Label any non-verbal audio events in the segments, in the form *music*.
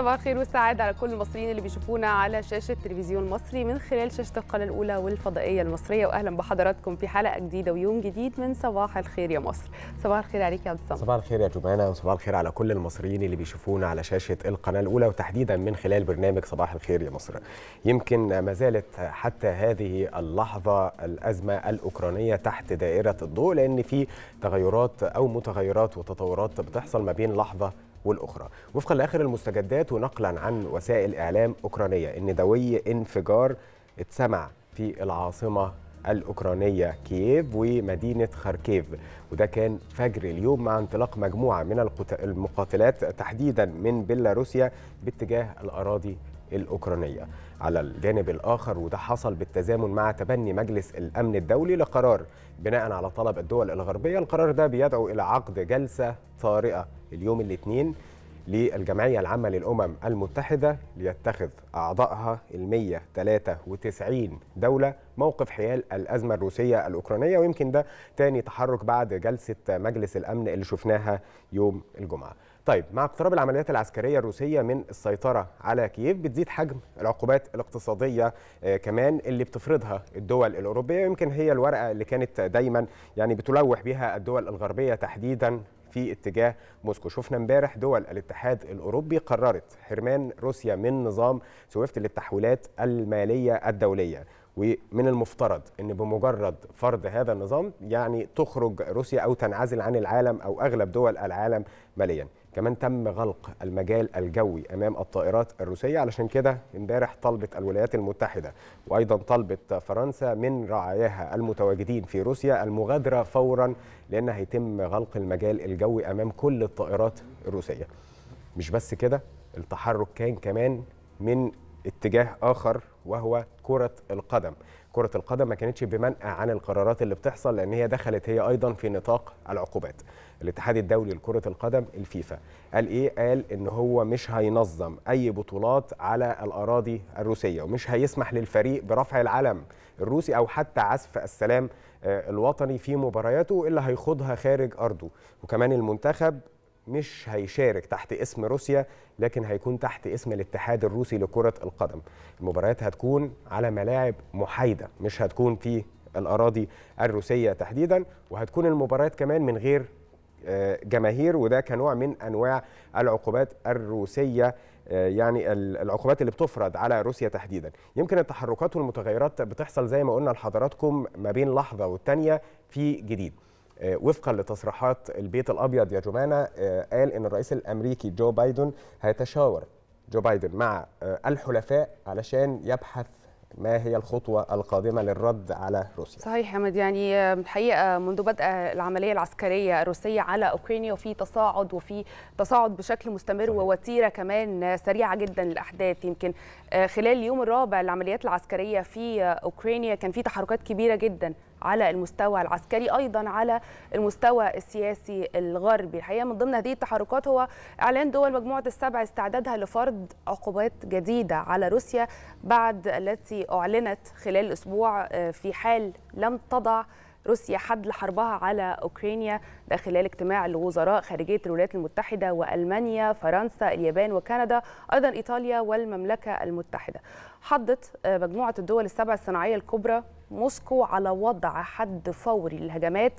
صباح الخير والسعادة على كل المصريين اللي بيشوفونا على شاشة تلفزيون مصري من خلال شاشة القناة الأولى والفضائية المصرية وأهلا بحضراتكم في حلقة جديدة ويوم جديد من صباح الخير يا مصر صباح الخير عليك يا عبد الصمد صباح الخير يا جمانة وصباح الخير على كل المصريين اللي بيشوفونا على شاشة القناة الأولى وتحديدا من خلال برنامج صباح الخير يا مصر يمكن ما زالت حتى هذه اللحظة الأزمة الأوكرانية تحت دائرة الضوء لأن في تغيرات أو متغيرات وتطورات بتحصل ما بين لحظة والاخرى وفقا لاخر المستجدات ونقلا عن وسائل اعلام اوكرانيه ان دوي انفجار اتسمع في العاصمه الأوكرانية كييف ومدينة خاركيف وده كان فجر اليوم مع انطلاق مجموعة من المقاتلات تحديدا من بيلاروسيا باتجاه الأراضي الأوكرانية على الجانب الآخر وده حصل بالتزامن مع تبني مجلس الأمن الدولي لقرار بناء على طلب الدول الغربية القرار ده بيدعو إلى عقد جلسة طارئة اليوم الاثنين للجمعية العامة للأمم المتحدة ليتخذ أعضائها ال 193 دولة موقف حيال الأزمة الروسية الأوكرانية ويمكن ده تاني تحرك بعد جلسة مجلس الأمن اللي شفناها يوم الجمعة طيب مع اقتراب العمليات العسكرية الروسية من السيطرة على كييف بتزيد حجم العقوبات الاقتصادية آه، كمان اللي بتفرضها الدول الأوروبية يمكن هي الورقة اللي كانت دايما يعني بتلوح بها الدول الغربية تحديدا في اتجاه موسكو شفنا امبارح دول الاتحاد الاوروبي قررت حرمان روسيا من نظام سويفت للتحويلات الماليه الدوليه ومن المفترض ان بمجرد فرض هذا النظام يعني تخرج روسيا او تنعزل عن العالم او اغلب دول العالم ماليا كمان تم غلق المجال الجوي امام الطائرات الروسيه علشان كده امبارح طلبت الولايات المتحده وايضا طلبت فرنسا من رعاياها المتواجدين في روسيا المغادره فورا لان هيتم غلق المجال الجوي امام كل الطائرات الروسيه مش بس كده التحرك كان كمان من اتجاه اخر وهو كره القدم كرة القدم ما كانتش بمنأى عن القرارات اللي بتحصل لأن هي دخلت هي أيضا في نطاق العقوبات الاتحاد الدولي لكرة القدم الفيفا قال إيه؟ قال إن هو مش هينظم أي بطولات على الأراضي الروسية ومش هيسمح للفريق برفع العلم الروسي أو حتى عزف السلام آه، الوطني في مبارياته اللي هيخوضها خارج أرضه وكمان المنتخب مش هيشارك تحت اسم روسيا لكن هيكون تحت اسم الاتحاد الروسي لكرة القدم المباريات هتكون على ملاعب محايدة مش هتكون في الأراضي الروسية تحديدا وهتكون المباريات كمان من غير آه، جماهير وده كنوع من أنواع العقوبات الروسية آه، يعني العقوبات اللي بتفرض على روسيا تحديدا يمكن التحركات والمتغيرات بتحصل زي ما قلنا لحضراتكم ما بين لحظة والتانية في جديد آه، وفقا لتصريحات البيت الابيض يا جمانه آه، قال ان الرئيس الامريكي جو بايدن هيتشاور جو بايدن مع آه، الحلفاء علشان يبحث ما هي الخطوة القادمة للرد على روسيا؟ صحيح حمد يعني الحقيقة منذ بدء العملية العسكرية الروسية على أوكرانيا وفي تصاعد وفي تصاعد بشكل مستمر صحيح. ووتيرة كمان سريعة جدا الأحداث يمكن خلال اليوم الرابع للعمليات العسكرية في أوكرانيا كان في تحركات كبيرة جدا على المستوى العسكري ايضا على المستوى السياسي الغربي الحقيقه من ضمن هذه التحركات هو اعلان دول مجموعه السبع استعدادها لفرض عقوبات جديده على روسيا بعد التي اعلنت خلال الاسبوع آه، في حال لم تضع روسيا حد لحربها على اوكرانيا ده خلال اجتماع لوزراء خارجيه الولايات المتحده والمانيا فرنسا اليابان وكندا ايضا ايطاليا والمملكه المتحده حضت آه، مجموعه الدول السبع الصناعيه الكبرى موسكو على وضع حد فوري للهجمات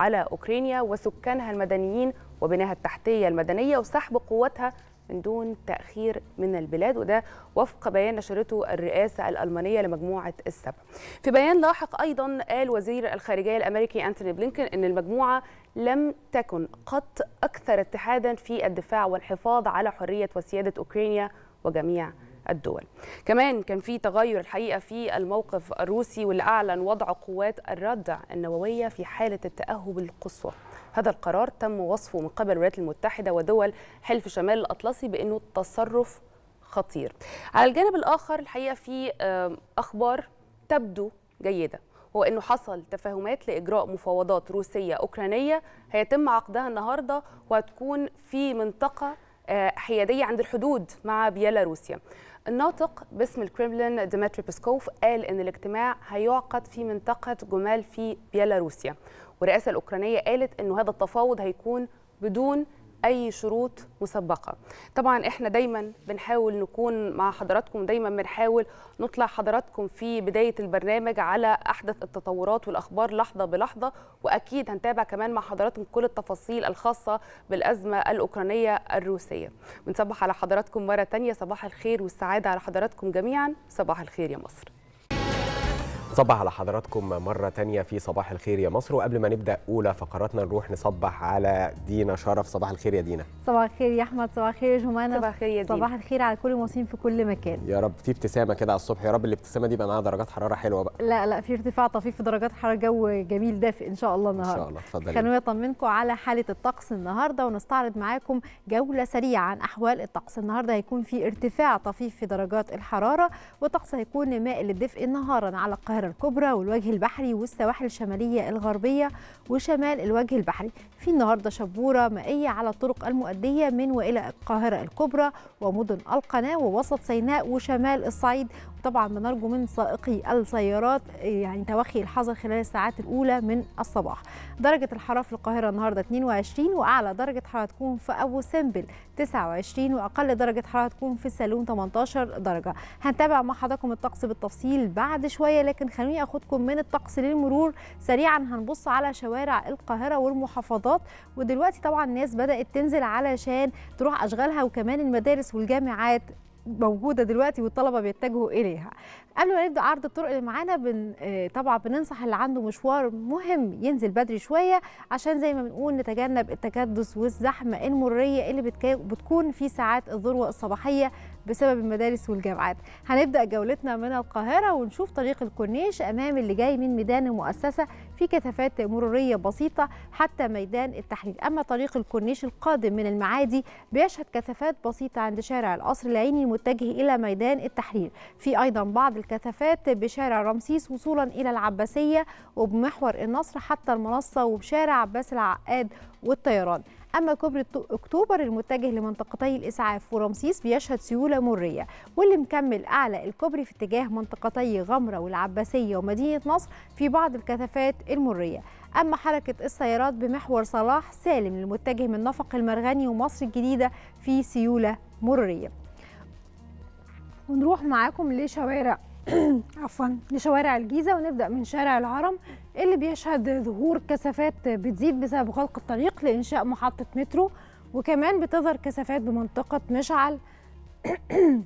على أوكرانيا وسكانها المدنيين وبناها التحتية المدنية وسحب قوتها من دون تأخير من البلاد وده وفق بيان نشرته الرئاسة الألمانية لمجموعة السبع في بيان لاحق أيضا قال وزير الخارجية الأمريكي أنتوني بلينكن أن المجموعة لم تكن قط أكثر اتحادا في الدفاع والحفاظ على حرية وسيادة أوكرانيا وجميع الدول كمان كان في تغير الحقيقة في الموقف الروسي واللي أعلن وضع قوات الردع النووية في حالة التأهب القصوى هذا القرار تم وصفه من قبل الولايات المتحدة ودول حلف شمال الأطلسي بأنه تصرف خطير على الجانب الآخر الحقيقة في أخبار تبدو جيدة هو انه حصل تفاهمات لاجراء مفاوضات روسيه اوكرانيه هيتم عقدها النهارده وهتكون في منطقه آه، حياديه عند الحدود مع بيلاروسيا الناطق باسم الكرملين ديمتري بيسكوف قال ان الاجتماع هيعقد في منطقه جمال في بيلاروسيا والرئاسه الاوكرانيه قالت انه هذا التفاوض هيكون بدون اي شروط مسبقه طبعا احنا دايما بنحاول نكون مع حضراتكم دايما بنحاول نطلع حضراتكم في بدايه البرنامج على احدث التطورات والاخبار لحظه بلحظه واكيد هنتابع كمان مع حضراتكم كل التفاصيل الخاصه بالازمه الاوكرانيه الروسيه بنصبح على حضراتكم مره تانية صباح الخير والسعاده على حضراتكم جميعا صباح الخير يا مصر نصبح على حضراتكم مرة تانية في صباح الخير يا مصر وقبل ما نبدأ أولى فقراتنا نروح نصبح على دينا شرف صباح الخير يا دينا صباح الخير يا أحمد صباح الخير يا جمانة صباح الخير يا دينا صباح الخير على كل المصريين في كل مكان يا رب في ابتسامة كده على الصبح يا رب الابتسامة دي يبقى معاها درجات حرارة حلوة بقى لا لا في ارتفاع طفيف في درجات حرارة جو جميل دافئ إن شاء الله النهاردة إن شاء الله اتفضلي خلونا نطمنكم على حالة الطقس النهاردة ونستعرض معاكم جولة سريعة عن أحوال الطقس النهاردة هيكون في ارتفاع طفيف في درجات الحرارة والطقس هيكون مائل للدفء نهارا على القاهرة الكبرى والوجه البحري والسواحل الشمالية الغربية وشمال الوجه البحري في النهاردة شبورة مائية على الطرق المؤدية من وإلى القاهرة الكبرى ومدن القناة ووسط سيناء وشمال الصعيد طبعا بنرجو من سائقي السيارات يعني توخي الحذر خلال الساعات الاولى من الصباح درجه الحراره في القاهره النهارده 22 واعلى درجه حراره تكون في ابو سمبل 29 واقل درجه حراره تكون في السالون 18 درجه هنتابع مع حضراتكم الطقس بالتفصيل بعد شويه لكن خلوني اخدكم من الطقس للمرور سريعا هنبص على شوارع القاهره والمحافظات ودلوقتي طبعا الناس بدات تنزل علشان تروح اشغالها وكمان المدارس والجامعات موجوده دلوقتي والطلبه بيتجهوا اليها قبل ما نبدا عرض الطرق اللي معانا بن... آه، طبعا بننصح اللي عنده مشوار مهم ينزل بدري شويه عشان زي ما بنقول نتجنب التكدس والزحمه المريه اللي بتك... بتكون في ساعات الذروه الصباحيه بسبب المدارس والجامعات هنبدأ جولتنا من القاهرة ونشوف طريق الكورنيش أمام اللي جاي من ميدان المؤسسة في كثافات مرورية بسيطة حتى ميدان التحرير أما طريق الكورنيش القادم من المعادي بيشهد كثافات بسيطة عند شارع القصر العيني المتجه إلى ميدان التحرير في أيضا بعض الكثافات بشارع رمسيس وصولا إلى العباسية وبمحور النصر حتى المنصة وبشارع عباس العقاد والطيران أما كوبري أكتوبر المتجه لمنطقتي الإسعاف ورمسيس بيشهد سيولة مرية واللي مكمل أعلى الكوبري في اتجاه منطقتي غمرة والعباسية ومدينة نصر في بعض الكثافات المرية أما حركة السيارات بمحور صلاح سالم المتجه من نفق المرغني ومصر الجديدة في سيولة مرية ونروح معاكم لشوارع *clears throat* عفوا لشوارع الجيزه ونبدا من شارع الهرم اللي بيشهد ظهور كثافات بتزيد بسبب غلق الطريق لانشاء محطه مترو وكمان بتظهر كثافات بمنطقه مشعل *clears throat*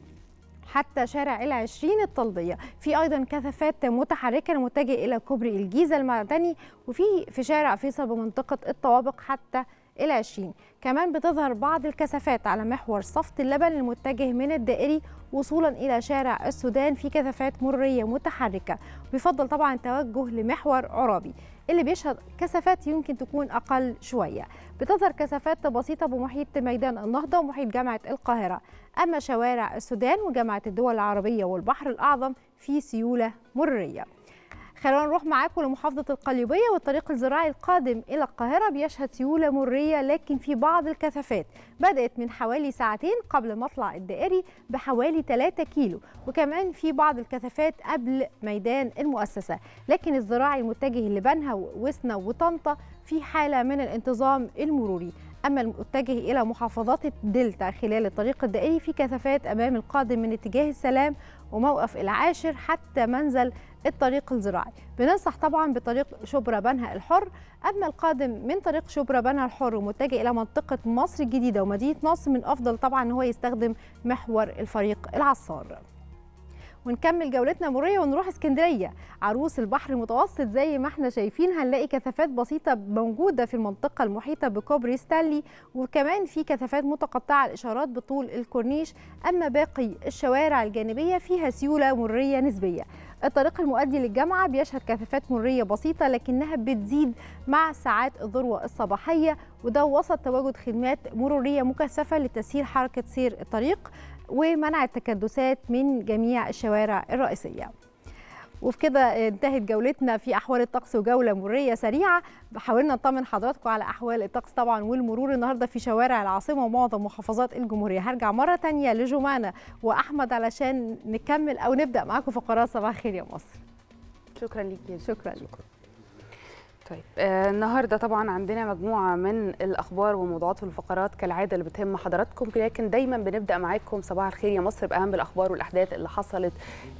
حتى شارع العشرين الطلبية في أيضا كثافات متحركة متجهة إلى كوبري الجيزة المعدني وفي في شارع فيصل بمنطقة الطوابق حتى إلى 20 كمان بتظهر بعض الكثافات على محور صفت اللبن المتجه من الدائري وصولا إلى شارع السودان في كثافات مرية متحركة بيفضل طبعا توجه لمحور عرابي اللي بيشهد كثافات يمكن تكون أقل شوية بتظهر كثافات بسيطة بمحيط ميدان النهضة ومحيط جامعة القاهرة أما شوارع السودان وجامعة الدول العربية والبحر الأعظم في سيولة مرية خلونا نروح معاكم لمحافظة القليوبية والطريق الزراعي القادم إلى القاهرة بيشهد سيولة مرية لكن في بعض الكثافات بدأت من حوالي ساعتين قبل مطلع الدائري بحوالي 3 كيلو وكمان في بعض الكثافات قبل ميدان المؤسسة لكن الزراعي المتجه لبنها وسنا وطنطا في حالة من الانتظام المروري أما المتجه إلى محافظات الدلتا خلال الطريق الدائري في كثافات أمام القادم من اتجاه السلام وموقف العاشر حتى منزل الطريق الزراعي بننصح طبعا بطريق شبرا بنها الحر اما القادم من طريق شبرا بنها الحر ومتجه الى منطقه مصر الجديده ومدينه نصر من افضل طبعا ان هو يستخدم محور الفريق العصار ونكمل جولتنا مرية ونروح اسكندريه عروس البحر المتوسط زي ما احنا شايفين هنلاقي كثافات بسيطه موجوده في المنطقه المحيطه بكوبري ستانلي وكمان في كثافات متقطعه الاشارات بطول الكورنيش اما باقي الشوارع الجانبيه فيها سيوله مرية نسبيه الطريق المؤدي للجامعة بيشهد كثافات مرية بسيطة لكنها بتزيد مع ساعات الذروة الصباحية وده وسط تواجد خدمات مرورية مكثفة لتسهيل حركة سير الطريق ومنع التكدسات من جميع الشوارع الرئيسية وفي كده انتهت جولتنا في احوال الطقس وجوله مريه سريعه حاولنا نطمن حضراتكم على احوال الطقس طبعا والمرور النهارده في شوارع العاصمه ومعظم محافظات الجمهوريه هرجع مره ثانيه لجمانه واحمد علشان نكمل او نبدا معاكم فقرات صباح الخير يا مصر شكرا ليكي شكرا, شكرا. طيب آه النهارده طبعا عندنا مجموعه من الاخبار وموضوعات والفقرات كالعاده اللي بتهم حضراتكم لكن دايما بنبدا معاكم صباح الخير يا مصر باهم الاخبار والاحداث اللي حصلت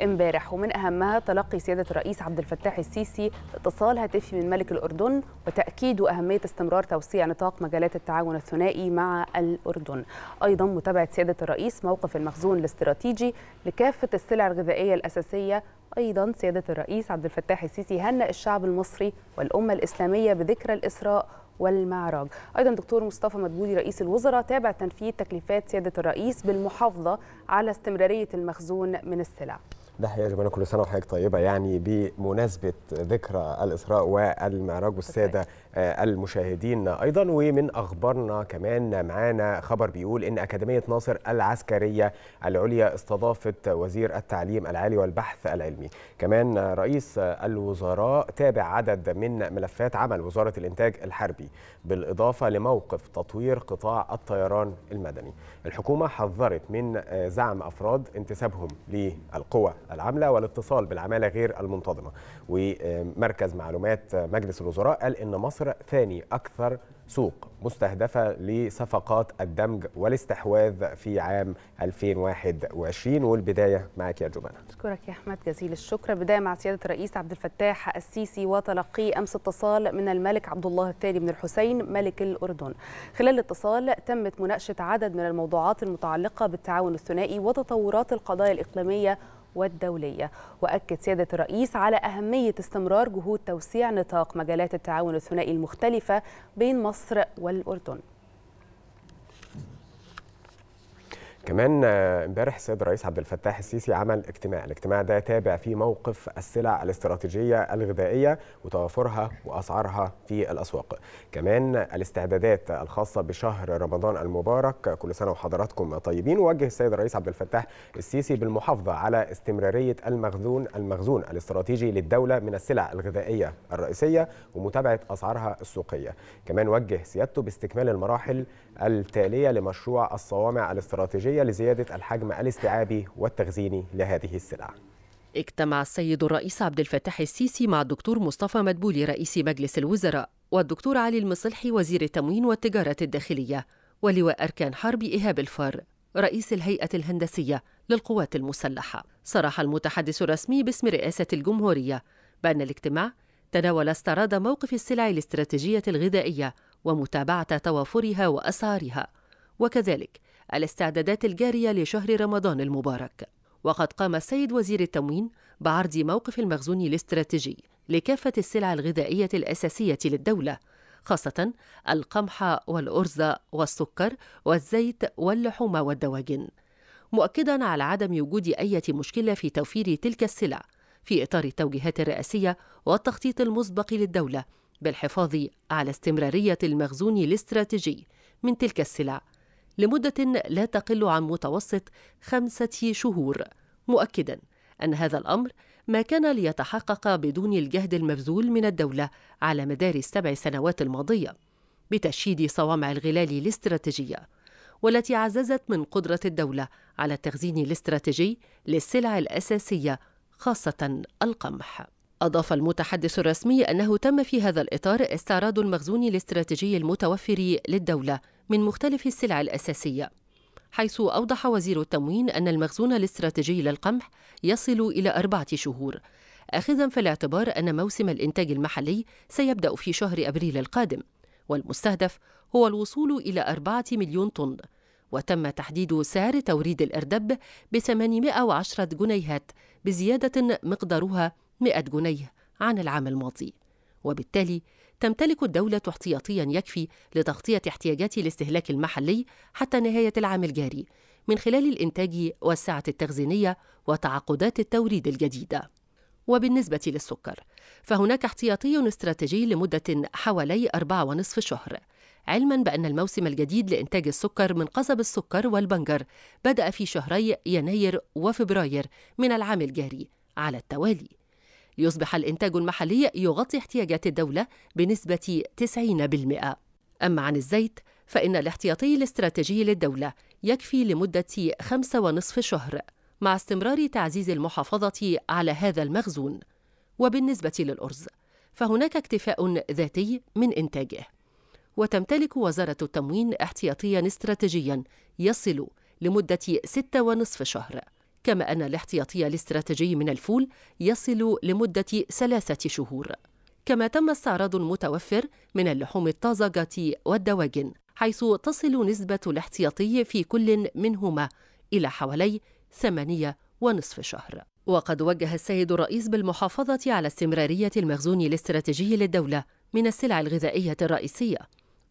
امبارح ومن اهمها تلقي سياده الرئيس عبد الفتاح السيسي اتصال هاتفي من ملك الاردن وتاكيد اهميه استمرار توسيع نطاق مجالات التعاون الثنائي مع الاردن ايضا متابعه سياده الرئيس موقف المخزون الاستراتيجي لكافه السلع الغذائيه الاساسيه ايضا سياده الرئيس عبد الفتاح السيسي هنأ الشعب المصري والامه الأمة الإسلامية بذكرى الإسراء والمعراج أيضا دكتور مصطفى مدبولي رئيس الوزراء تابع تنفيذ تكليفات سيادة الرئيس بالمحافظة على استمرارية المخزون من السلع ده يا جماعه كل سنه وحضرتك طيبه يعني بمناسبه ذكرى الاسراء والمعراج والساده آه، المشاهدين ايضا ومن اخبارنا كمان معانا خبر بيقول ان اكاديميه ناصر العسكريه العليا استضافت وزير التعليم العالي والبحث العلمي كمان رئيس الوزراء تابع عدد من ملفات عمل وزاره الانتاج الحربي بالاضافه لموقف تطوير قطاع الطيران المدني الحكومه حذرت من آه، زعم افراد انتسابهم للقوى العامله والاتصال بالعماله غير المنتظمه ومركز معلومات مجلس الوزراء قال ان مصر ثاني اكثر سوق مستهدفه لصفقات الدمج والاستحواذ في عام 2021 والبدايه معك يا جمانه. اشكرك يا احمد جزيل الشكر بدايه مع سياده الرئيس عبد الفتاح السيسي وتلقي امس اتصال من الملك عبد الله الثاني بن الحسين ملك الاردن. خلال الاتصال تمت مناقشه عدد من الموضوعات المتعلقه بالتعاون الثنائي وتطورات القضايا الاقليميه والدولية وأكد سيادة الرئيس على أهمية استمرار جهود توسيع نطاق مجالات التعاون الثنائي المختلفة بين مصر والأردن كمان آه، امبارح السيد الرئيس عبد الفتاح السيسي عمل اجتماع، الاجتماع ده تابع في موقف السلع الاستراتيجيه الغذائيه وتوافرها واسعارها في الاسواق. كمان الاستعدادات الخاصه بشهر رمضان المبارك، كل سنه وحضراتكم طيبين، ووجه السيد الرئيس عبد الفتاح السيسي بالمحافظه على استمراريه المخزون المخزون الاستراتيجي للدوله من السلع الغذائيه الرئيسيه ومتابعه اسعارها السوقيه. كمان وجه سيادته باستكمال المراحل التالية لمشروع الصوامع الاستراتيجية لزيادة الحجم الاستيعابي والتخزيني لهذه السلع اجتمع السيد الرئيس عبد الفتاح السيسي مع الدكتور مصطفى مدبولي رئيس مجلس الوزراء والدكتور علي المصلحي وزير التموين والتجارة الداخلية ولواء أركان حرب إيهاب الفار رئيس الهيئة الهندسية للقوات المسلحة صرح المتحدث الرسمي باسم رئاسة الجمهورية بأن الاجتماع تناول استعراض موقف السلع الاستراتيجية الغذائية ومتابعة توافرها وأسعارها وكذلك الاستعدادات الجارية لشهر رمضان المبارك وقد قام السيد وزير التموين بعرض موقف المخزون الاستراتيجي لكافة السلع الغذائية الأساسية للدولة خاصة القمح والأرز والسكر والزيت واللحوم والدواجن مؤكدا على عدم وجود أي مشكلة في توفير تلك السلع في إطار التوجيهات الرئاسية والتخطيط المسبق للدولة بالحفاظ على استمرارية المخزون الاستراتيجي من تلك السلع لمدة لا تقل عن متوسط خمسة شهور مؤكدا أن هذا الأمر ما كان ليتحقق بدون الجهد المبذول من الدولة على مدار السبع سنوات الماضية بتشييد صوامع الغلال الاستراتيجية والتي عززت من قدرة الدولة على التخزين الاستراتيجي للسلع الأساسية خاصة القمح أضاف المتحدث الرسمي أنه تم في هذا الإطار استعراض المخزون الاستراتيجي المتوفر للدولة من مختلف السلع الأساسية حيث أوضح وزير التموين أن المخزون الاستراتيجي للقمح يصل إلى أربعة شهور آخذا في الاعتبار أن موسم الإنتاج المحلي سيبدأ في شهر أبريل القادم والمستهدف هو الوصول إلى أربعة مليون طن وتم تحديد سعر توريد الأردب ب 810 جنيهات بزيادة مقدارها 100 جنيه عن العام الماضي وبالتالي تمتلك الدولة احتياطيا يكفي لتغطية احتياجات الاستهلاك المحلي حتى نهاية العام الجاري من خلال الإنتاج والسعة التخزينية وتعاقدات التوريد الجديدة. وبالنسبة للسكر، فهناك احتياطي استراتيجي لمدة حوالي أربعة ونصف شهر، علما بأن الموسم الجديد لإنتاج السكر من قصب السكر والبنجر بدأ في شهري يناير وفبراير من العام الجاري على التوالي، ليصبح الإنتاج المحلي يغطي احتياجات الدولة بنسبة 90%. أما عن الزيت فإن الاحتياطي الاستراتيجي للدولة يكفي لمدة خمسة ونصف شهر مع استمرار تعزيز المحافظة على هذا المخزون وبالنسبة للأرز فهناك اكتفاء ذاتي من إنتاجه وتمتلك وزارة التموين احتياطيا استراتيجيا يصل لمدة ستة ونصف شهر كما أن الاحتياطي الاستراتيجي من الفول يصل لمدة ثلاثة شهور كما تم استعراض متوفر من اللحوم الطازجة والدواجن حيث تصل نسبة الاحتياطي في كل منهما إلى حوالي ثمانية ونصف شهر وقد وجه السيد الرئيس بالمحافظة على استمرارية المخزون الاستراتيجي للدولة من السلع الغذائية الرئيسية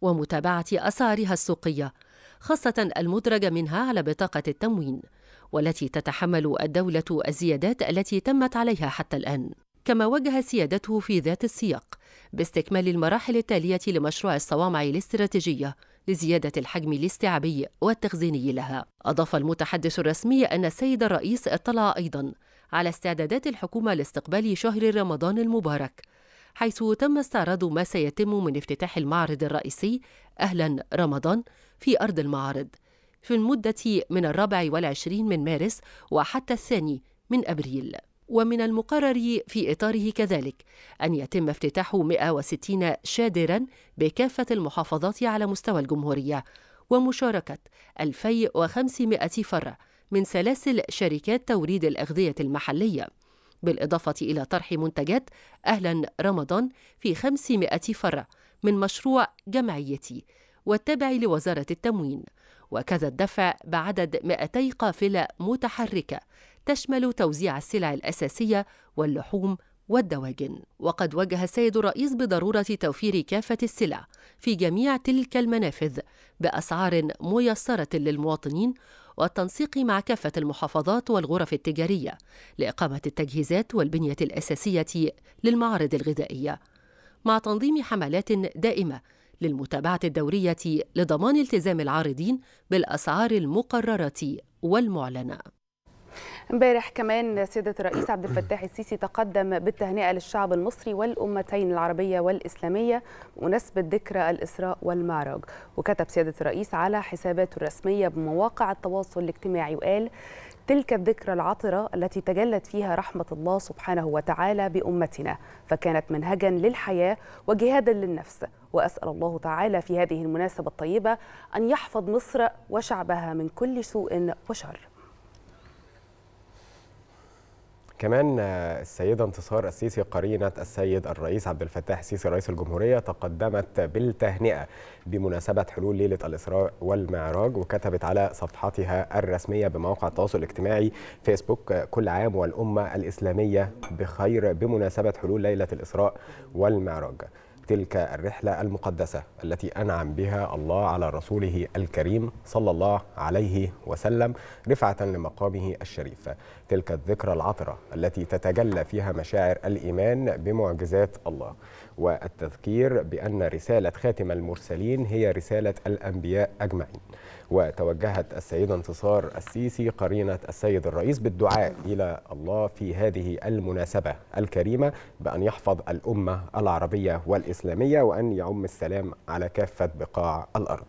ومتابعة أسعارها السوقية خاصة المدرج منها على بطاقة التموين والتي تتحمل الدولة الزيادات التي تمت عليها حتى الآن كما وجه سيادته في ذات السياق باستكمال المراحل التالية لمشروع الصوامع الاستراتيجية لزيادة الحجم الاستيعابي والتخزيني لها. أضاف المتحدث الرسمي أن السيد الرئيس اطلع أيضاً على استعدادات الحكومة لاستقبال شهر رمضان المبارك، حيث تم استعراض ما سيتم من افتتاح المعرض الرئيسي أهلاً رمضان في أرض المعارض، في المدة من الرابع والعشرين من مارس وحتى الثاني من أبريل ومن المقرر في إطاره كذلك أن يتم افتتاح 160 شادرا بكافة المحافظات على مستوى الجمهورية ومشاركة 2500 فرع من سلاسل شركات توريد الأغذية المحلية بالإضافة إلى طرح منتجات أهلا رمضان في 500 فرع من مشروع جمعيتي والتابع لوزارة التموين وكذا الدفع بعدد 200 قافلة متحركة تشمل توزيع السلع الأساسية واللحوم والدواجن وقد وجه السيد الرئيس بضرورة توفير كافة السلع في جميع تلك المنافذ بأسعار ميسرة للمواطنين والتنسيق مع كافة المحافظات والغرف التجارية لإقامة التجهيزات والبنية الأساسية للمعارض الغذائية مع تنظيم حملات دائمة للمتابعة الدورية لضمان التزام العارضين بالأسعار المقررة والمعلنة امبارح كمان سيادة الرئيس عبد الفتاح السيسي تقدم بالتهنئة للشعب المصري والأمتين العربية والإسلامية بمناسبة ذكرى الإسراء والمعراج وكتب سيادة الرئيس على حساباته الرسمية بمواقع التواصل الاجتماعي وقال تلك الذكرى العطرة التي تجلت فيها رحمة الله سبحانه وتعالى بأمتنا فكانت منهجا للحياة وجهادا للنفس وأسأل الله تعالى في هذه المناسبة الطيبة أن يحفظ مصر وشعبها من كل سوء وشر كمان آه، السيدة انتصار السيسي قرينة السيد الرئيس عبد الفتاح السيسي رئيس الجمهورية تقدمت بالتهنئة بمناسبة حلول ليلة الإسراء والمعراج وكتبت على صفحتها الرسمية بمواقع التواصل الاجتماعي فيسبوك آه، كل عام والأمة الإسلامية بخير بمناسبة حلول ليلة الإسراء والمعراج تلك الرحلة المقدسة التي أنعم بها الله على رسوله الكريم صلى الله عليه وسلم رفعة لمقامه الشريف تلك الذكرى العطرة التي تتجلى فيها مشاعر الإيمان بمعجزات الله والتذكير بأن رسالة خاتم المرسلين هي رسالة الأنبياء أجمعين وتوجهت السيدة انتصار السيسي قرينة السيد الرئيس بالدعاء إلى الله في هذه المناسبة الكريمة بأن يحفظ الأمة العربية والإسلامية وأن يعم السلام على كافة بقاع الأرض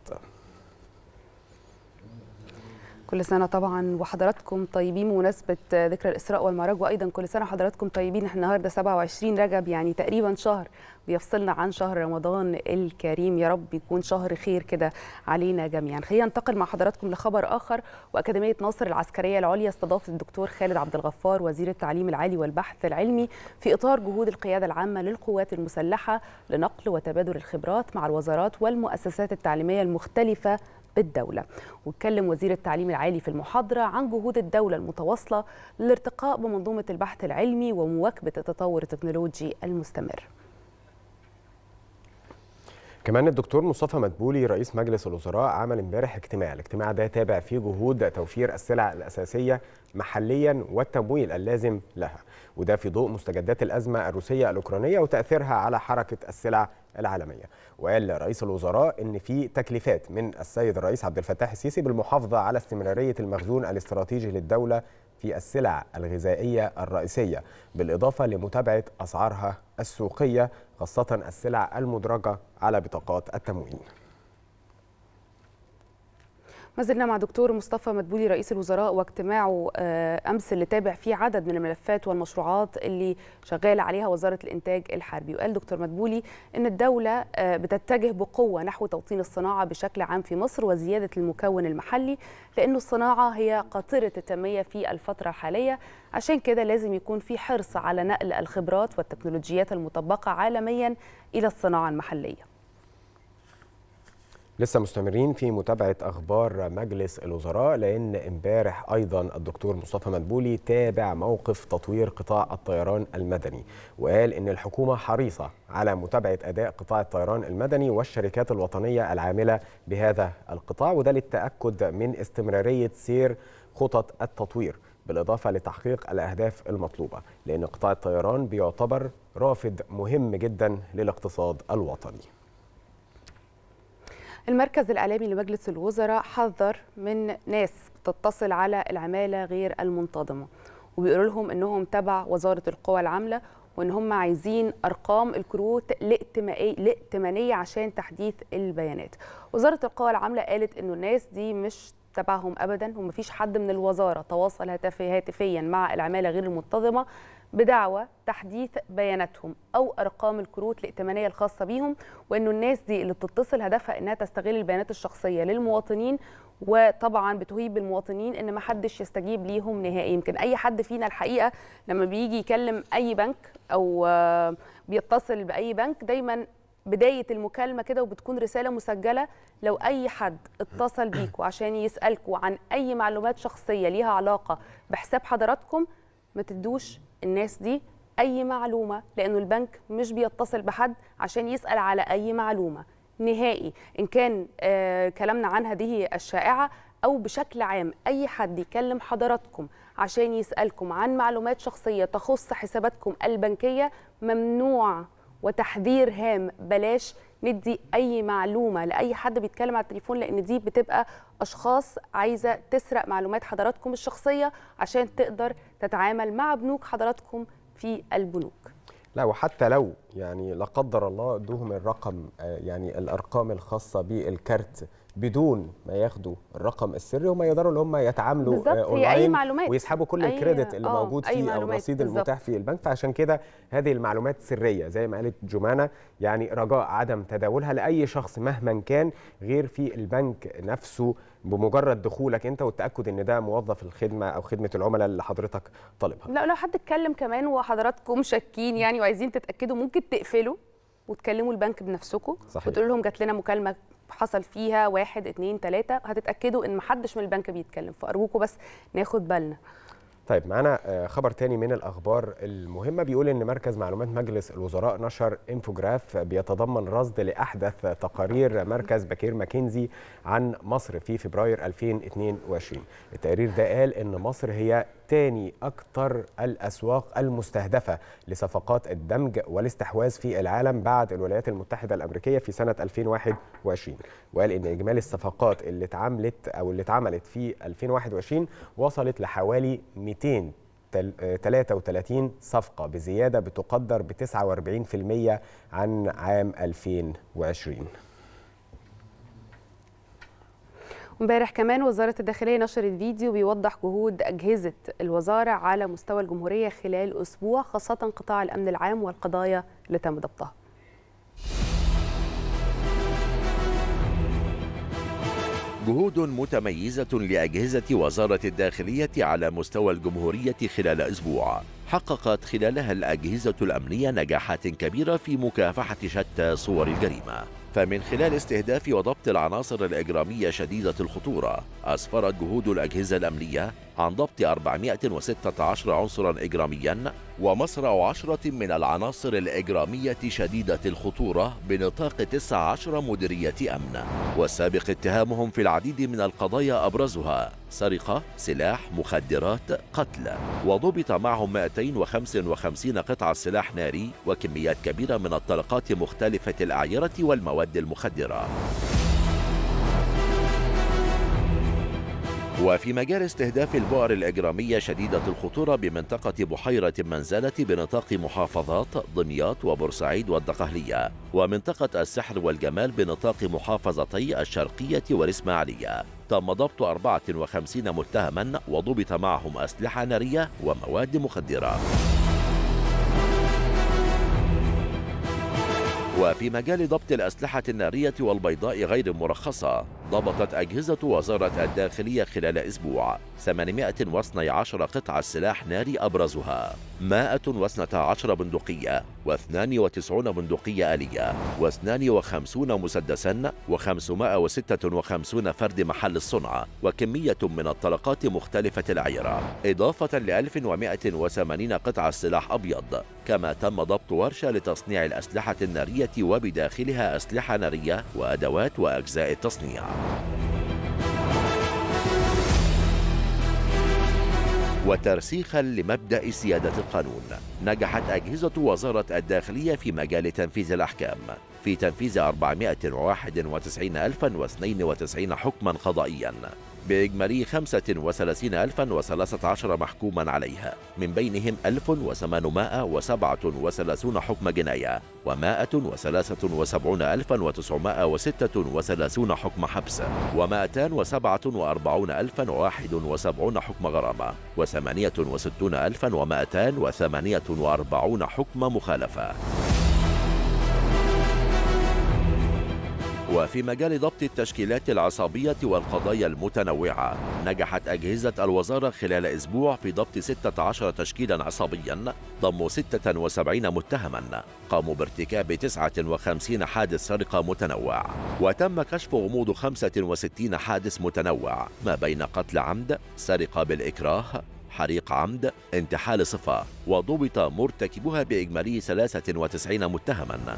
كل سنه طبعا وحضراتكم طيبين بمناسبه ذكرى الاسراء والمعراج وايضا كل سنه حضراتكم طيبين احنا النهارده 27 رجب يعني تقريبا شهر بيفصلنا عن شهر رمضان الكريم يا رب يكون شهر خير كده علينا جميعا خلينا ننتقل مع حضراتكم لخبر اخر واكاديميه ناصر العسكريه العليا استضافت الدكتور خالد عبد الغفار وزير التعليم العالي والبحث العلمي في اطار جهود القياده العامه للقوات المسلحه لنقل وتبادل الخبرات مع الوزارات والمؤسسات التعليميه المختلفه بالدولة واتكلم وزير التعليم العالي في المحاضرة عن جهود الدولة المتواصلة للارتقاء بمنظومة البحث العلمي ومواكبة التطور التكنولوجي المستمر كمان الدكتور مصطفى مدبولي رئيس مجلس الوزراء عمل امبارح اجتماع، الاجتماع ده تابع فيه جهود توفير السلع الاساسيه محليا والتمويل اللازم لها، وده في ضوء مستجدات الازمه الروسيه الاوكرانيه وتاثيرها على حركه السلع العالميه وقال رئيس الوزراء ان في تكليفات من السيد الرئيس عبد الفتاح السيسي بالمحافظه على استمراريه المخزون الاستراتيجي للدوله في السلع الغذائيه الرئيسيه بالاضافه لمتابعه اسعارها السوقيه خاصه السلع المدرجه على بطاقات التموين ما زلنا مع دكتور مصطفى مدبولي رئيس الوزراء واجتماعه آه، امس اللي تابع فيه عدد من الملفات والمشروعات اللي شغال عليها وزاره الانتاج الحربي وقال دكتور مدبولي ان الدوله آه، بتتجه بقوه نحو توطين الصناعه بشكل عام في مصر وزياده المكون المحلي لانه الصناعه هي قاطره التنميه في الفتره الحاليه عشان كده لازم يكون في حرص على نقل الخبرات والتكنولوجيات المطبقه عالميا الى الصناعه المحليه لسه مستمرين في متابعة أخبار مجلس الوزراء لأن امبارح أيضا الدكتور مصطفى مدبولي تابع موقف تطوير قطاع الطيران المدني وقال أن الحكومة حريصة على متابعة أداء قطاع الطيران المدني والشركات الوطنية العاملة بهذا القطاع وده للتأكد من استمرارية سير خطط التطوير بالإضافة لتحقيق الأهداف المطلوبة لأن قطاع الطيران بيعتبر رافد مهم جدا للاقتصاد الوطني المركز الإعلامي لمجلس الوزراء حذر من ناس بتتصل على العمالة غير المنتظمة وبيقولوا لهم انهم تبع وزاره القوى العامله وان هم عايزين ارقام الكروت الائتمانيه عشان تحديث البيانات وزاره القوى العامله قالت انه الناس دي مش تبعهم ابدا ومفيش حد من الوزاره تواصل هاتفيا مع العماله غير المنتظمه بدعوى تحديث بياناتهم او ارقام الكروت الائتمانيه الخاصه بيهم وانه الناس دي اللي بتتصل هدفها انها تستغل البيانات الشخصيه للمواطنين وطبعا بتهيب المواطنين ان ما حدش يستجيب ليهم نهائي يمكن اي حد فينا الحقيقه لما بيجي يكلم اي بنك او بيتصل باي بنك دايما بداية المكالمة كده وبتكون رسالة مسجلة لو أي حد اتصل بيكوا عشان يسألكوا عن أي معلومات شخصية ليها علاقة بحساب حضراتكم ما تدوش الناس دي اي معلومه لانه البنك مش بيتصل بحد عشان يسال على اي معلومه نهائي ان كان آه، كلامنا عن هذه الشائعه او بشكل عام اي حد يكلم حضراتكم عشان يسالكم عن معلومات شخصيه تخص حساباتكم البنكيه ممنوع وتحذير هام بلاش ندي اي معلومه لاي حد بيتكلم على التليفون لان دي بتبقى اشخاص عايزه تسرق معلومات حضراتكم الشخصيه عشان تقدر تتعامل مع بنوك حضراتكم في البنوك لا وحتى لو يعني لا قدر الله ادوهم الرقم آه، يعني الارقام الخاصه بالكارت بدون ما ياخدوا الرقم السري هم يقدروا ان هم يتعاملوا آه، اونلاين أي ويسحبوا كل الكريدت اللي آه، موجود فيه او الرصيد المتاح في البنك فعشان كده هذه المعلومات سريه زي ما قالت جمانه يعني رجاء عدم تداولها لاي شخص مهما كان غير في البنك نفسه بمجرد دخولك انت والتاكد ان ده موظف الخدمه او خدمه العملاء اللي حضرتك طالبها لا لو حد اتكلم كمان وحضراتكم شاكين يعني وعايزين تتاكدوا ممكن تقفلوا وتكلموا البنك بنفسكم وتقولوا لهم جات لنا مكالمه حصل فيها واحد اتنين تلاته هتتاكدوا ان محدش من البنك بيتكلم فارجوكوا بس ناخد بالنا طيب معانا آه، خبر تاني من الاخبار المهمه بيقول ان مركز معلومات مجلس الوزراء نشر انفوجراف بيتضمن رصد لاحدث تقارير مركز بكير ماكنزي عن مصر في فبراير 2022 التقرير ده قال ان مصر هي تاني اكثر الاسواق المستهدفه لصفقات الدمج والاستحواذ في العالم بعد الولايات المتحده الامريكيه في سنه 2021 وقال ان اجمالي الصفقات اللي اتعملت او اللي اتعملت في 2021 وصلت لحوالي 233 آه، صفقة بزيادة بتقدر ب 49% عن عام 2020 امبارح كمان وزاره الداخليه نشرت فيديو بيوضح جهود اجهزه الوزاره على مستوى الجمهوريه خلال اسبوع خاصه قطاع الامن العام والقضايا اللي تم ضبطها جهود متميزة لأجهزة وزارة الداخلية على مستوى الجمهورية خلال أسبوع حققت خلالها الأجهزة الأمنية نجاحات كبيرة في مكافحة شتى صور الجريمة فمن خلال استهداف وضبط العناصر الإجرامية شديدة الخطورة أسفرت جهود الأجهزة الأمنية عن ضبط 416 عنصرا إجراميا ومصرع عشرة من العناصر الإجرامية شديدة الخطورة بنطاق 19 مديرية أمن والسابق اتهامهم في العديد من القضايا أبرزها سرقة، سلاح، مخدرات، قتل وضبط معهم 255 قطعة سلاح ناري وكميات كبيرة من الطلقات مختلفة الأعيرة والمواد المخدرة وفي مجال استهداف البؤر الإجرامية شديدة الخطورة بمنطقة بحيرة المنزلة بنطاق محافظات دمياط وبورسعيد والدقهلية ومنطقة السحر والجمال بنطاق محافظتي الشرقية والإسماعيلية تم ضبط 54 متهما وضبط معهم أسلحة نارية ومواد مخدرة وفي مجال ضبط الأسلحة النارية والبيضاء غير المرخصة ضبطت أجهزة وزارة الداخلية خلال أسبوع 812 قطعة سلاح ناري أبرزها 112 بندقية و92 بندقية آلية و52 مسدسا و556 فرد محل الصنع وكمية من الطلقات مختلفة العيرة إضافة ل 1180 قطعة سلاح أبيض كما تم ضبط ورشة لتصنيع الأسلحة النارية وبداخلها أسلحة نارية وأدوات وأجزاء التصنيع وترسيخا لمبدأ سيادة القانون نجحت أجهزة وزارة الداخلية في مجال تنفيذ الأحكام في تنفيذ 491,092 حكما قضائيا بإجمالي 35013 محكوما عليها من بينهم 1837 حكم جناية و173936 حكم حبس و247071 حكم غرامة و68248 حكم مخالفة وفي مجال ضبط التشكيلات العصابية والقضايا المتنوعة نجحت أجهزة الوزارة خلال أسبوع في ضبط 16 تشكيلا عصابيا ضموا 76 متهما قاموا بارتكاب 59 حادث سرقة متنوع وتم كشف غموض 65 حادث متنوع ما بين قتل عمد سرقة بالإكراه حريق عمد انتحال صفة وضبط مرتكبها بإجمالي 93 متهما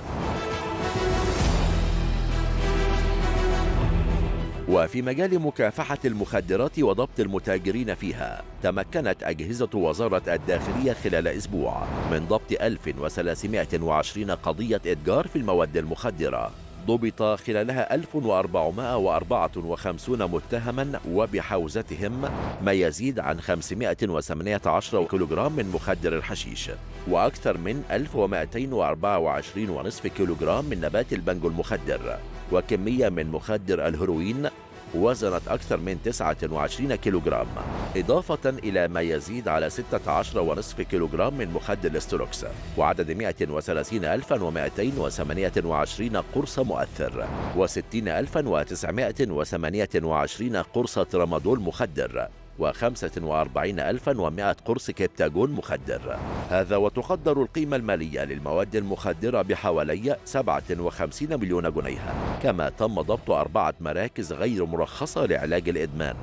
وفي مجال مكافحة المخدرات وضبط المتاجرين فيها تمكنت أجهزة وزارة الداخلية خلال أسبوع من ضبط 1320 قضية إتجار في المواد المخدرة ضبط خلالها 1454 متهما وبحوزتهم ما يزيد عن 518 كيلوغرام من مخدر الحشيش وأكثر من 1224 ونصف كيلوغرام من نبات البنجو المخدر وكمية من مخدر الهيروين وزنت أكثر من 29 كيلوغرام إضافة إلى ما يزيد على 16.5 كيلوغرام من مخدر الاستروكس وعدد 130228 قرص مؤثر و60928 قرصة ترامادول مخدر و45100 قرص كبتاجون مخدر هذا وتقدر القيمة المالية للمواد المخدرة بحوالي 57 مليون جنيه كما تم ضبط أربعة مراكز غير مرخصة لعلاج الإدمان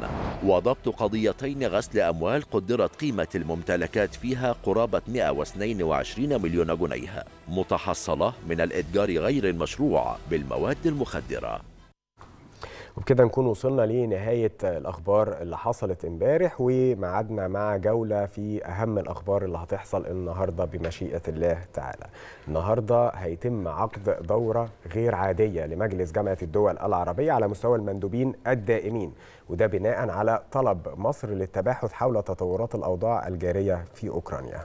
وضبط قضيتين غسل أموال قدرت قيمة الممتلكات فيها قرابة 122 مليون جنيه متحصلة من الإتجار غير المشروع بالمواد المخدرة وبكده نكون وصلنا لنهاية الأخبار اللي حصلت امبارح وميعادنا مع جولة في أهم الأخبار اللي هتحصل النهاردة بمشيئة الله تعالى النهاردة هيتم عقد دورة غير عادية لمجلس جامعة الدول العربية على مستوى المندوبين الدائمين وده بناء على طلب مصر للتباحث حول تطورات الأوضاع الجارية في أوكرانيا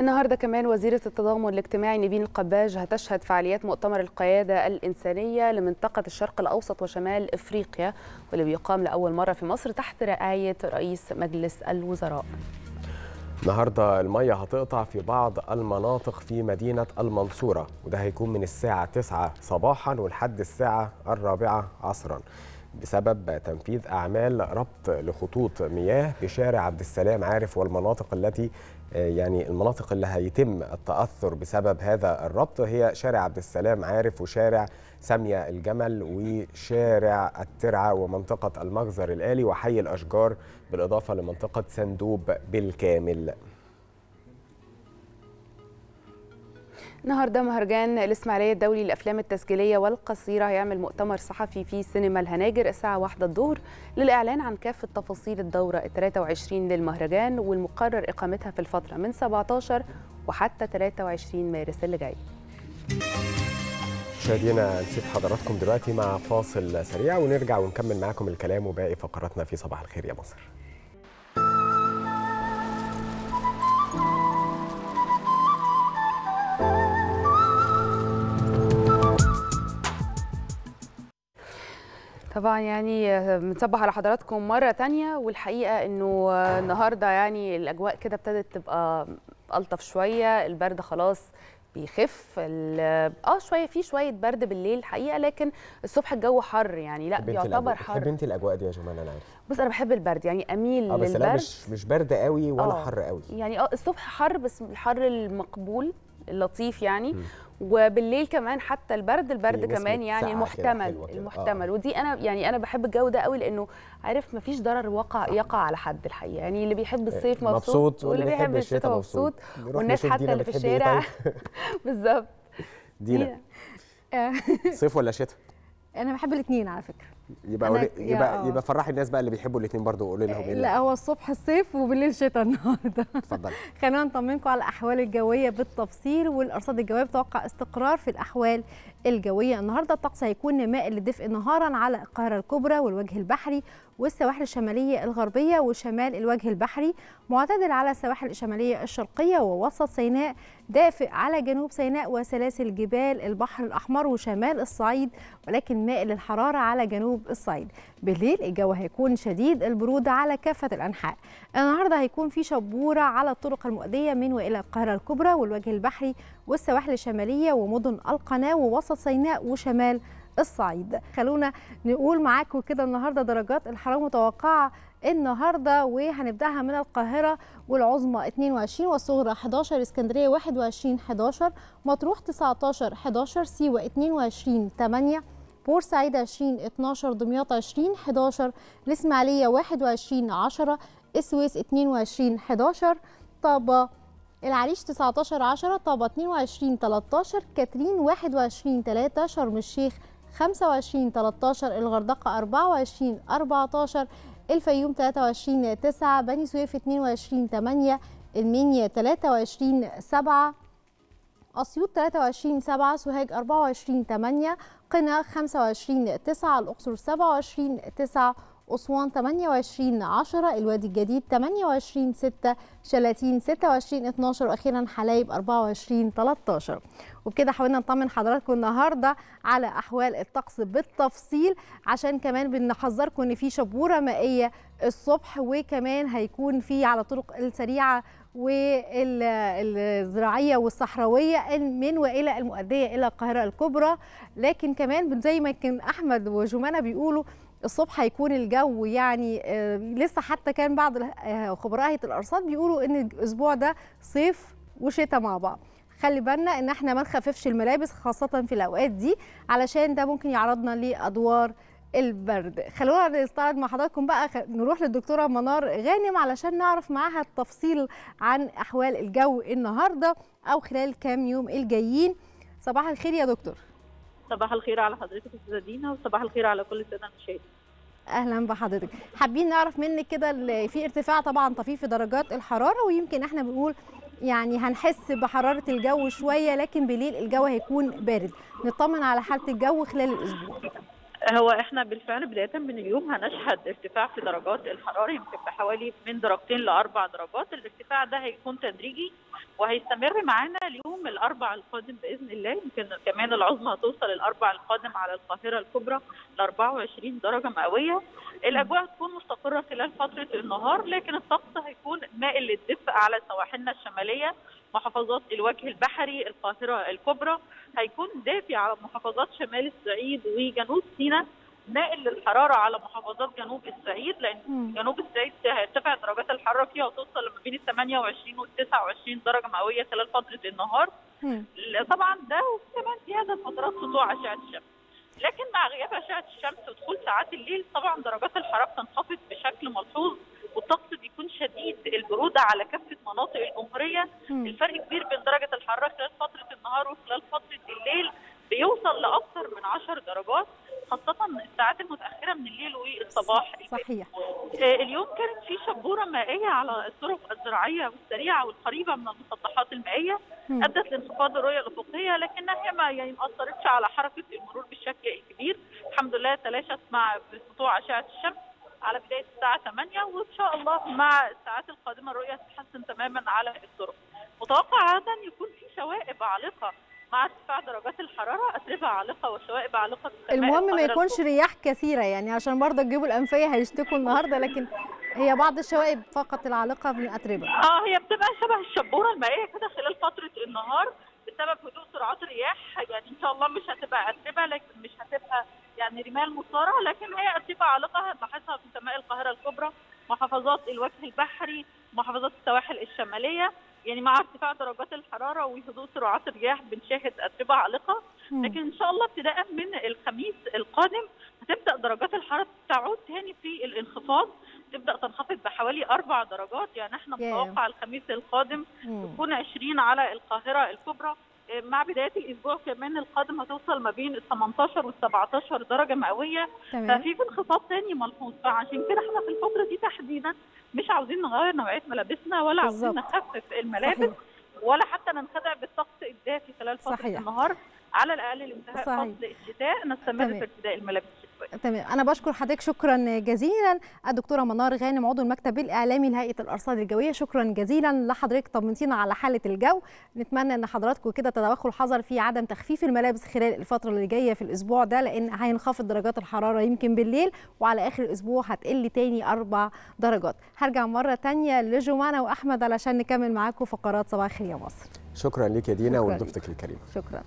النهارده كمان وزيره التضامن الاجتماعي نبيل القباج هتشهد فعاليات مؤتمر القياده الانسانيه لمنطقه الشرق الاوسط وشمال افريقيا واللي بيقام لاول مره في مصر تحت رعايه رئيس مجلس الوزراء. النهارده الميه هتقطع في بعض المناطق في مدينه المنصوره وده هيكون من الساعه 9 صباحا ولحد الساعه الرابعه عصرا بسبب تنفيذ اعمال ربط لخطوط مياه بشارع عبد السلام عارف والمناطق التي آه، يعني المناطق اللي هيتم التأثر بسبب هذا الربط هي شارع عبد السلام عارف وشارع سامية الجمل وشارع الترعة ومنطقة المجزر الآلي وحي الأشجار بالإضافة لمنطقة سندوب بالكامل النهارده مهرجان الاسماعيليه الدولي للافلام التسجيليه والقصيره هيعمل مؤتمر صحفي في سينما الهناجر الساعه 1 الظهر للاعلان عن كافه تفاصيل الدوره 23 للمهرجان والمقرر اقامتها في الفتره من 17 وحتى 23 مارس اللي جاي. مشاهدينا نسيب حضراتكم دلوقتي مع فاصل سريع ونرجع ونكمل معاكم الكلام وباقي فقراتنا في صباح الخير يا مصر. طبعا يعني بنصبح آه، على حضراتكم مره تانية والحقيقه انه آه، النهارده يعني الاجواء كده ابتدت تبقى الطف شويه البرد خلاص بيخف اه شويه في شويه برد بالليل حقيقه لكن الصبح الجو حر يعني لا يعتبر حر بحب انت الاجواء دي يا جمال انا عارف بص انا بحب البرد يعني اميل آه بس للبرد مش مش برد قوي ولا آه حر قوي يعني اه الصبح حر بس الحر المقبول اللطيف يعني م. وبالليل كمان حتى البرد البرد كمان يعني المحتمل المحتمل آه. ودي انا يعني انا بحب الجو ده قوي لانه عارف مفيش ضرر وقع يقع على حد الحقيقه يعني اللي بيحب إيه، الصيف مبسوط, مبسوط واللي بيحب الشتاء مبسوط, مبسوط والناس حتى اللي في إيه؟ الشارع طيب. *laughs* *laughs* بالظبط دينا *laughs* صيف ولا شتاء انا بحب الاثنين على فكره يبقى ولي... يبقى أوه. يبقى فرحي الناس بقى اللي بيحبوا الاثنين برضه قولي لهم ايه لا هو الصبح الصيف وبالليل شتاء النهارده اتفضلي *laughs* خلينا نطمنكم على الاحوال الجويه بالتفصيل والارصاد الجويه بتوقع استقرار في الاحوال الجويه النهارده الطقس هيكون مائل للدفء نهارا على القاهره الكبرى والوجه البحري والسواحل الشماليه الغربيه وشمال الوجه البحري معتدل على السواحل الشماليه الشرقيه ووسط سيناء دافئ على جنوب سيناء وسلاسل جبال البحر الاحمر وشمال الصعيد ولكن مائل الحراره على جنوب جنوب الصعيد بالليل الجو هيكون شديد البرودة على كافة الأنحاء النهاردة هيكون في شبورة على الطرق المؤدية من وإلى القاهرة الكبرى والوجه البحري والسواحل الشمالية ومدن القناة ووسط سيناء وشمال الصعيد خلونا نقول معاكم كده النهارده درجات الحراره متوقعه النهارده وهنبداها من القاهره والعظمى 22 والصغرى 11 اسكندريه 21 11 مطروح 19 11 سيوه 22 8 بورسعيد 20 12 دمياط 20 11 الاسماعيليه 21 10 السويس 22 11 طابا العريش 19 10 طابا 22 13 كاترين 21 3 شرم الشيخ 25 13 الغردقه 24 14 الفيوم 23 9 بني سويف 22 8 المنيا 23 7 أسيوط 23 7 سوهاج 24 8 قنا 25 9 الأقصر 27 9 أسوان 28 10 الوادي الجديد 28 6 شلاتين 26 12 وأخيرا حلايب 24 13 وبكده حاولنا نطمن حضراتكم النهارده على أحوال الطقس بالتفصيل عشان كمان بنحذركم إن في شبورة مائية الصبح وكمان هيكون في على الطرق السريعة والزراعيه والصحراويه من والى المؤديه الى القاهره الكبرى لكن كمان زي ما كان احمد وجمانه بيقولوا الصبح هيكون الجو يعني آه، لسه حتى كان بعض آه، خبراء هيئه الارصاد بيقولوا ان الاسبوع ده صيف وشتاء مع بعض خلي بالنا ان احنا ما نخففش الملابس خاصه في الاوقات دي علشان ده ممكن يعرضنا لادوار البرد خلونا نستعرض مع حضراتكم بقى نروح للدكتوره منار غانم علشان نعرف معاها التفصيل عن احوال الجو النهارده او خلال كام يوم الجايين صباح الخير يا دكتور صباح الخير على حضرتك استاذه دينا وصباح الخير على كل الساده المشاهدين اهلا بحضرتك حابين نعرف منك كده في ارتفاع طبعا طفيف في درجات الحراره ويمكن احنا بنقول يعني هنحس بحراره الجو شويه لكن بليل الجو هيكون بارد نطمن على حاله الجو خلال الاسبوع هو احنا بالفعل بدايه من اليوم هنشهد ارتفاع في درجات الحراره يمكن بحوالي من درجتين لاربع درجات، الارتفاع ده هيكون تدريجي وهيستمر معانا اليوم الاربع القادم باذن الله يمكن كمان العظمى هتوصل الاربع القادم على القاهره الكبرى ل 24 درجه مئويه الاجواء هتكون مستقره خلال فتره النهار لكن الطقس هيكون مائل للدفء على سواحلنا الشماليه محافظات الوجه البحري القاهره الكبرى هيكون دافي على محافظات شمال الصعيد وجنوب سيناء مائل للحراره على محافظات جنوب الصعيد لان جنوب الصعيد هيرتفع درجات الحراره فيها وتوصل ما بين ال 28 وال 29 درجه مئويه خلال فتره النهار طبعا ده وكمان في هذا فترات سطوع اشعه الشمس لكن مع غياب اشعه الشمس ودخول ساعات الليل طبعا درجات الحراره بتنخفض بشكل ملحوظ والطقس بيكون شديد البروده على كافه مناطق الجمهوريه الفرق كبير بين درجه الحراره خلال فتره النهار وخلال فتره الليل بيوصل لاكثر من 10 درجات خاصة الساعات المتأخرة من الليل والصباح صحيح آه، اليوم كانت في شبورة مائية على الطرق الزراعية والسريعة والقريبة من المسطحات المائية م. أدت لانخفاض الرؤية الأفقية لكنها ما يعني ما أثرتش على حركة المرور بشكل كبير الحمد لله تلاشت مع سطوع أشعة الشمس على بداية الساعة 8 وإن شاء الله مع الساعات القادمة الرؤية تتحسن تماما على الطرق متوقع عادة يكون في شوائب عالقة مع ارتفاع درجات الحراره اتربه عالقه وشوائب عالقه في المهم ما يكونش رياح كثيره يعني عشان برضه تجيبوا الانفيه هيشتكوا النهارده لكن هي بعض الشوائب فقط العالقه من اتربه اه هي بتبقى شبه الشبوره المائيه كده خلال فتره النهار بسبب هدوء سرعات الرياح يعني ان شاء الله مش هتبقى اتربه لكن مش هتبقى يعني رمال مصارعه لكن هي اتربه عالقه هنلاحظها في سماء القاهره الكبرى محافظات الوجه البحري محافظات السواحل الشماليه يعني مع ارتفاع درجات الحراره وهدوء سرعات الرياح بنشاهد اتربه عالقه لكن ان شاء الله ابتداء من الخميس القادم هتبدا درجات الحراره تعود تاني في الانخفاض تبدا تنخفض بحوالي اربع درجات يعني احنا متوقع الخميس القادم تكون 20 على القاهره الكبرى مع بدايه الاسبوع كمان القادم هتوصل ما بين ال 18 وال 17 درجه مئويه ففي في انخفاض ثاني ملحوظ فعشان كده احنا في الفتره دي تحديدا مش عاوزين نغير نوعيه ملابسنا ولا بالزبط. عاوزين نخفف الملابس صحيح. ولا حتى ننخدع بالطقس الدافي خلال فتره صحيح. النهار على الاقل الانتهاء فصل الشتاء نستمر في ارتداء الملابس تمام انا بشكر حضرتك شكرا جزيلا الدكتوره منار غانم عضو المكتب الاعلامي لهيئه الارصاد الجويه شكرا جزيلا لحضرتك طمنتينا على حاله الجو نتمنى ان حضراتكم كده تتوخوا الحذر في عدم تخفيف الملابس خلال الفتره اللي جايه في الاسبوع ده لان هينخفض درجات الحراره يمكن بالليل وعلى اخر الاسبوع هتقل تاني اربع درجات هرجع مره تانية لجمانه واحمد علشان نكمل معاكم فقرات صباح الخير يا مصر شكرا ليك يا دينا ولضيفتك الكريمه شكرا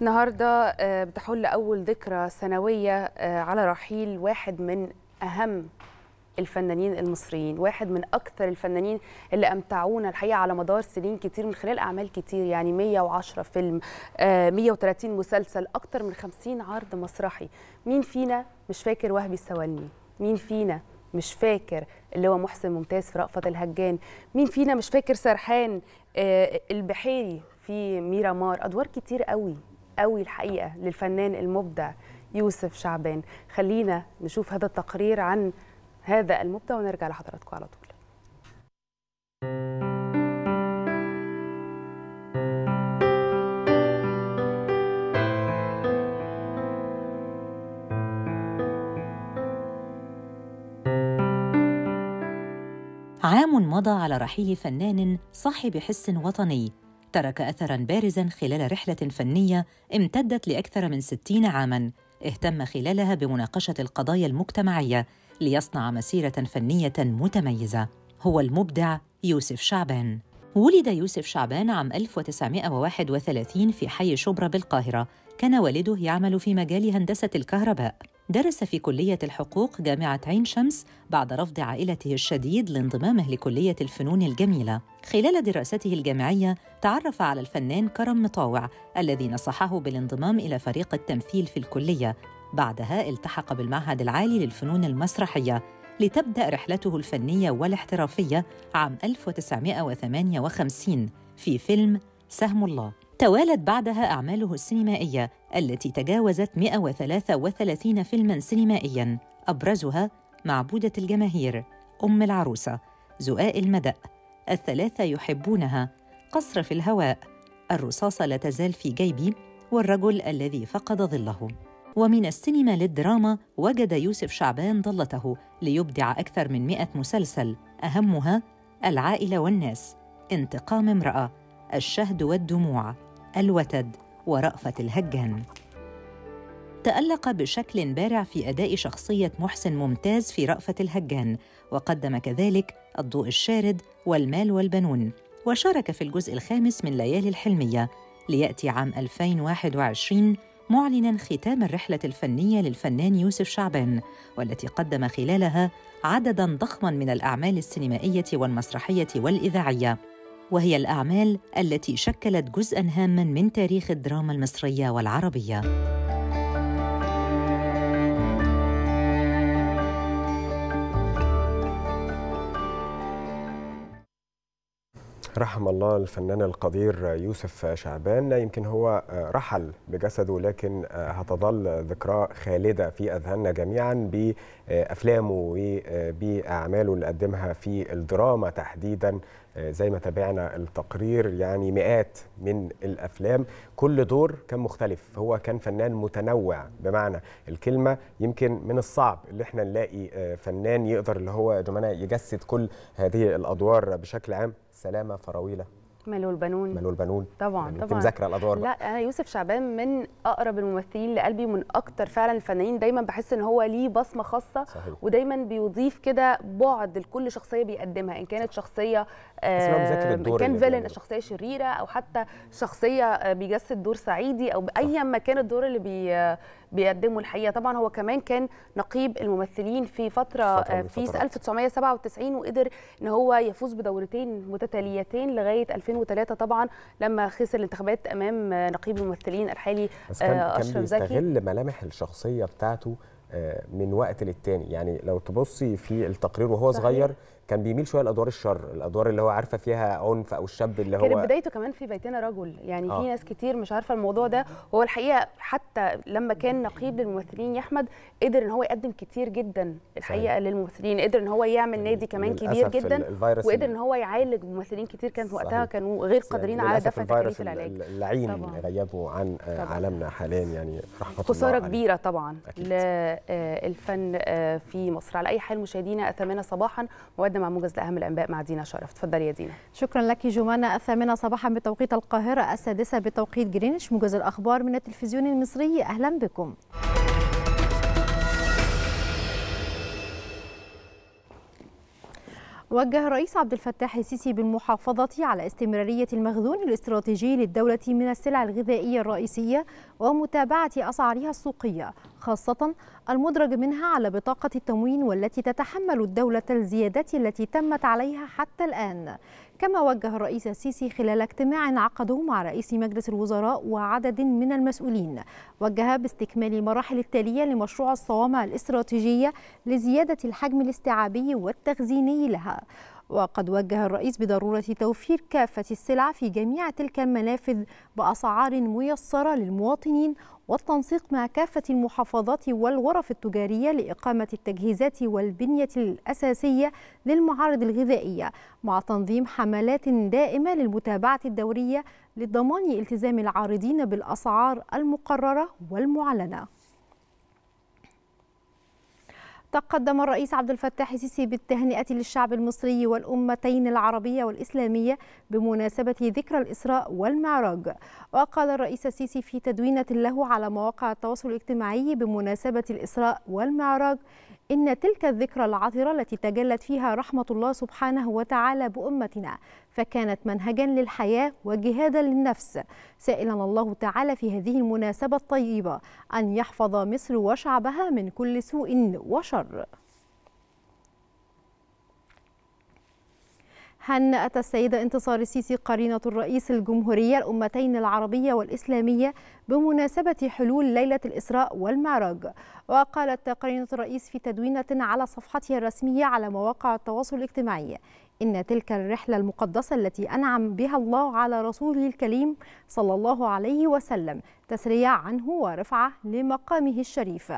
النهارده آه، بتحل اول ذكرى سنويه آه، على رحيل واحد من اهم الفنانين المصريين واحد من اكثر الفنانين اللي امتعونا الحقيقه على مدار سنين كتير من خلال اعمال كتير يعني 110 فيلم 130 آه، مسلسل اكثر من 50 عرض مسرحي مين فينا مش فاكر وهبي السوالمي مين فينا مش فاكر اللي هو محسن ممتاز في رأفت الهجان مين فينا مش فاكر سرحان البحيري في ميرامار ادوار كتير قوي قوي الحقيقه للفنان المبدع يوسف شعبان خلينا نشوف هذا التقرير عن هذا المبدع ونرجع لحضراتكم على طول عام مضى على رحيل فنان صاحب حس وطني ترك أثراً بارزاً خلال رحلة فنية امتدت لأكثر من 60 عاماً اهتم خلالها بمناقشة القضايا المجتمعية ليصنع مسيرة فنية متميزة هو المبدع يوسف شعبان ولد يوسف شعبان عام 1931 في حي شبرا بالقاهرة كان والده يعمل في مجال هندسة الكهرباء درس في كلية الحقوق جامعة عين شمس بعد رفض عائلته الشديد لانضمامه لكلية الفنون الجميلة. خلال دراسته الجامعية تعرف على الفنان كرم مطاوع الذي نصحه بالانضمام إلى فريق التمثيل في الكلية. بعدها التحق بالمعهد العالي للفنون المسرحية لتبدأ رحلته الفنية والاحترافية عام 1958 في فيلم سهم الله. توالت بعدها أعماله السينمائية التي تجاوزت 133 فيلماً سينمائياً أبرزها معبودة الجماهير أم العروسة زؤاء المدأ الثلاثة يحبونها قصر في الهواء الرصاصة لا تزال في جيبي والرجل الذي فقد ظله ومن السينما للدراما وجد يوسف شعبان ضلته ليبدع أكثر من مئة مسلسل أهمها العائلة والناس انتقام امرأة الشهد والدموع الوتد ورأفت الهجان تألق بشكل بارع في أداء شخصية محسن ممتاز في رأفة الهجان وقدم كذلك الضوء الشارد والمال والبنون وشارك في الجزء الخامس من ليالي الحلمية ليأتي عام 2021 معلنا ختام الرحلة الفنية للفنان يوسف شعبان والتي قدم خلالها عددا ضخما من الأعمال السينمائية والمسرحية والإذاعية وهي الأعمال التي شكلت جزءا هاما من تاريخ الدراما المصرية والعربية. رحم الله الفنان القدير يوسف شعبان يمكن هو رحل بجسده لكن هتظل ذكراه خالده في اذهاننا جميعا بافلامه وباعماله اللي قدمها في الدراما تحديدا زي ما تابعنا التقرير يعني مئات من الافلام كل دور كان مختلف هو كان فنان متنوع بمعنى الكلمه يمكن من الصعب اللي احنا نلاقي فنان يقدر اللي هو يا يجسد كل هذه الادوار بشكل عام سلامه فراويله ملو البنون ملو البنون طبعا يعني طبعا مذاكره الادوار لا انا يوسف شعبان من اقرب الممثلين لقلبي ومن اكتر فعلا الفنانين دايما بحس ان هو ليه بصمه خاصه صحيح. ودايما بيضيف كده بعد لكل شخصيه بيقدمها ان كانت شخصيه آه كان فيلن شخصيه شريره او حتى شخصيه آه، بيجسد دور سعيدي او ايا ما كان الدور اللي بي بيقدموا الحقيقه طبعا هو كمان كان نقيب الممثلين في فتره, آه، فترة في 1997 وقدر ان هو يفوز بدورتين متتاليتين لغايه 2003 طبعا لما خسر الانتخابات امام آه، نقيب الممثلين الحالي آه، اشرف زكي بيستغل ملامح الشخصيه بتاعته من وقت للتاني يعني لو تبصي في التقرير وهو صحيح. صغير كان بيميل شويه لادوار الشر الادوار اللي هو عارفه فيها عنف او الشاب اللي هو كانت بدايته كمان في بيتنا رجل يعني آه. في ناس كتير مش عارفه الموضوع ده هو الحقيقه حتى لما كان نقيب للممثلين يا احمد قدر ان هو يقدم كتير جدا الحقيقه صحيح. للممثلين قدر ان هو يعمل نادي كمان كبير جدا وقدر ان هو يعالج ممثلين كتير كان وقتها كانوا غير يعني قادرين على دفع تكاليف العلاج اللعين طبعا. غيبه عن طبعا. عالمنا حاليا يعني رحمه خساره كبيره طبعا للفن آه، آه، في مصر على اي حال مشاهدينا اتمنى صباحا مقدم مع موجز لاهم الانباء مع دينا شرف تفضلي يا دينا شكرا لك جمانه الثامنه صباحا بتوقيت القاهره السادسه بتوقيت جرينتش موجز الاخبار من التلفزيون المصري اهلا بكم وجه الرئيس عبد الفتاح السيسي بالمحافظة على استمرارية المخزون الاستراتيجي للدولة من السلع الغذائية الرئيسية ومتابعة أسعارها السوقية خاصة المدرج منها على بطاقة التموين والتي تتحمل الدولة الزيادات التي تمت عليها حتى الآن كما وجه الرئيس السيسي خلال اجتماع عقده مع رئيس مجلس الوزراء وعدد من المسؤولين وجه باستكمال المراحل التالية لمشروع الصوامع الاستراتيجية لزيادة الحجم الاستيعابي والتخزيني لها وقد وجه الرئيس بضرورة توفير كافة السلع في جميع تلك المنافذ بأسعار ميسرة للمواطنين والتنسيق مع كافة المحافظات والغرف التجارية لإقامة التجهيزات والبنية الأساسية للمعارض الغذائية مع تنظيم حملات دائمة للمتابعة الدورية لضمان التزام العارضين بالأسعار المقررة والمعلنة تقدم الرئيس عبد الفتاح السيسي بالتهنئة للشعب المصري والأمتين العربية والإسلامية بمناسبة ذكرى الإسراء والمعراج وقال الرئيس السيسي في تدوينة له على مواقع التواصل الاجتماعي بمناسبة الإسراء والمعراج إن تلك الذكرى العطرة التي تجلت فيها رحمة الله سبحانه وتعالى بأمتنا فكانت منهجا للحياة وجهادا للنفس سائلا الله تعالى في هذه المناسبة الطيبة أن يحفظ مصر وشعبها من كل سوء وشر هنأت السيدة انتصار السيسي قرينة الرئيس الجمهورية الأمتين العربية والإسلامية بمناسبة حلول ليلة الإسراء والمعراج وقالت قرينة الرئيس في تدوينة على صفحتها الرسمية على مواقع التواصل الاجتماعي إن تلك الرحلة المقدسة التي أنعم بها الله على رسوله الكريم صلى الله عليه وسلم تسريع عنه ورفعة لمقامه الشريف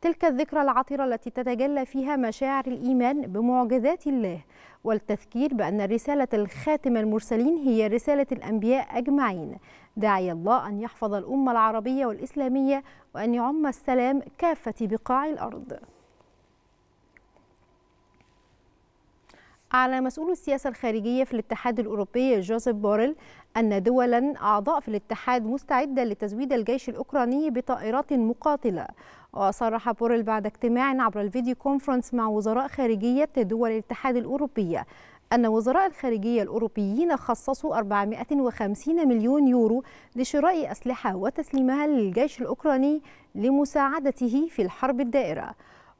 تلك الذكرى العطرة التي تتجلى فيها مشاعر الإيمان بمعجزات الله والتذكير بأن رسالة الخاتم المرسلين هي رسالة الأنبياء أجمعين داعي الله أن يحفظ الأمة العربية والإسلامية وأن يعم السلام كافة بقاع الأرض على مسؤول السياسة الخارجية في الاتحاد الأوروبي جوزيف بوريل أن دولا أعضاء في الاتحاد مستعدة لتزويد الجيش الأوكراني بطائرات مقاتلة وصرح بوريل بعد اجتماع عبر الفيديو كونفرنس مع وزراء خارجية دول الاتحاد الأوروبية أن وزراء الخارجية الأوروبيين خصصوا 450 مليون يورو لشراء أسلحة وتسليمها للجيش الأوكراني لمساعدته في الحرب الدائرة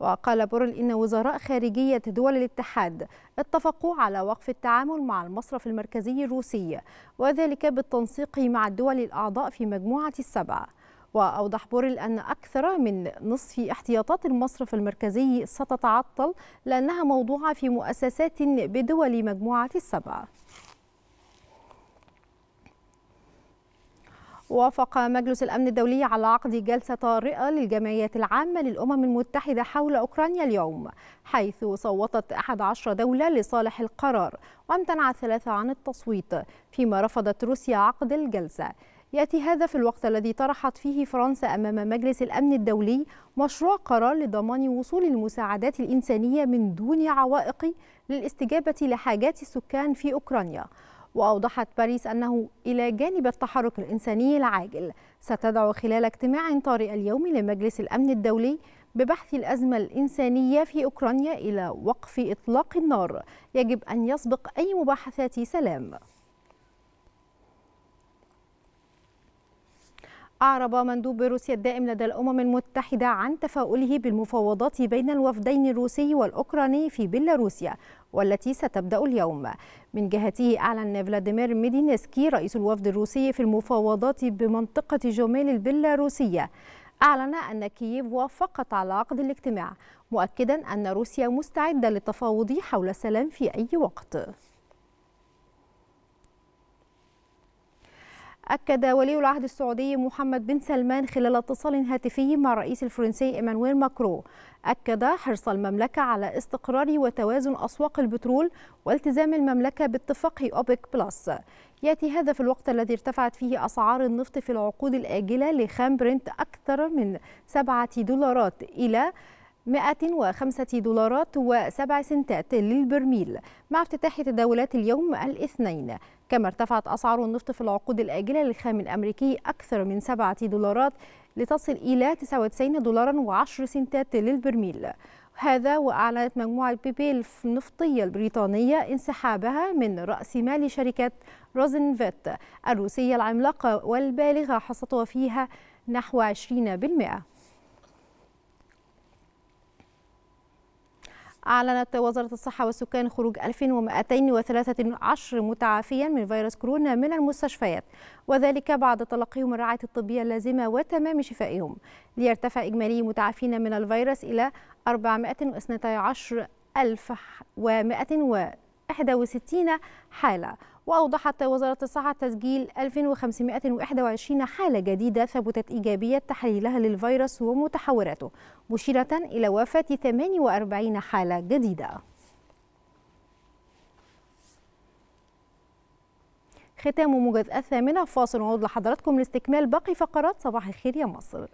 وقال بورل إن وزراء خارجية دول الاتحاد اتفقوا على وقف التعامل مع المصرف المركزي الروسي وذلك بالتنسيق مع الدول الأعضاء في مجموعة السبع وأوضح بوريل أن أكثر من نصف احتياطات المصرف المركزي ستتعطل لأنها موضوعة في مؤسسات بدول مجموعة السبع وافق مجلس الأمن الدولي على عقد جلسة طارئة للجمعيات العامة للأمم المتحدة حول أوكرانيا اليوم حيث صوتت 11 دولة لصالح القرار وامتنعت ثلاثة عن التصويت فيما رفضت روسيا عقد الجلسة يأتي هذا في الوقت الذي طرحت فيه فرنسا أمام مجلس الأمن الدولي مشروع قرار لضمان وصول المساعدات الإنسانية من دون عوائق للاستجابة لحاجات السكان في أوكرانيا وأوضحت باريس أنه إلى جانب التحرك الإنساني العاجل ستدعو خلال اجتماع طارئ اليوم لمجلس الأمن الدولي ببحث الأزمة الإنسانية في أوكرانيا إلى وقف إطلاق النار يجب أن يسبق أي مباحثات سلام أعرب مندوب روسيا الدائم لدى الأمم المتحدة عن تفاؤله بالمفاوضات بين الوفدين الروسي والأوكراني في بيلاروسيا والتي ستبدأ اليوم من جهته أعلن فلاديمير ميدينسكي رئيس الوفد الروسي في المفاوضات بمنطقة جوميل البيلاروسية أعلن أن كييف وافقت على عقد الاجتماع مؤكدا أن روسيا مستعدة للتفاوض حول السلام في أي وقت أكد ولي العهد السعودي محمد بن سلمان خلال اتصال هاتفي مع الرئيس الفرنسي إيمانويل ماكرو أكد حرص المملكة على استقرار وتوازن أسواق البترول والتزام المملكة باتفاق أوبك بلس يأتي هذا في الوقت الذي ارتفعت فيه أسعار النفط في العقود الآجلة لخام برنت أكثر من سبعة دولارات إلى 105 دولارات و7 سنتات للبرميل مع افتتاح تداولات اليوم الاثنين كما ارتفعت أسعار النفط في العقود الآجلة للخام الأمريكي أكثر من 7 دولارات لتصل إلى 99 دولارا و10 سنتات للبرميل هذا وأعلنت مجموعة بيبيل النفطية البريطانية انسحابها من رأس مال شركة روزنفيت الروسية العملاقة والبالغة حصتها فيها نحو 20% أعلنت وزارة الصحة والسكان خروج 1213 متعافيا من فيروس كورونا من المستشفيات وذلك بعد تلقيهم الرعاية الطبية اللازمة وتمام شفائهم ليرتفع إجمالي متعافين من الفيروس إلى 412 ألف ومائة وستين حالة وأوضحت وزارة الصحة تسجيل 1521 حالة جديدة ثبتت إيجابية تحليلها للفيروس ومتحوراته مشيرة إلى وفاة 48 حالة جديدة ختام موجز الثامنة فاصل ونعود لحضراتكم لاستكمال باقي فقرات صباح الخير يا مصر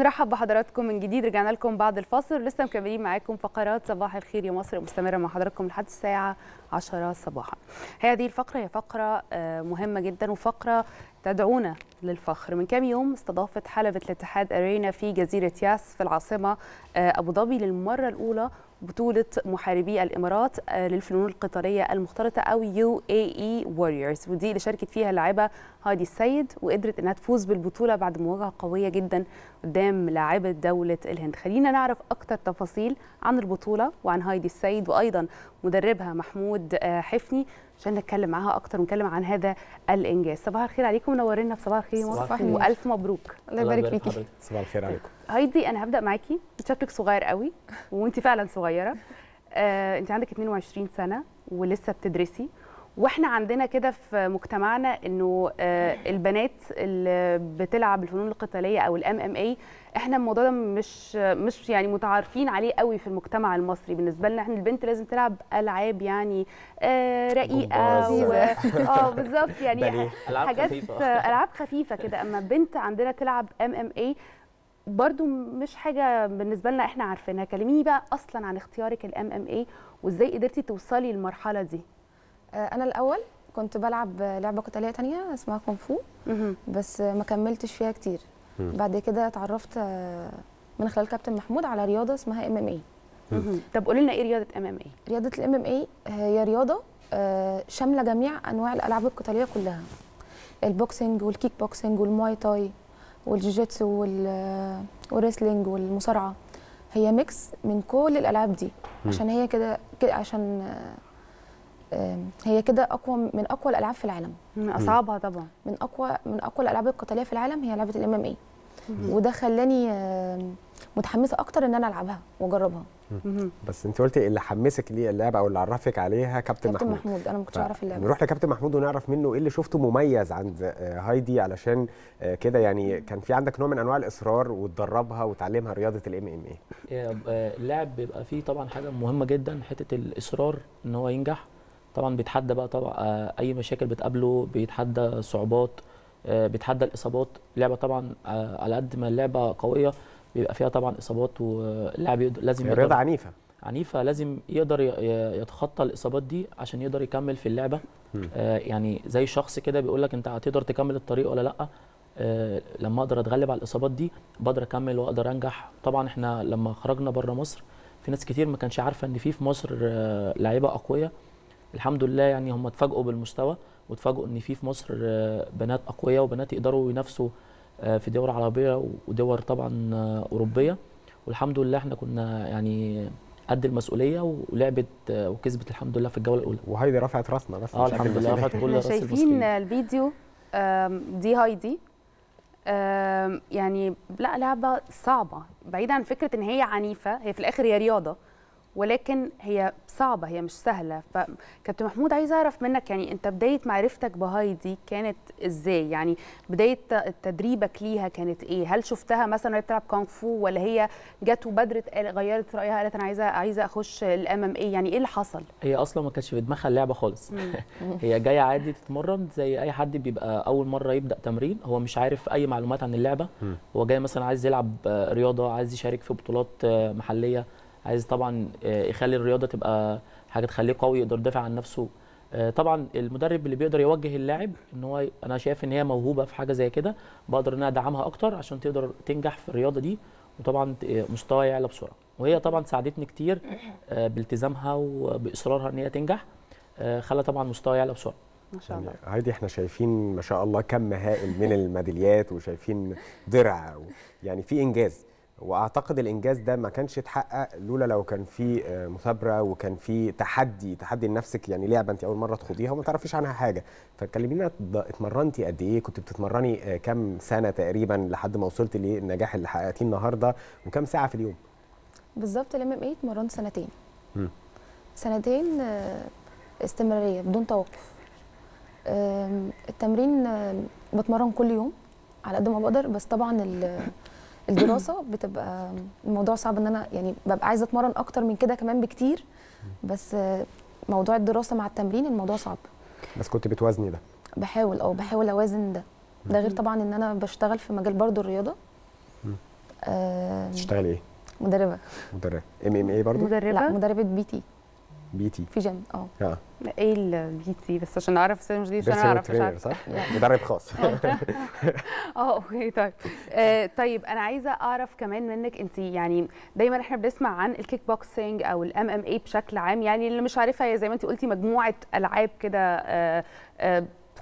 نرحب بحضراتكم من جديد رجعنا لكم بعد الفاصل ولسه مكملين معاكم فقرات صباح الخير يا مصر مستمره مع حضراتكم لحد الساعه 10 صباحا هذه الفقره هي فقره آه، مهمه جدا وفقره تدعونا للفخر من كام يوم استضافت حلبة الاتحاد أرينا في جزيرة ياس في العاصمة آه، أبو ظبي للمرة الأولى بطولة محاربي الإمارات آه، للفنون القتالية المختلطة أو يو إيه اي اي ودي اللي شاركت فيها اللاعبة هادي السيد وقدرت إنها تفوز بالبطولة بعد مواجهة قوية جدا قدام لاعبة دولة الهند خلينا نعرف أكثر تفاصيل عن البطولة وعن هايدي السيد وأيضا مدربها محمود آه، حفني عشان نتكلم معاها اكتر ونتكلم عن هذا الانجاز صباح الخير عليكم منورينا صباح الخير صباح الخير والف مبروك الله يبارك فيكي صباح الخير عليكم هايدي انا هبدا معاكي شكلك صغير قوي وانت فعلا صغيره آه، انت عندك 22 سنه ولسه بتدرسي واحنا عندنا كده في مجتمعنا انه آه البنات اللي بتلعب الفنون القتاليه او الام ام اي احنا الموضوع ده مش مش يعني متعارفين عليه قوي في المجتمع المصري بالنسبه لنا احنا البنت لازم تلعب العاب يعني آه رقيقه و... *laughs* اه بالظبط يعني حاجات آه، العاب خفيفه كده اما بنت عندنا تلعب ام ام اي برضو مش حاجه بالنسبه لنا احنا عارفينها كلميني بقى اصلا عن اختيارك الام ام اي وازاي قدرتي توصلي للمرحله دي آه، انا الاول كنت بلعب لعبه قتاليه تانية اسمها كونغ فو بس ما كملتش فيها كتير بعد كده اتعرفت آه، من خلال كابتن محمود على رياضه اسمها ام ام اي طب قولي لنا ايه رياضه ام ام اي رياضه الام ام آه، اي هي رياضه شامله جميع انواع الالعاب القتاليه كلها البوكسنج والكيك بوكسنج والماي تاي والجوجيتسو والريسلينج والمصارعه هي ميكس من كل الالعاب دي عشان هي كده عشان هي كده اقوى من اقوى الالعاب في العالم من اصعبها طبعا من اقوى من اقوى الالعاب القتاليه في العالم هي لعبه الام ام اي وده خلاني متحمسه اكتر ان انا العبها واجربها بس انت قلتي اللي حمسك ليه اللعبه او اللي عرفك عليها كابتن, كابتن محمود. محمود انا ما كنتش اعرف اللعبه نروح لكابتن محمود ونعرف منه ايه اللي شفته مميز عند آه، هايدي علشان آه، كده يعني كان في عندك نوع من انواع الاصرار وتدربها وتعلمها رياضه الام ام آه، اي اللعب بيبقى فيه طبعا حاجه مهمه جدا حته الاصرار ان هو ينجح طبعا بيتحدى بقى طبعا اي مشاكل بتقابله بيتحدى صعوبات بيتحدى الاصابات لعبه طبعا على قد ما اللعبه قويه بيبقى فيها طبعا اصابات واللاعب لازم يقدر رياضه عنيفه عنيفه لازم يقدر يتخطى الاصابات دي عشان يقدر يكمل في اللعبه آه يعني زي شخص كده بيقول لك انت هتقدر تكمل الطريق ولا لا آه لما اقدر اتغلب على الاصابات دي بقدر اكمل واقدر انجح طبعا احنا لما خرجنا بره مصر في ناس كتير ما كانش عارفه ان في في مصر آه لعيبه اقوياء الحمد لله يعني هم اتفاجئوا بالمستوى واتفاجئوا ان في في مصر آه، بنات اقوياء وبنات يقدروا ينافسوا آه، في دول عربيه ودول طبعا آه، اوروبيه والحمد لله احنا كنا يعني قد المسؤوليه ولعبت آه، وكسبت الحمد لله في الجوله الاولى وهايدي رفعت راسنا بس اه الحمد لله رفعت كل راس شايفين الفيديو دي هايدي يعني لا لعبه صعبه بعيدا عن فكره ان هي عنيفه هي في الاخر هي رياضه ولكن هي صعبه هي مش سهله فكابتن محمود عايز اعرف منك يعني انت بدايه معرفتك بهايدي كانت ازاي يعني بدايه تدريبك ليها كانت ايه هل شفتها مثلا وهي بتلعب كونغ فو ولا هي جت وبدرت غيرت رايها قالت انا عايزه عايزه اخش الام ام اي يعني ايه اللي حصل هي اصلا ما كانتش في دماغها اللعبه خالص *laughs* هي جايه عادي تتمرن زي اي حد بيبقى اول مره يبدا تمرين هو مش عارف اي معلومات عن اللعبه هو جاي مثلا عايز يلعب آه، رياضه عايز يشارك في بطولات آه، محليه عايز طبعا آه، يخلي الرياضه تبقى حاجه تخليه قوي يقدر يدافع عن نفسه آه، طبعا المدرب اللي بيقدر يوجه اللاعب ان هو انا شايف ان هي موهوبه في حاجه زي كده بقدر ان انا ادعمها اكتر عشان تقدر تنجح في الرياضه دي وطبعا آه، مستواي يعلى بسرعه وهي طبعا ساعدتني كتير بالتزامها وباصرارها ان هي تنجح خلى طبعا مستواي يعلى بسرعه ما شاء يعني الله عادي احنا شايفين ما شاء الله كم هائل من الميداليات وشايفين درع يعني في انجاز واعتقد الانجاز ده ما كانش اتحقق لولا لو كان في آه، مثابره وكان في تحدي تحدي لنفسك يعني لعبه انت اول مره تخوضيها وما تعرفيش عنها حاجه فكلمينا اتمرنتي قد ايه كنت بتتمرني آه، كام سنه تقريبا لحد ما وصلت للنجاح اللي حققتيه النهارده وكم ساعه في اليوم بالظبط الام ام اي اتمرنت سنتين م. سنتين آه، استمراريه بدون توقف التمرين بتمرن كل يوم على قد ما بقدر بس طبعا الدراسه بتبقى الموضوع صعب ان انا يعني ببقى عايزه اتمرن اكتر من كده كمان بكتير بس موضوع الدراسه مع التمرين الموضوع صعب بس كنت بتوازني ده بحاول اه بحاول اوازن ده ده غير طبعا ان انا بشتغل في مجال برضو الرياضه بتشتغلي ايه مدربه مدربه ام ام اي برضو مدربه لا مدربه بي تي بيتي في جيم اه. اه ايه البيتي بس عشان اعرف السيرج دي عشان اعرف صح؟ يعني مدرب خاص *laughs* اه اوكي طيب آه، طيب انا عايزه اعرف كمان منك انت يعني دايما احنا بنسمع عن الكيك بوكسنج او الام ام اي بشكل عام يعني اللي مش عارفها هي زي ما انت قلتي مجموعه العاب كده آه،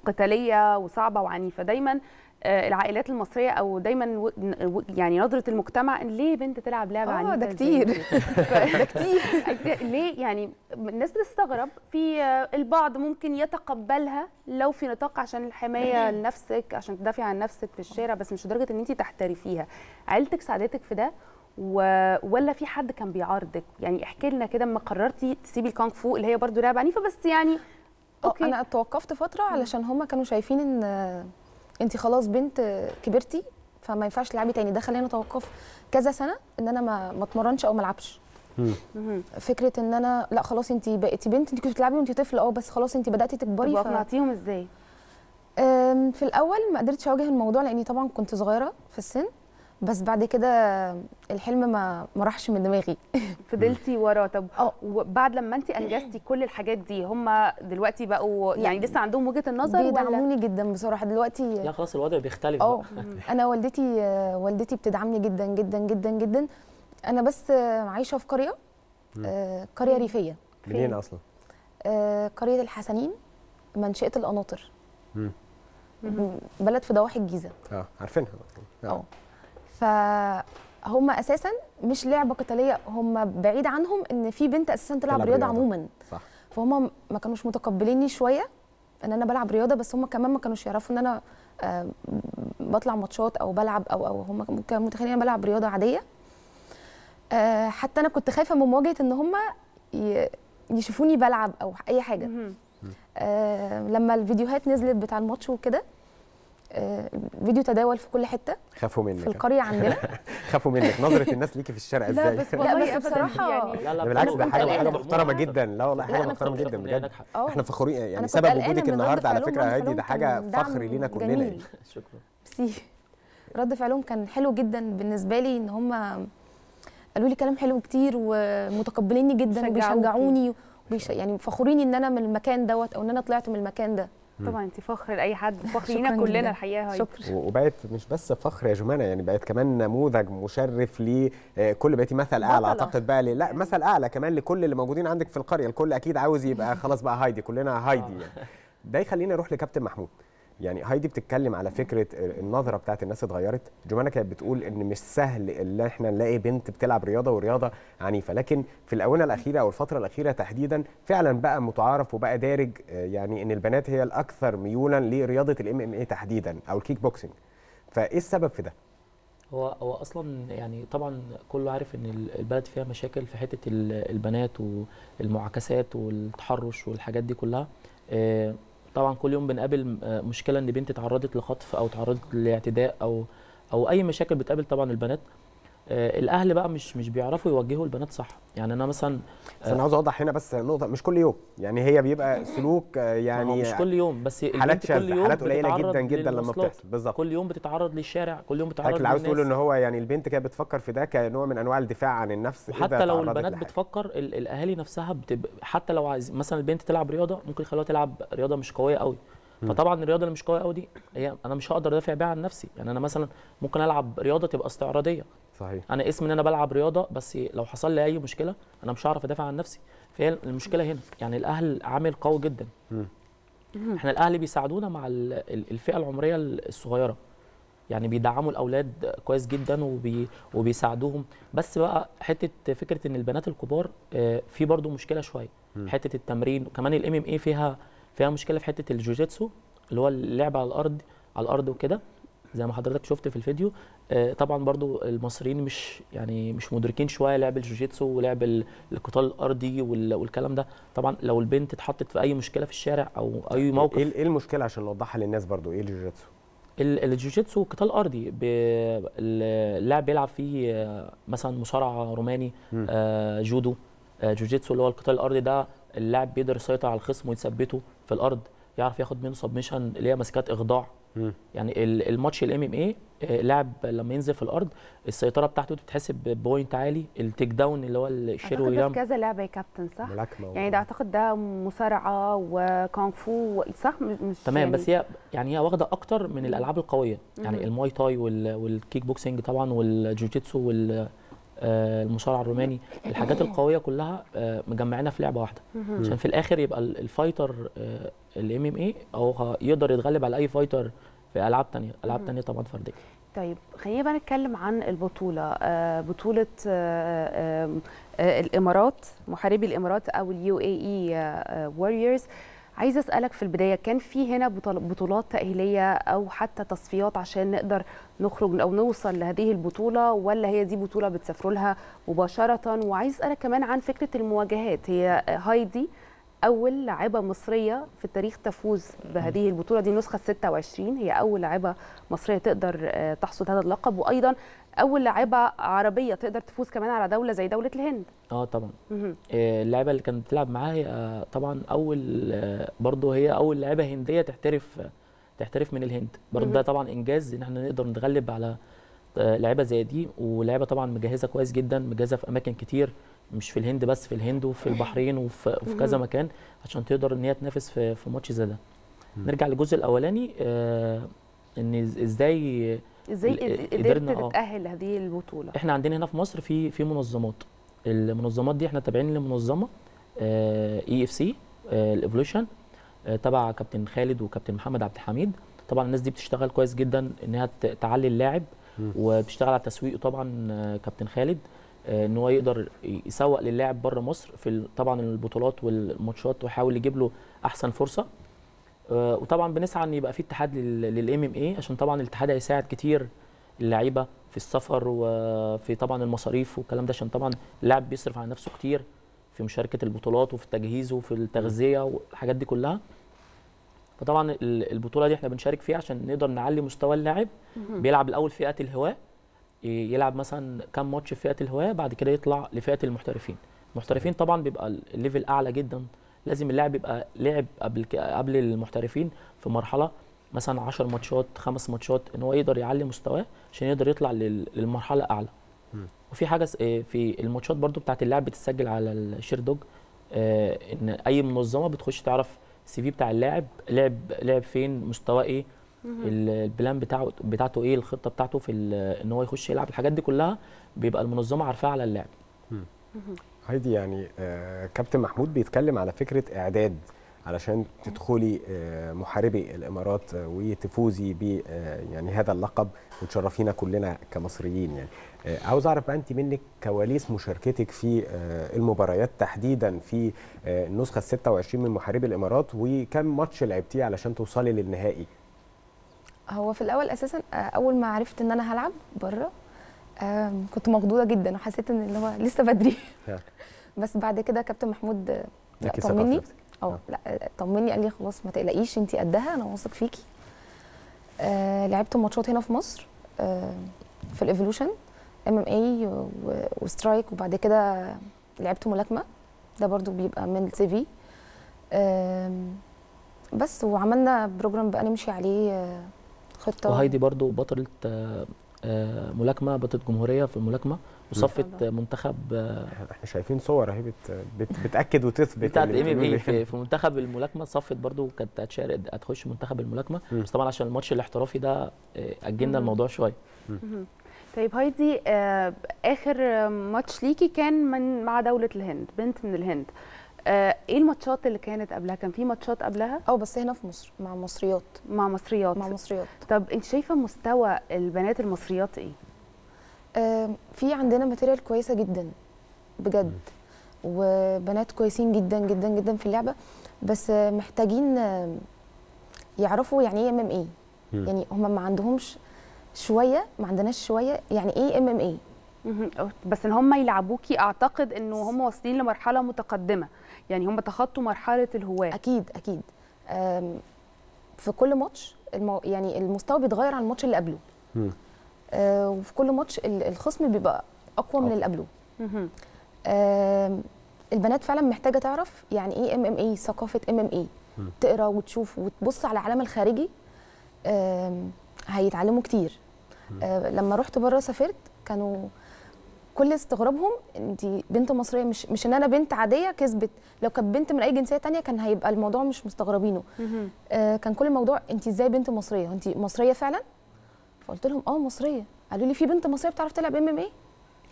قتاليه وصعبه وعنيفه دايما آه، العائلات المصريه او دايما يعني نظره المجتمع ليه بنت تلعب لعبه آه، عنيفه ده كتير *laughs* ده كتير ليه يعني الناس بتستغرب في آه، البعض ممكن يتقبلها لو في نطاق عشان الحمايه لنفسك عشان تدافعي عن نفسك في الشارع بس مش لدرجه ان انت تحترفيها عيلتك ساعدتك في ده و... ولا في حد كان بيعارضك يعني احكي لنا كده اما قررتي تسيبي الكونغ فو اللي هي برضو لعبه عنيفه بس يعني اوكي انا توقفت فتره علشان هم كانوا شايفين ان انت خلاص بنت كبرتي فما ينفعش تلعبي تاني ده خلاني اتوقف كذا سنه ان انا ما ما اتمرنش او ما العبش فكره ان انا لا خلاص انت بقيتي بنت انت كنت بتلعبي وانت طفله اه بس خلاص انت بداتي تكبري ف... اقنعتيهم ازاي في الاول ما قدرتش اواجه الموضوع لاني طبعا كنت صغيره في السن بس بعد كده الحلم ما ما راحش من دماغي *laughs* فضلتي وراه طب اه. وبعد لما انت انجزتي كل الحاجات دي هم دلوقتي بقوا يعني, يعني لسه عندهم وجهه النظر بيدعموني جدا بصراحه دلوقتي لا خلاص الوضع بيختلف اه *laughs* انا والدتي والدتي بتدعمني جدا جدا جدا جدا انا بس عايشه في قريه آه، قريه ريفيه منين اصلا آه، قريه الحسنين منشئه القناطر بلد في ضواحي الجيزه اه عارفينها اه فهم اساسا مش لعبه قتاليه هم بعيد عنهم ان في بنت اساسا تلعب رياضه عموما صح فهم ما كانوش متقبليني شويه ان انا بلعب رياضه بس هم كمان ما كانوش يعرفوا ان انا آه، بطلع ماتشات او بلعب او او هم كانوا متخيلين انا بلعب رياضه عاديه آه، حتى انا كنت خايفه من مواجهه ان هم يشوفوني بلعب او اي حاجه آه، لما الفيديوهات نزلت بتاع الماتش وكده الفيديو آه، تداول في كل حته خافوا منك في القريه عندنا *laughs* خافوا منك نظره الناس ليكي في الشارع ازاي *laughs* لا بس, لا بس بصراحه يعني لا لا بالعكس ده حاجه حاجه محترمه جدا لا والله حاجه محترمه جدا بجد أه. احنا فخورين يعني سبب وجودك النهارده على فكره هادي ده حاجه فخر لينا كلنا *laughs* شكرا ميرسي رد فعلهم كان حلو جدا بالنسبه لي ان هم قالوا لي كلام حلو كتير ومتقبليني جدا وبيشجعوني يعني فخورين ان انا من المكان دوت او ان انا طلعت من المكان ده طبعا انت فخر لاي حد فخر لينا كلنا الحقيقه شكرا وبقت مش بس فخر يا جمانه يعني بقت كمان نموذج مشرف لكل آه، بقيتي مثل اعلى اعتقد بقى لي لا يعني. مثل اعلى كمان لكل اللي موجودين عندك في القريه الكل اكيد عاوز يبقى خلاص بقى هايدي كلنا هايدي آه. يعني ده يخليني اروح لكابتن محمود يعني هايدي بتتكلم على فكره النظره بتاعت الناس اتغيرت جمانه كانت بتقول ان مش سهل ان احنا نلاقي بنت بتلعب رياضه ورياضه عنيفه لكن في الاونه الاخيره او الفتره الاخيره تحديدا فعلا بقى متعارف وبقى دارج آه، يعني ان البنات هي الاكثر ميولا لرياضه الام ام اي تحديدا او الكيك بوكسنج فايه السبب في ده هو هو اصلا يعني طبعا كله عارف ان البلد فيها مشاكل في حته البنات والمعاكسات والتحرش والحاجات دي كلها آه، طبعا كل يوم بنقابل آه، مشكله ان بنت تعرضت لخطف او تعرضت لاعتداء او او اي مشاكل بتقابل طبعا البنات آه، الاهل بقى مش مش بيعرفوا يوجهوا البنات صح يعني انا مثلا بس انا آه، عاوز اوضح هنا بس نقطه مش كل يوم يعني هي بيبقى *laughs* سلوك آه، يعني مش كل يوم بس حالات شاذه حالات قليله جدا جدا لما بتحصل بالظبط كل يوم بتتعرض للشارع كل يوم بتتعرض اللي عاوز تقول ان هو يعني البنت كانت بتفكر في ده كنوع من انواع الدفاع عن النفس وحتى لو البنات لحاجة. بتفكر الاهالي نفسها بتبقى حتى لو عايز مثلا البنت تلعب رياضه ممكن يخلوها تلعب رياضه مش قويه قوي فطبعا الرياضه اللي مش قويه قوي دي هي انا مش هقدر ادافع بيها عن نفسي يعني انا مثلا ممكن العب رياضه تبقى استعراضيه صحيح انا اسم ان انا بلعب رياضه بس لو حصل لي اي مشكله انا مش هعرف ادافع عن نفسي فهي المشكله هنا يعني الاهل عامل قوي جدا مم. احنا الاهل بيساعدونا مع الفئه العمريه الصغيره يعني بيدعموا الاولاد كويس جدا وبي وبيساعدوهم بس بقى حته فكره ان البنات الكبار آه، في برضو مشكله شويه حته التمرين وكمان الام ام اي فيها فيها مشكله في حته الجوجيتسو اللي هو اللعب على الارض على الارض وكده زي ما حضرتك شفت في الفيديو آه، طبعا برضو المصريين مش يعني مش مدركين شويه لعب الجوجيتسو ولعب القتال الارضي والكلام ده طبعا لو البنت اتحطت في اي مشكله في الشارع او اي إيه، موقف ايه المشكله عشان نوضحها للناس برضو ايه الجوجيتسو الجوجيتسو قتال ارضي اللاعب بيلعب فيه آه، مثلا مصارعه روماني آه، جودو جوجيتسو اللي هو القتال الارضي ده اللاعب بيقدر يسيطر على الخصم ويثبته في الارض يعرف ياخد منه سبمشن اللي هي مسكات اخضاع يعني الماتش الام ام آه، اي لاعب لما ينزل في الارض السيطره بتاعته بتتحسب بوينت عالي التيك داون اللي هو الشيرو ويام كذا لعبه يا كابتن صح ملاكمة يعني ده اعتقد ده مصارعه وكونغ فو صح مش تمام يعني بس هي يعني هي واخده اكتر من الالعاب القويه يعني الماي تاي والكيك بوكسنج طبعا والجوجيتسو وال آه، المصارع الروماني الحاجات القويه كلها آه، مجمعينها في لعبه واحده عشان في الاخر يبقى الفايتر الام ام اي هو يقدر يتغلب على اي فايتر في العاب ثانيه العاب ثانيه طبعا فرديه طيب خلينا بقى نتكلم عن البطوله آه بطوله آه آه, آه، الامارات محاربي الامارات او اليو إيه اي اي ووريرز عايزه اسالك في البدايه كان في هنا بطولات تاهيليه او حتى تصفيات عشان نقدر نخرج او نوصل لهذه البطوله ولا هي دي بطوله بتسافروا لها مباشره وعايز اسالك كمان عن فكره المواجهات هي هايدي آه اول لاعبه مصريه في التاريخ تفوز بهذه البطوله دي النسخه 26 هي اول لاعبه مصريه تقدر آه، تحصد هذا اللقب وايضا اول لاعبه عربيه تقدر تفوز كمان على دوله زي دوله الهند اه طبعا آه، اللاعبه اللي كانت بتلعب معاها آه، طبعا اول برضه هي اول لاعبه هنديه تحترف تحترف من الهند برضه ده طبعا انجاز ان احنا نقدر نتغلب على لعبة زي دي ولاعيبه طبعا مجهزه كويس جدا مجهزه في اماكن كتير مش في الهند بس في الهند وفي البحرين وفي, وفي كذا مكان عشان تقدر ان هي تنافس في, في ماتش زي ده نرجع للجزء الاولاني آه ان ازاي ازاي قدرت آه. تتاهل هذه البطوله احنا عندنا هنا في مصر في في منظمات المنظمات دي احنا تابعين لمنظمه اي آه، e اف آه، سي الايفولوشن تبع كابتن خالد وكابتن محمد عبد الحميد طبعا الناس دي بتشتغل كويس جدا انها تعلي اللاعب وبتشتغل على تسويقه طبعا كابتن خالد آه، ان هو يقدر يسوق للاعب بره مصر في طبعا البطولات والماتشات ويحاول يجيب له احسن فرصه آه، وطبعا بنسعى ان يبقى في اتحاد للام ام اي عشان طبعا الاتحاد هيساعد كتير اللعيبه في السفر وفي طبعا المصاريف والكلام ده عشان طبعا اللاعب بيصرف على نفسه كتير في مشاركه البطولات وفي التجهيز وفي التغذيه والحاجات دي كلها فطبعا البطوله دي احنا بنشارك فيها عشان نقدر نعلي مستوى اللاعب بيلعب الاول فئه الهواه يلعب مثلا كام ماتش في فئه الهواه بعد كده يطلع لفئه المحترفين المحترفين طبعا بيبقى الليفل اعلى جدا لازم اللاعب يبقى لعب قبل قبل المحترفين في مرحله مثلا 10 ماتشات خمس ماتشات ان هو يقدر يعلي مستواه عشان يقدر يطلع للمرحله اعلى وفي حاجه آه، في الماتشات برده بتاعت اللاعب بتتسجل على الشير دوج آه، ان اي منظمه بتخش تعرف السي في بتاع اللاعب لعب لعب فين مستواه ايه البلان بتاعه بتاعته ايه الخطه بتاعته في ان هو يخش يلعب الحاجات دي كلها بيبقى المنظمه عارفاها على اللعب هايدي يعني آه، كابتن محمود بيتكلم على فكره اعداد علشان تدخلي آه، محاربي الامارات آه، وتفوزي ب يعني هذا اللقب وتشرفينا كلنا كمصريين يعني عاوز اعرف بقى انت منك كواليس مشاركتك في المباريات تحديدا في النسخه ال 26 من محاربي الامارات وكم ماتش لعبتيه علشان توصلي للنهائي هو في الاول اساسا آه، اول ما عرفت ان انا هلعب بره كنت مخضوضه جدا وحسيت ان اللي هو *laughs* لسه بدري بس بعد كده كابتن محمود آه، طمني اه لا آه، طمني قال لي خلاص ما تقلقيش انت قدها انا واثق فيكي لعبت ماتشات هنا في مصر في الايفولوشن ام ام اي وسترايك وبعد كده لعبت ملاكمه ده برضو بيبقى من السي في بس وعملنا بروجرام بقى نمشي عليه خطة وهايدي برضو بطلة آه، آه، ملاكمه بطلة جمهوريه في الملاكمه وصفت منتخب آه، احنا شايفين صور اهي بت بت بتاكد وتثبت بتاعت ام إيه بي في, إيه. في منتخب الملاكمه صفت برضو كانت هتشارك هتخش منتخب الملاكمه بس طبعا عشان الماتش الاحترافي ده اجلنا الموضوع شويه طيب هايدي اخر ماتش ليكي كان من مع دوله الهند بنت من الهند آه آه، ايه الماتشات اللي كانت قبلها كان في ماتشات قبلها اه بس هنا في مصر مع مصريات مع مصريات مع مصريات طب انت شايفه مستوى البنات المصريات ايه آه في عندنا ماتيريال كويسه جدا بجد وبنات كويسين جدا جدا جدا في اللعبه بس محتاجين آه، يعرفوا يعني ايه ام ام ايه يعني هم ما عندهمش شويه ما عندناش شويه يعني ايه ام ام ايه بس ان هم يلعبوكي اعتقد انه هم واصلين لمرحله متقدمه يعني هم تخطوا مرحله الهواه اكيد اكيد في كل ماتش المو... يعني المستوى بيتغير عن الماتش اللي قبله أه، وفي كل ماتش الخصم بيبقى اقوى من اللي قبله البنات فعلا محتاجه تعرف يعني ايه ام ام اي ثقافه ام ام اي تقرا وتشوف وتبص على العالم الخارجي هيتعلموا كتير أه، لما رحت بره سافرت كانوا كل استغرابهم انت بنت مصريه مش مش ان انا بنت عاديه كسبت لو كانت بنت من اي جنسيه تانية كان هيبقى الموضوع مش مستغربينه آه كان كل الموضوع انت ازاي بنت مصريه انت مصريه فعلا فقلت لهم اه مصريه قالوا لي في بنت مصريه بتعرف تلعب ام ام اي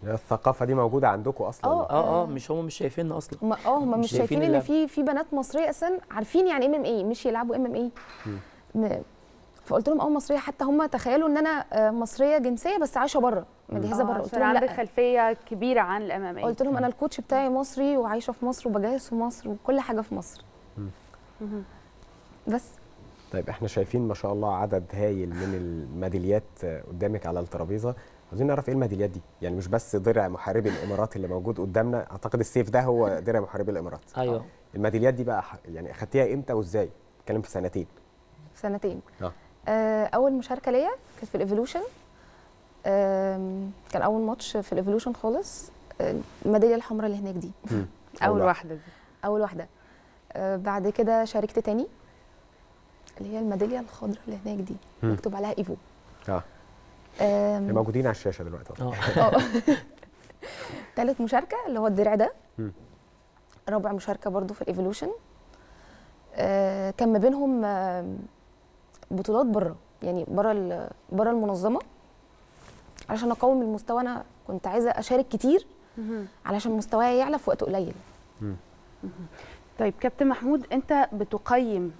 الثقافه دي موجوده عندكم اصلا اه اه, آه، مش هم مش شايفيننا اصلا اه هم مش, مش شايفين, شايفين ان في في بنات مصريه اصلا عارفين يعني ام ام اي مش يلعبوا ام ام اي فقلت لهم اه مصريه حتى هم تخيلوا ان انا آه، مصريه جنسيه بس عايشه بره مجهزه بره قلت لهم عندك خلفيه كبيره عن الاماميه قلت لهم انا الكوتش بتاعي مصري وعايشه في مصر وبجهز في مصر وكل حاجه في مصر بس طيب احنا شايفين ما شاء الله عدد هايل من الميداليات آه، قدامك على الترابيزه عايزين نعرف ايه الميداليات دي يعني مش بس درع محاربي الامارات اللي موجود قدامنا اعتقد السيف ده هو *laughs* درع محاربي الامارات ايوه آه. الميداليات دي بقى يعني اخدتيها امتى وازاي؟ بتتكلم في سنتين سنتين اه آه، اول مشاركه ليا كانت في الايفولوشن كان اول ماتش في الايفولوشن خالص آه، الميداليه الحمراء اللي هناك دي اول واحده دي اول واحده آه، بعد كده شاركت تاني اللي هي الميداليه الخضراء اللي هناك دي مكتوب عليها ايفو اه موجودين على الشاشه دلوقتي *laughs* اه تالت مشاركه اللي هو الدرع ده رابع مشاركه برضو في الايفولوشن كان ما بينهم بطولات بره يعني بره بره المنظمه علشان اقوم المستوى انا كنت عايزه اشارك كتير علشان مستواي يعلى في وقت قليل طيب كابتن محمود انت بتقيم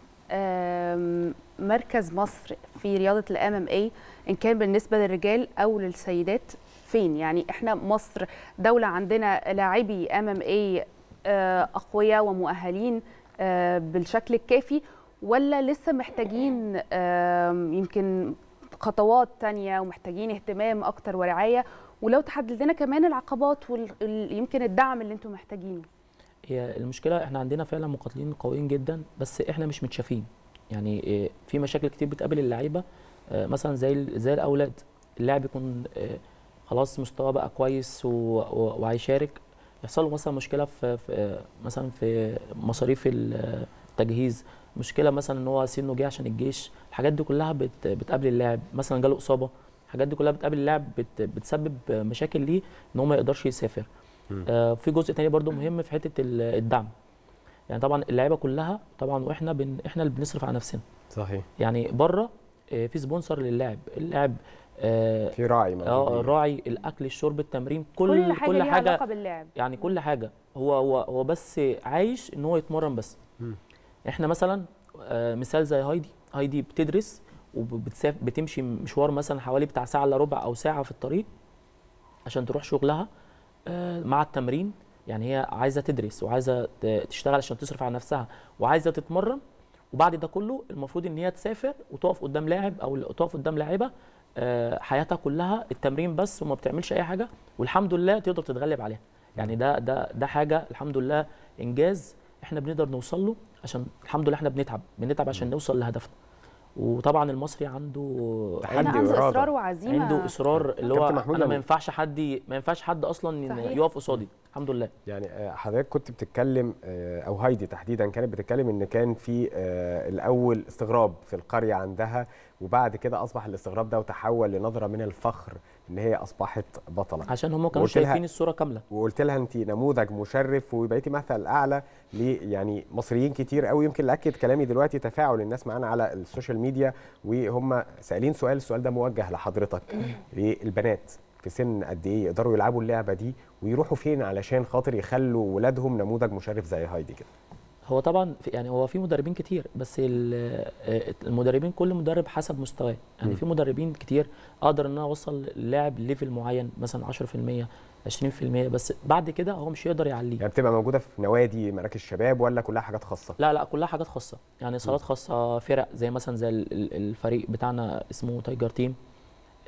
مركز مصر في رياضه الام ام اي ان كان بالنسبه للرجال او للسيدات فين يعني احنا مصر دوله عندنا لاعبي ام ام اي آه، اقوياء ومؤهلين آه، بالشكل الكافي ولا لسه محتاجين يمكن خطوات تانية ومحتاجين اهتمام أكتر ورعاية ولو تحدد لنا كمان العقبات ويمكن الدعم اللي انتم محتاجينه هي المشكله احنا عندنا فعلا مقاتلين قويين جدا بس احنا مش متشافين يعني آه، في مشاكل كتير بتقابل اللعيبه آه، مثلا زي زي الاولاد اللاعب يكون آه، خلاص مستواه بقى كويس وهيشارك يحصل له مثلا مشكله في مثلا في مصاريف التجهيز مشكله مثلا ان هو سنه جه عشان الجيش الحاجات دي كلها بت بتقابل اللاعب مثلا جاله اصابه الحاجات دي كلها بتقابل اللاعب بت بتسبب مشاكل ليه ان هو ما يقدرش يسافر آه في جزء تاني برده مهم في حته الدعم يعني طبعا اللعيبه كلها طبعا واحنا بن احنا اللي بنصرف على نفسنا صحيح يعني بره آه في سبونسر للاعب اللاعب آه، في راعي اه راعي الاكل الشرب التمرين كل كل حاجه, كل حاجة علاقه باللعب يعني كل حاجه هو هو هو بس عايش ان هو يتمرن بس م. احنا مثلا آه، مثال زي هايدي هايدي بتدرس وبتمشي مشوار مثلا حوالي بتاع ساعه الا ربع او ساعه في الطريق عشان تروح شغلها آه، مع التمرين يعني هي عايزه تدرس وعايزه تشتغل عشان تصرف على نفسها وعايزه تتمرن وبعد ده كله المفروض ان هي تسافر وتقف قدام لاعب او تقف قدام لاعيبه آه، حياتها كلها التمرين بس وما بتعملش اي حاجه والحمد لله تقدر تتغلب عليها يعني ده ده ده حاجه الحمد لله انجاز احنا بنقدر نوصل له عشان الحمد لله احنا بنتعب بنتعب عشان نوصل لهدفنا وطبعا المصري عنده تحدي عنده اصرار وعزيمه عنده اصرار اللي هو انا ما ينفعش حد ما ينفعش حد اصلا يقف قصادي الحمد لله يعني آه، حضرتك كنت بتتكلم آه، او هايدي تحديدا كانت بتتكلم ان كان في آه، الاول استغراب في القريه عندها وبعد كده اصبح الاستغراب ده وتحول لنظره من الفخر ان هي اصبحت بطله عشان هم كانوا شايفين الصوره كامله وقلت لها انت نموذج مشرف وبقيتي مثل اعلى لي يعني مصريين كتير قوي يمكن لاكد كلامي دلوقتي تفاعل الناس معانا على السوشيال ميديا وهم سائلين سؤال السؤال ده موجه لحضرتك *clears throat* للبنات في سن قد ايه يقدروا يلعبوا اللعبه دي ويروحوا فين علشان خاطر يخلوا ولادهم نموذج مشرف زي هايدي كده هو طبعا يعني هو في مدربين كتير بس آه، المدربين كل مدرب حسب مستواه يعني م. في مدربين كتير اقدر ان انا اوصل اللاعب ليفل معين مثلا 10% 20% بس بعد كده هو مش يقدر يعليه يعني بتبقى موجوده في نوادي مراكز شباب ولا كلها حاجات خاصه لا لا كلها حاجات خاصه يعني صالات خاصه فرق زي مثلا زي الفريق بتاعنا اسمه تايجر تيم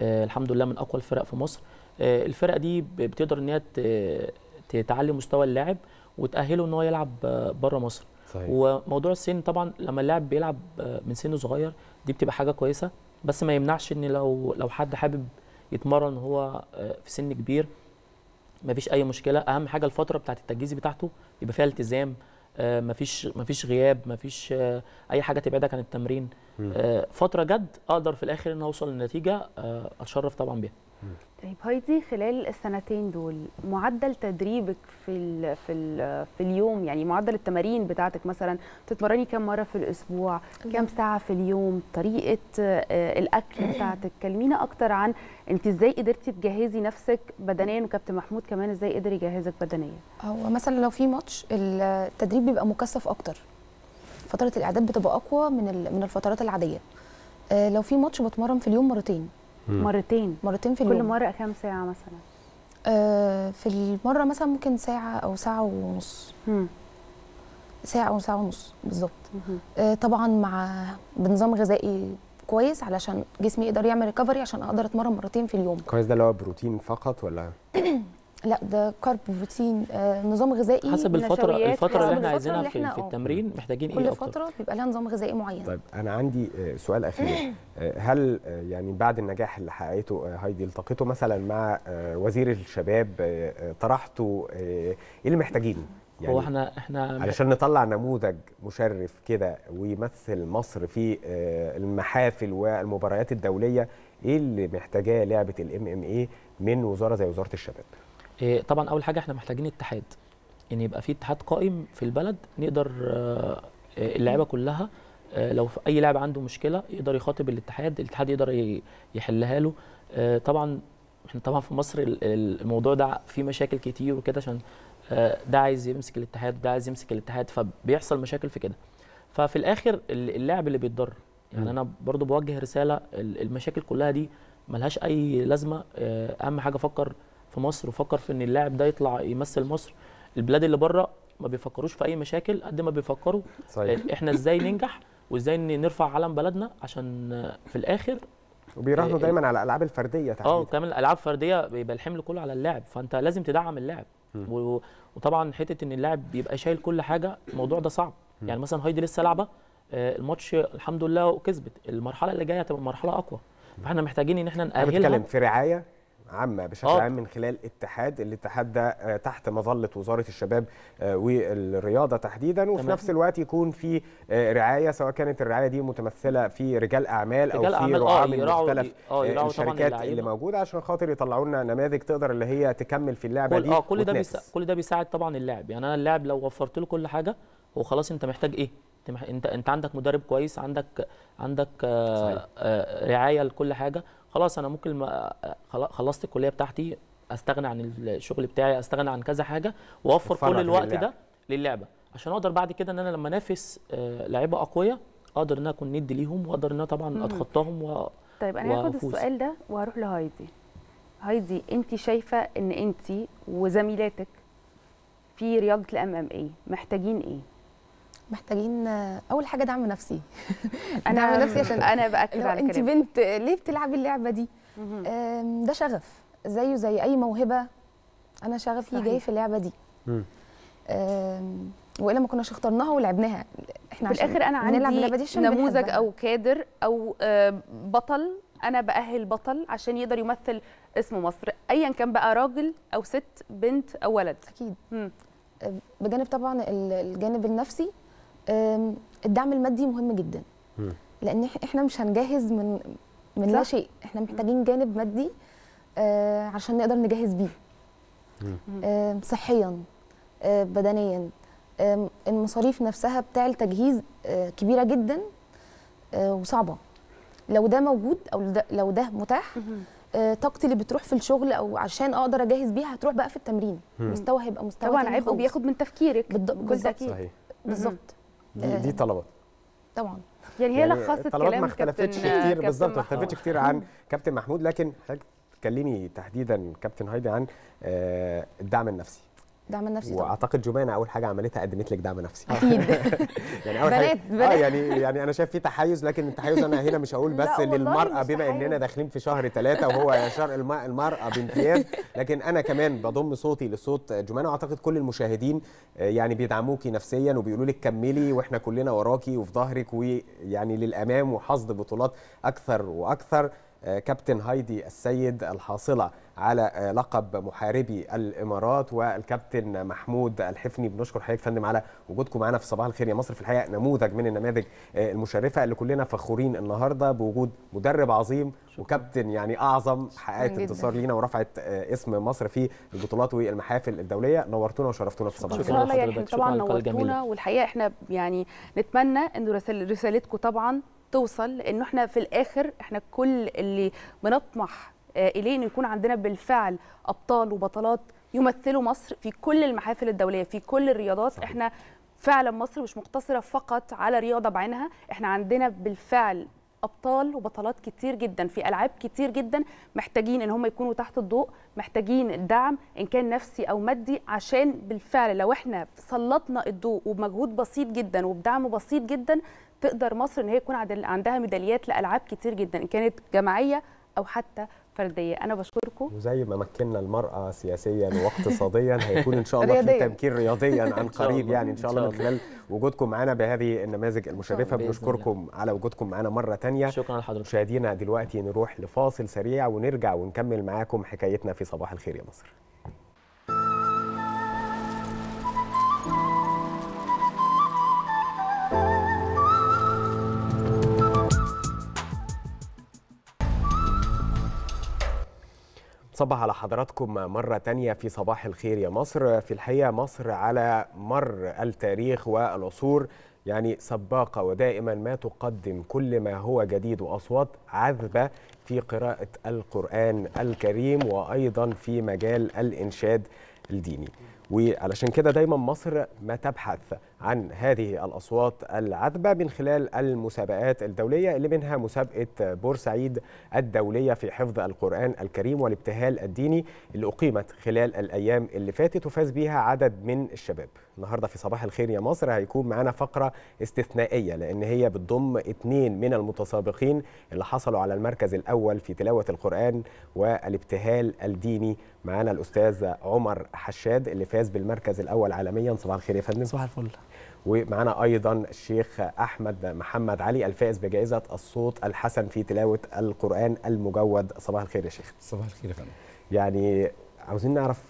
آه الحمد لله من اقوى الفرق في مصر آه الفرق دي بتقدر ان هي تعلي مستوى اللاعب وتاهله ان هو يلعب آه، بره مصر صحيح. وموضوع السن طبعا لما اللاعب بيلعب آه، من سن صغير دي بتبقى حاجه كويسه بس ما يمنعش ان لو لو حد حابب يتمرن هو آه، في سن كبير مفيش اي مشكله اهم حاجه الفتره بتاعه التجهيز بتاعته يبقى فيها التزام مفيش مفيش غياب مفيش اي حاجه تبعدك عن التمرين فتره جد اقدر في الاخر ان اوصل لنتيجه اتشرف طبعا بيها طيب هايدي خلال السنتين دول معدل تدريبك في الـ في الـ في اليوم يعني معدل التمارين بتاعتك مثلا بتتمرني كم مره في الاسبوع كم ساعه في اليوم طريقه آه، الاكل بتاعتك كلمينا اكتر عن انت ازاي قدرتي تجهزي نفسك بدنيا وكابتن محمود كمان ازاي قدر يجهزك بدنيا هو مثلا لو في ماتش التدريب بيبقى مكثف اكتر فتره الاعداد بتبقى اقوى من من الفترات العاديه آه، لو في ماتش بتمرن في اليوم مرتين مرتين مرتين في اليوم كل مره كام ساعه مثلا آه في المره مثلا ممكن ساعه او ساعه ونص مم. ساعه او ساعه ونص بالظبط آه طبعا مع بنظام غذائي كويس علشان جسمي يقدر يعمل ريكفري عشان اقدر اتمرن مرتين في اليوم كويس ده اللي هو بروتين فقط ولا *clears throat* لا ده كارب بروتين آه نظام غذائي حسب الفتره الفتره اللي احنا عايزينها في, في اه التمرين محتاجين كل ايه كل فتره بيبقى لها نظام غذائي معين طيب انا عندي آه، سؤال اخير آه، هل يعني بعد النجاح اللي حققته هايدي التقيته مثلا مع وزير الشباب طرحته ايه اللي محتاجينه يعني هو احنا احنا علشان نطلع نموذج مشرف كده ويمثل مصر في المحافل والمباريات الدوليه ايه اللي محتاجاه لعبه الام ام اي من وزاره زي وزاره الشباب إيه، طبعا اول حاجه احنا محتاجين اتحاد ان يعني يبقى في اتحاد قائم في البلد نقدر آه، آه، اللعيبه كلها آه، لو في اي لاعب عنده مشكله يقدر يخاطب الاتحاد الاتحاد يقدر يحلها له طبعا احنا طبعا في مصر الموضوع ده فيه مشاكل كتير وكده عشان ده عايز يمسك الاتحاد ده عايز يمسك الاتحاد فبيحصل مشاكل في كده ففي الاخر اللاعب اللي بيتضرر يعني انا برضو بوجه رساله المشاكل كلها دي ملهاش اي لازمه اهم حاجه افكر في مصر وفكر في ان اللاعب ده يطلع يمثل مصر البلاد اللي بره ما بيفكروش في اي مشاكل قد ما بيفكروا صحيح. احنا ازاي ننجح وازاي نرفع علم بلدنا عشان في الاخر وبيراهنوا آه، دايما على الالعاب الفرديه آه، تحديدا اه كمان الالعاب الفرديه بيبقى الحمل كله على اللاعب فانت لازم تدعم اللاعب وطبعا حته ان اللاعب بيبقى شايل كل حاجه الموضوع ده صعب يعني مثلا هايدي لسه لعبه آه، الماتش الحمد لله كسبت المرحله اللي جايه هتبقى مرحله اقوى فاحنا محتاجين ان احنا ناهلها بتتكلم في رعايه عامه بشكل آه. عام من خلال اتحاد الاتحاد ده آه، تحت مظله وزاره الشباب آه، والرياضه تحديدا وفي تمام. نفس الوقت يكون في رعايه سواء كانت الرعايه دي متمثله في رجال اعمال رجال او في رعاه من مختلف الشركات اللي موجوده عشان خاطر يطلعوا لنا نماذج تقدر اللي هي تكمل في اللعبه كل دي اه كل ده بيسا... كل ده بيساعد طبعا اللاعب يعني انا اللاعب لو وفرت له كل حاجه هو خلاص انت محتاج ايه انت انت عندك مدرب كويس عندك عندك آآ آآ رعايه لكل حاجه خلاص انا ممكن خلصت الكليه بتاعتي استغنى عن الشغل بتاعي استغنى عن كذا حاجه واوفر كل الوقت للعبة. ده للعبه عشان اقدر بعد كده ان انا لما انافس آه، لعيبه اقوياء اقدر ان انا اكون ند ليهم واقدر ان انا طبعا اتخطاهم و طيب انا هاخد السؤال ده وهروح لهايدي هايدي انت شايفه ان انت وزميلاتك في رياضه الام ام اي محتاجين ايه محتاجين اول حاجه دعم نفسي *laughs* انا دعم نفسي عشان انا باكد على انت بنت ليه بتلعبي اللعبه دي ده شغف زيه زي اي موهبه انا شغفي جاي في اللعبه دي والا ما كناش اخترناها ولعبناها احنا في الاخر انا عندي نموذج بنحبها. او كادر او آه، بطل انا باهل بطل عشان يقدر يمثل اسم مصر ايا كان بقى راجل او ست بنت او ولد اكيد مم. آه، بجانب طبعا الجانب النفسي الدعم المادي مهم جدا لان احنا مش هنجهز من من لا شيء احنا محتاجين جانب مادي أه، عشان نقدر نجهز بيه أه، صحيا أه، بدنيا المصاريف نفسها بتاع التجهيز كبيره جدا وصعبه لو ده موجود او لو ده متاح طاقتي اللي بتروح في الشغل او عشان اقدر اجهز بيها هتروح بقى في التمرين مستوى هيبقى مستوى طبعا عيب بياخد من تفكيرك بالظبط بالظبط دي, دي آه. طلبات طبعا يعني هي يعني لخصت كلام ما اختلفتش كتير بالظبط ما اختلفتش كتير عن كابتن محمود لكن تكلمي تحديدا كابتن هايدي عن آه، الدعم النفسي دعم نفسي واعتقد جمانه اول حاجه عملتها قدمت لك دعم نفسي اكيد *laughs* يعني اول بنات بنات اه يعني يعني انا شايف في تحيز لكن التحيز انا هنا مش هقول *laughs* بس للمراه بما اننا داخلين في شهر ثلاثه وهو شهر المراه بامتياز لكن انا كمان بضم صوتي لصوت جمانه واعتقد كل المشاهدين آه، يعني بيدعموكي نفسيا وبيقولوا لك كملي واحنا كلنا وراكي وفي ظهرك ويعني للامام وحصد بطولات اكثر واكثر كابتن هايدي السيد الحاصلة على لقب محاربي الإمارات والكابتن محمود الحفني بنشكر حضرتك فندم على وجودكم معنا في صباح الخير يا مصر في الحقيقة نموذج من النماذج آه، المشرفة اللي كلنا فخورين النهاردة بوجود مدرب عظيم وكابتن يعني أعظم حققت انتصار لينا ورفعت آه، اسم مصر في البطولات والمحافل الدولية نورتونا وشرفتونا في صباح الخير طبعا نورتونا والحقيقة احنا يعني نتمنى أن رسالتكم طبعا توصل لانه احنا في الاخر احنا كل اللي بنطمح آه، اليه ان يكون عندنا بالفعل ابطال وبطلات يمثلوا مصر في كل المحافل الدوليه في كل الرياضات صحيح. احنا فعلا مصر مش مقتصره فقط على رياضه بعينها احنا عندنا بالفعل ابطال وبطلات كتير جدا في العاب كتير جدا محتاجين ان هم يكونوا تحت الضوء محتاجين الدعم ان كان نفسي او مادي عشان بالفعل لو احنا سلطنا الضوء وبمجهود بسيط جدا وبدعم بسيط جدا تقدر مصر ان هي يكون عندها ميداليات لالعاب كتير جدا ان كانت جماعيه او حتى فرديه انا بشكركم وزي ما مكننا المراه سياسيا واقتصاديا هيكون ان شاء الله في تمكين رياضيا *laughs* عن قريب يعني ان شاء الله من خلال وجودكم معانا بهذه النماذج المشرفه بنشكركم على وجودكم معانا مره ثانيه شكرا لحضرتك مشاهدينا دلوقتي نروح لفاصل سريع ونرجع ونكمل معاكم حكايتنا في صباح الخير يا مصر صباح على حضراتكم مرة تانية في صباح الخير يا مصر في الحقيقة مصر على مر التاريخ والعصور يعني سباقة ودائما ما تقدم كل ما هو جديد وأصوات عذبة في قراءة القرآن الكريم وأيضا في مجال الإنشاد الديني وعلشان كده دايما مصر ما تبحث عن هذه الأصوات العذبة من خلال المسابقات الدولية اللي منها مسابقة بورسعيد الدولية في حفظ القرآن الكريم والابتهال الديني اللي أقيمت خلال الأيام اللي فاتت وفاز بيها عدد من الشباب النهاردة في صباح الخير يا مصر هيكون معانا فقرة استثنائية لأن هي بتضم اتنين من المتسابقين اللي حصلوا على المركز الأول في تلاوة القرآن والابتهال الديني معانا الأستاذ عمر حشاد اللي فاز بالمركز الأول عالميا صباح الخير يا فندم صباح الفل ومعانا ايضا الشيخ احمد محمد علي الفائز بجائزه الصوت الحسن في تلاوه القران المجود صباح الخير يا شيخ صباح الخير يا فندم يعني عاوزين نعرف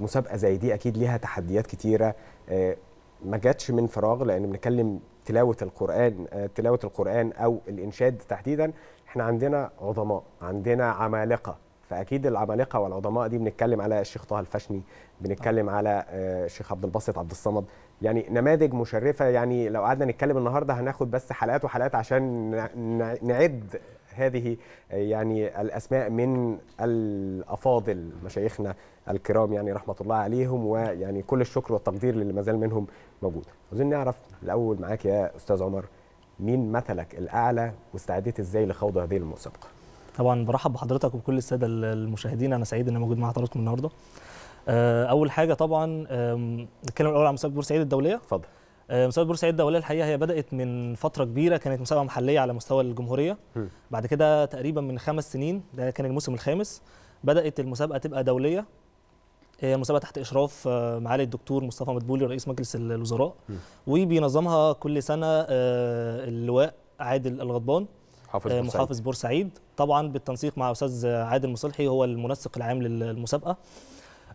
مسابقه زي دي اكيد ليها تحديات كتيره آه، ما جاتش من فراغ لان بنتكلم تلاوه القران آه، تلاوه القران او الانشاد تحديدا احنا عندنا عظماء عندنا عمالقه فاكيد العمالقه والعظماء دي بنتكلم على الشيخ طه الفشني بنتكلم على آه، الشيخ عبد الباسط عبد الصمد يعني نماذج مشرفه يعني لو قعدنا نتكلم النهارده هناخد بس حلقات وحلقات عشان نعد هذه يعني الاسماء من الافاضل مشايخنا الكرام يعني رحمه الله عليهم ويعني كل الشكر والتقدير للي ما زال منهم موجود. عاوزين نعرف الاول معاك يا استاذ عمر مين مثلك الاعلى واستعديت ازاي لخوض هذه المسابقه؟ طبعا برحب بحضرتك وبكل الساده المشاهدين انا سعيد اني موجود مع حضراتكم النهارده. آه، اول حاجه طبعا نتكلم الاول عن مسابقه بورسعيد الدوليه اتفضل آه، مسابقه بورسعيد الدوليه الحقيقه هي بدات من فتره كبيره كانت مسابقه محليه على مستوى الجمهوريه م. بعد كده تقريبا من خمس سنين ده كان الموسم الخامس بدات المسابقه تبقى دوليه هي مسابقه تحت اشراف آه، معالي الدكتور مصطفى مدبولي رئيس مجلس الوزراء م. وبينظمها كل سنه اللواء عادل الغضبان محافظ بورسعيد. محافظ بورسعيد طبعا بالتنسيق مع استاذ عادل مصلحي هو المنسق العام للمسابقه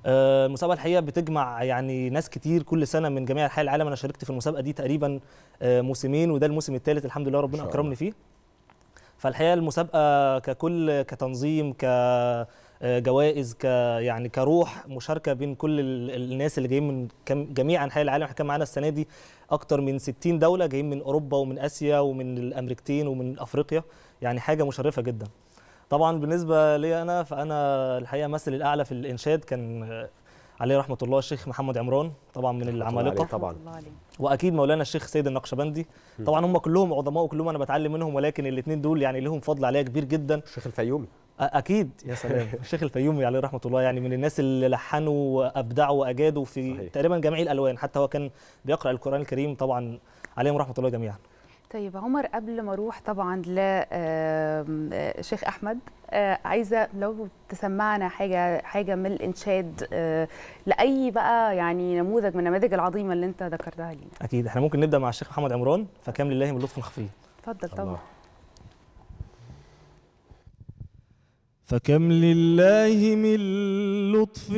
آه، المسابقه الحقيقه بتجمع يعني ناس كتير كل سنه من جميع انحاء العالم انا شاركت في المسابقه دي تقريبا آه، موسمين وده الموسم الثالث الحمد لله ربنا اكرمني فيه فالحقيقه المسابقه ككل كتنظيم ك آه، جوائز ك يعني كروح مشاركه بين كل الناس اللي جايين من جميع انحاء العالم احنا كان معانا السنه دي اكتر من 60 دوله جايين من اوروبا ومن اسيا ومن الامريكتين ومن افريقيا يعني حاجه مشرفه جدا طبعا بالنسبه لي انا فانا الحقيقه مثل الاعلى في الانشاد كان عليه رحمه الله الشيخ محمد عمران طبعا من العمالقه طبعا واكيد مولانا الشيخ سيد النقشبندي طبعا هم كلهم عظماء وكلهم انا بتعلم منهم ولكن الاثنين دول يعني لهم فضل عليا كبير جدا الشيخ الفيومي اكيد يا سلام *laughs* الشيخ الفيومي عليه رحمه الله يعني من الناس اللي لحنوا وابدعوا واجادوا في صحيح. تقريبا جميع الالوان حتى هو كان بيقرا القران الكريم طبعا عليهم رحمه الله جميعا طيب عمر قبل ما اروح طبعا لشيخ آه، احمد آه، عايزه لو تسمعنا حاجه حاجه من الانشاد آه، لاي بقى يعني نموذج من النماذج العظيمه اللي انت ذكرتها لينا اكيد احنا ممكن نبدا مع الشيخ محمد عمران فكم لله من لطف خفي اتفضل طبعا فكم لله من لطف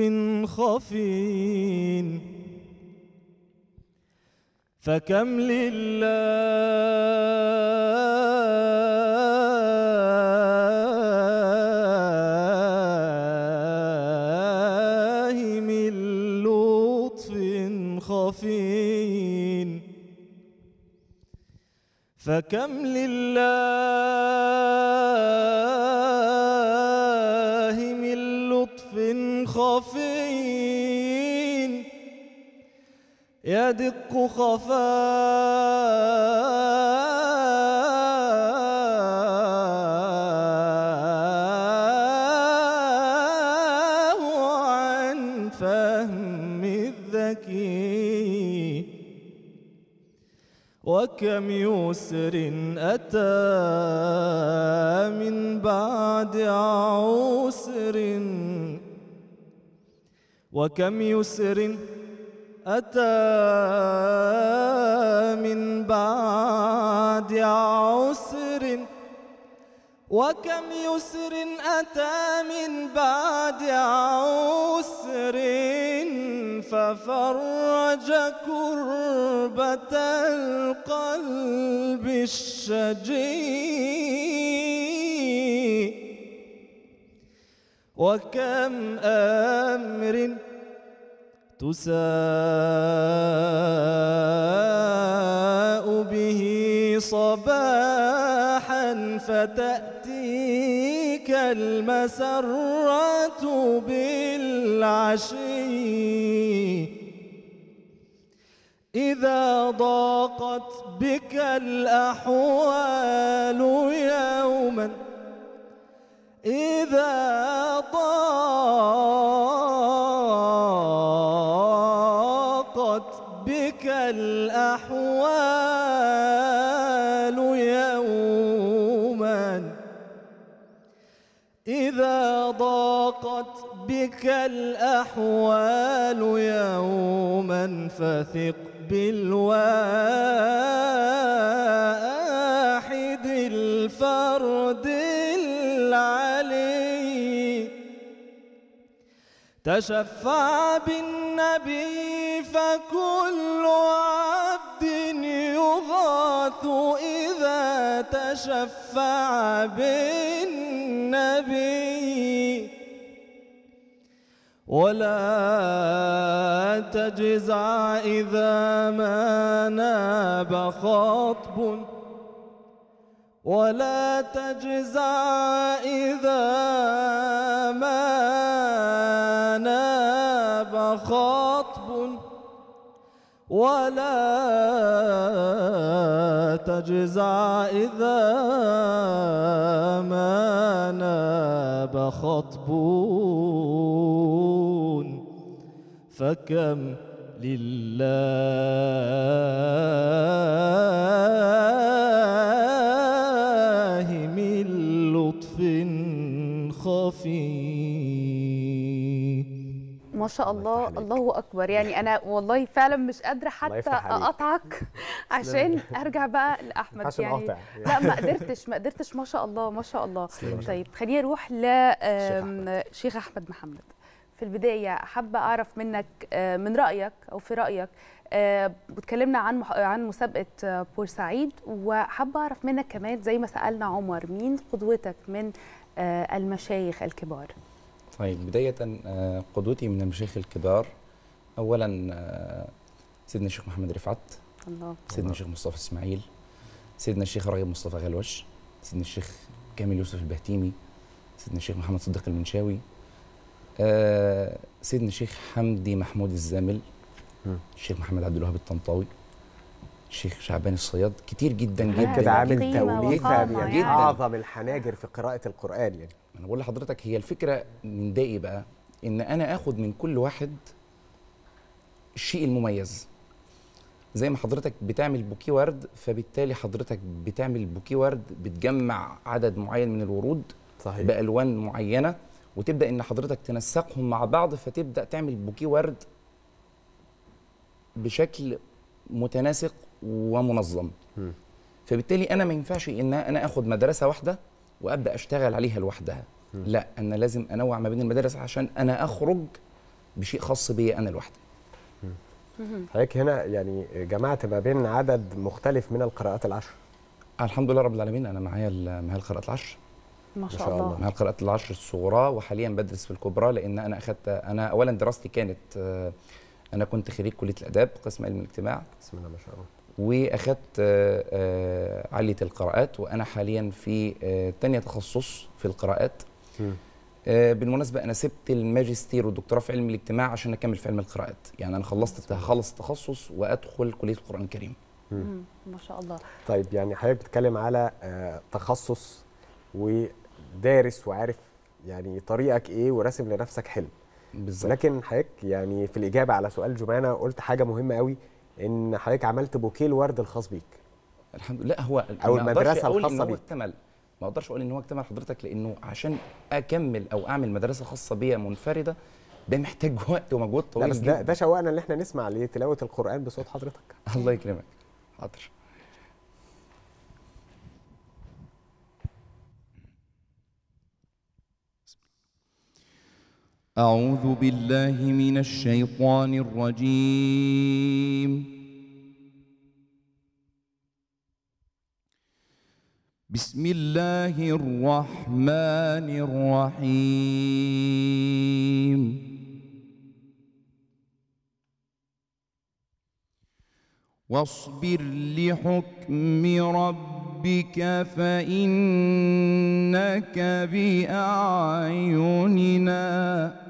خفي فكم لله من لطف خفي فكم لله يدق خفاه عن فهم الذكي وكم يسر أتى من بعد عسر وكم يسر أتى أتى من بعد عسر وكم يسر أتى من بعد عسر ففرج كربة القلب الشجي وكم أمر تساء به صباحا فتأتيك المسرة بالعشي إذا ضاقت بك الأحوال يوما إذا ضاقت الزوال يوما إذا ضاقت بك الأحوال يوما فثق بالواحد الفرد العلي تشفع بالنبي فكل واحد إذا تشفع بالنبي ولا تجزع إذا ما ناب خطب ولا تجزع إذا ما أجزع إذا ما ناب خطبون فكم لله من لطف خفي ما شاء الله الله, اكبر يعني انا والله فعلا مش قادره حتى اقطعك *laughs* عشان ارجع بقى لاحمد عشان يعني أقطع. لا ما قدرتش ما قدرتش ما شاء الله ما شاء الله طيب خليني اروح لشيخ احمد محمد في البدايه حابه اعرف منك آه، من رايك او في رايك آه، وتكلمنا عن عن مسابقه آه، بورسعيد وحابه اعرف منك كمان زي ما سالنا عمر مين قدوتك من المشايخ الكبار طيب بداية آه، قدوتي من المشايخ الكبار أولا آه، سيدنا الشيخ محمد رفعت الله سيدنا الشيخ مصطفى اسماعيل سيدنا الشيخ راغب مصطفى غلوش سيدنا الشيخ كامل يوسف البهتيمي سيدنا الشيخ محمد صدق المنشاوي آه، سيدنا الشيخ حمدي محمود الزامل الشيخ محمد عبد الوهاب الطنطاوي الشيخ شعبان الصياد كتير جدا جدا كده عامل توليفه من اعظم الحناجر في قراءه القران يعني انا بقول لحضرتك هي الفكره من ده ايه بقى ان انا اخد من كل واحد الشيء المميز زي ما حضرتك بتعمل بوكي ورد فبالتالي حضرتك بتعمل بوكي ورد بتجمع عدد معين من الورود صحيح. بالوان معينه وتبدا ان حضرتك تنسقهم مع بعض فتبدا تعمل بوكي ورد بشكل متناسق ومنظم م. فبالتالي انا ما ينفعش ان انا اخد مدرسه واحده وابدا اشتغل عليها لوحدها لا انا لازم انوع ما بين المدارس عشان انا اخرج بشيء خاص بيا انا لوحدي حضرتك هنا يعني جمعت ما بين عدد مختلف من القراءات العشر الحمد لله رب العالمين انا معايا معايا القراءات العشر ما شاء الله, الله. معايا القراءات العشر الصغرى وحاليا بدرس في الكبرى لان انا اخذت انا اولا دراستي كانت آه، انا كنت خريج كليه الاداب قسم علم الاجتماع بسم الله ما شاء الله واخدت آه، آه، علية القراءات وانا حاليا في آه، تانية تخصص في القراءات بالمناسبه انا سبت الماجستير والدكتوراه في علم الاجتماع عشان اكمل في علم القراءات يعني انا خلصت هخلص التخصص وادخل كليه القران الكريم ما شاء الله طيب يعني حضرتك بتتكلم على تخصص ودارس وعارف يعني طريقك ايه وراسم لنفسك حلم بالظبط لكن حضرتك يعني في الاجابه على سؤال جمانه قلت حاجه مهمه قوي ان حضرتك عملت بوكيه الورد الخاص بيك الحمد لله هو او المدرسه الخاصه بيك اكتمل ما اقدرش اقول ان هو اكتمل حضرتك لانه عشان اكمل او اعمل مدرسه خاصه بيا منفرده ده محتاج *laughs* وقت ومجهود طويل بس ده ده شوقنا ان احنا نسمع لتلاوه القران بصوت حضرتك الله يكرمك حاضر أعوذ بالله من الشيطان الرجيم بسم الله الرحمن الرحيم واصبر لحكم ربك فإنك بأعيننا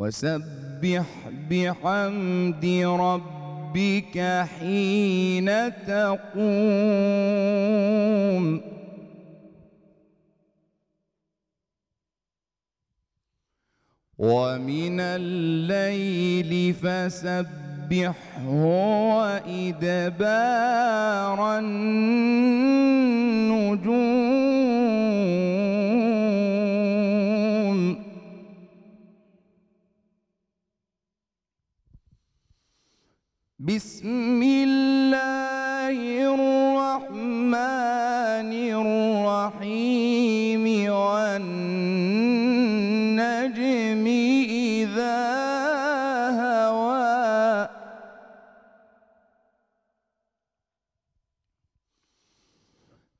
وسبح بحمد ربك حين تقوم ومن الليل فسبحه وإدبار النجوم بسم الله الرحمن الرحيم والنجم إذا هوى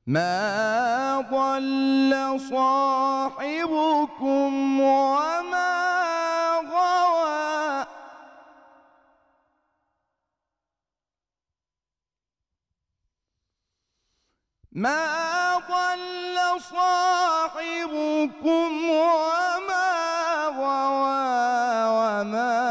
ما ضل صاحبكم وما ما ضل صاحبكم وما غوى وما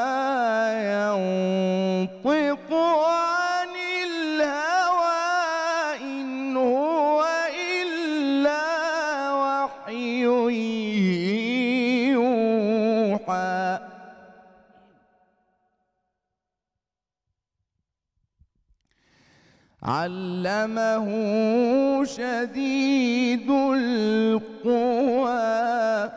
علمه شديد القوى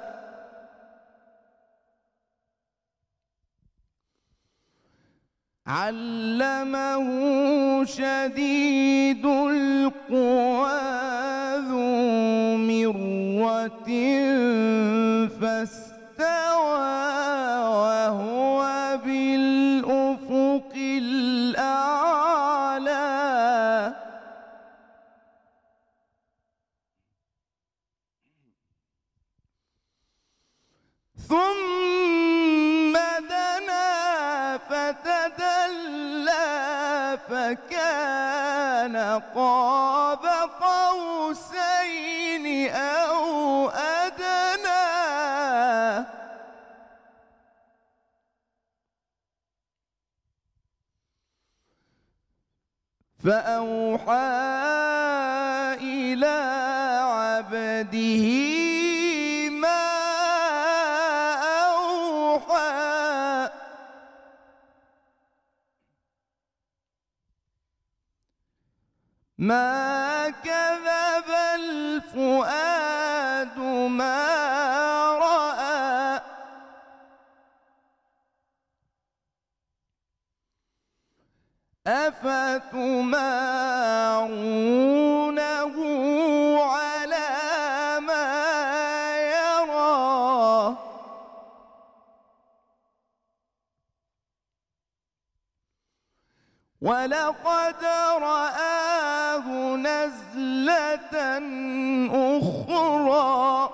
علمه شديد القوى ذو مرة فاستوى وهو ثم دنا فتدلى فكان قاب قوسين أو أدنى فأوحى إلى عبده ما كذب الفؤاد ما رأى أفتمارونه على ما يرى ولقد رأى الله نزلة أخرى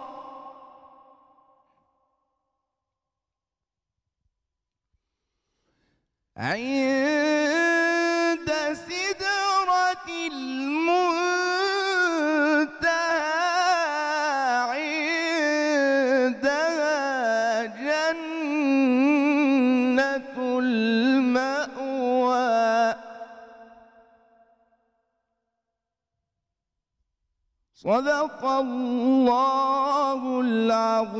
عند سدرة المنتهى صدق الله العظيم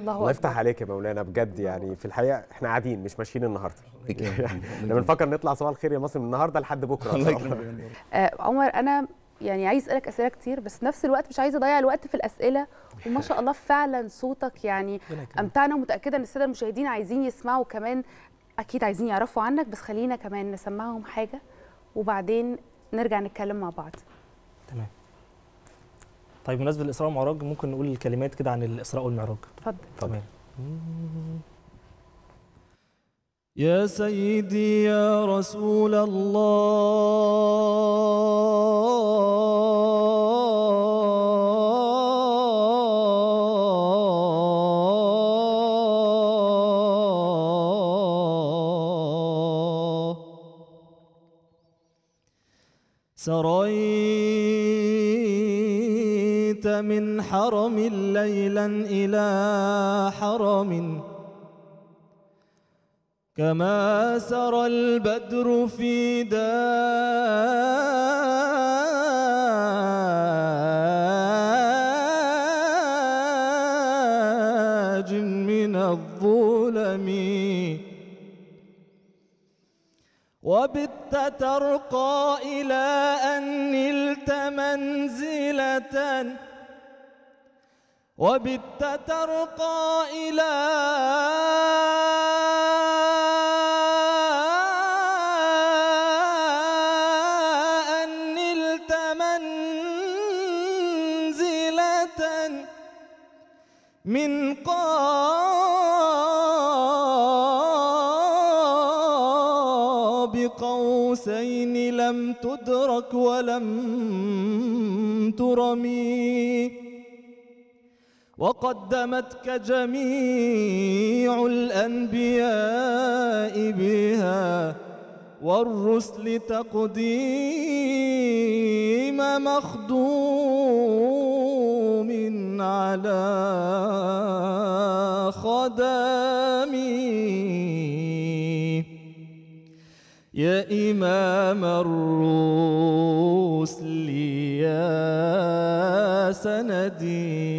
الله, الله يفتح عليك يا مولانا بجد يعني في الحقيقه احنا قاعدين مش ماشيين النهارده *laughs* يعني احنا بنفكر نطلع صباح الخير يا مصر من النهارده لحد بكره الله يكرمك *laughs* آه، عمر انا يعني عايز اسالك اسئله كتير بس في نفس الوقت مش عايزه اضيع الوقت في الاسئله وما شاء الله فعلا صوتك يعني امتعنا ومتاكده ان الساده المشاهدين عايزين يسمعوا كمان اكيد عايزين يعرفوا عنك بس خلينا كمان نسمعهم حاجه وبعدين نرجع نتكلم مع بعض تمام طيب بالنسبه للاسراء والمعراج ممكن نقول الكلمات كده عن الاسراء والمعراج اتفضل تمام يا سيدي يا رسول الله سرى حرم ليلا إلى حرم كما سرى البدر في داج من الظلم وبت ترقى إلى أن نلت منزلةً وبت ترقى إلى أن نلت منزلة من قاب قوسين لم تدرك ولم ترمي وقدمتك جميع الأنبياء بها والرسل تقديم مخدوم على خدامي يا إمام الرسل يا سندي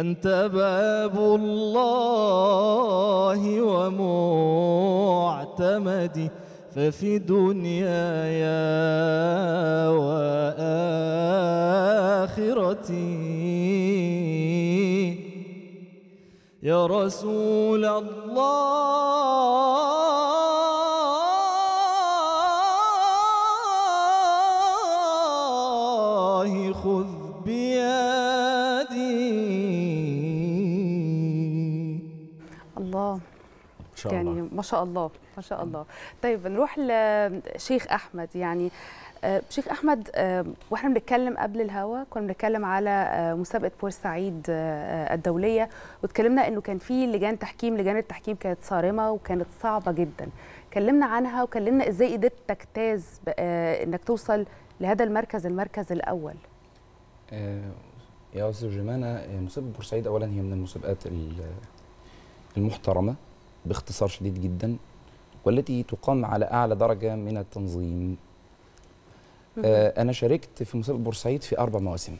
أنت باب الله ومعتمدي ففي دنياي وآخرتي يا رسول الله ما شاء الله ما شاء الله طيب نروح لشيخ احمد يعني آه، شيخ احمد آه، واحنا بنتكلم قبل الهوا كنا بنتكلم على آه، مسابقه بورسعيد الدوليه واتكلمنا انه كان في لجان تحكيم لجان التحكيم كانت صارمه وكانت صعبه جدا كلمنا عنها وكلمنا ازاي قدرت تجتاز انك توصل لهذا المركز المركز الاول يا استاذ جمانه مسابقه بورسعيد اولا هي من المسابقات المحترمه باختصار شديد جدا والتي تقام على أعلى درجة من التنظيم آه، أنا شاركت في مسابقة بورسعيد في أربع مواسم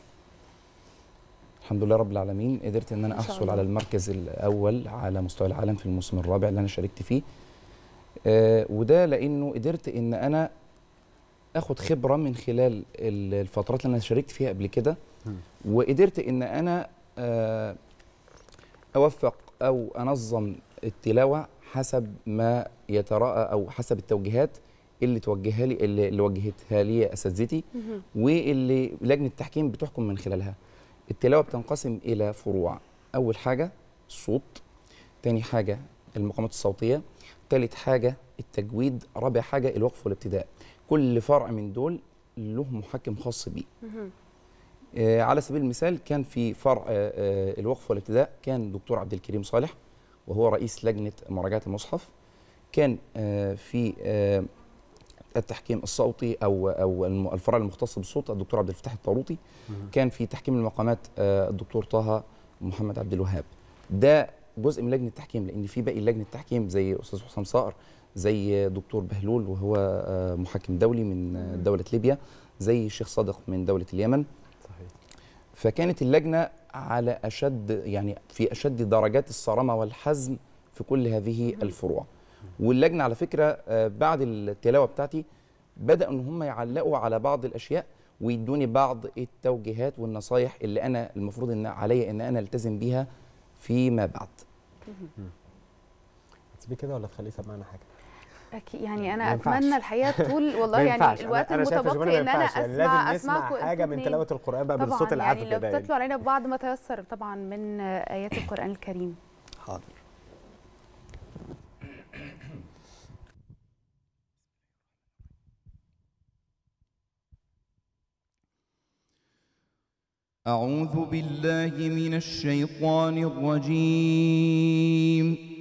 الحمد لله رب العالمين قدرت ان انا احصل على المركز الاول على مستوى العالم في الموسم الرابع اللي انا شاركت فيه آه وده لانه قدرت ان انا اخد خبره من خلال الفترات اللي انا شاركت فيها قبل كده وقدرت ان انا آه اوفق او انظم التلاوه حسب ما يتراءى او حسب التوجيهات اللي توجهها لي اللي وجهتها لي اساتذتي واللي لجنه التحكيم بتحكم من خلالها التلاوه بتنقسم الى فروع اول حاجه الصوت ثاني حاجه المقامات الصوتيه ثالث حاجه التجويد رابع حاجه الوقف والابتداء كل فرع من دول له محكم خاص بيه آه على سبيل المثال كان في فرع آه, آه، الوقف والابتداء كان دكتور عبد الكريم صالح وهو رئيس لجنه مراجعه المصحف كان آه، في آه، التحكيم الصوتي او او الفرع المختص بالصوت الدكتور عبد الفتاح الطاروطي كان في تحكيم المقامات آه، الدكتور طه محمد عبد الوهاب ده جزء من لجنه التحكيم لان في باقي لجنه التحكيم زي استاذ حسام صقر زي دكتور بهلول وهو محكم دولي من دوله ليبيا زي الشيخ صادق من دوله اليمن فكانت اللجنه على اشد يعني في اشد درجات الصرامه والحزم في كل هذه الفروع واللجنه على فكره آه، بعد التلاوه بتاعتي بداوا ان هم يعلقوا على بعض الاشياء ويدوني بعض التوجيهات والنصايح اللي انا المفروض ان عليا ان انا التزم بيها فيما بعد هتسيبيه كده ولا تخليه سمعنا حاجه اكيد يعني انا اتمنى الحقيقه طول *laughs* والله يعني الوقت المتبقي ان انا اسمع يعني اسمع حاجه من تلاوه يعني القران بقى بالصوت العذب يعني لو بتطلع علينا ببعض ما تيسر طبعا من ايات القران الكريم حاضر أعوذ بالله من الشيطان الرجيم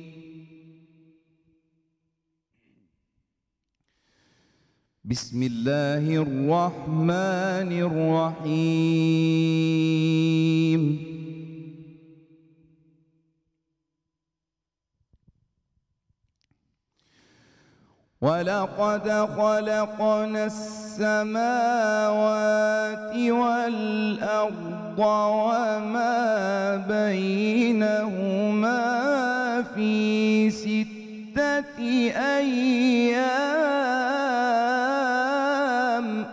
بسم الله الرحمن الرحيم ولقد خلقنا السماوات والأرض وما بينهما في ستة أيام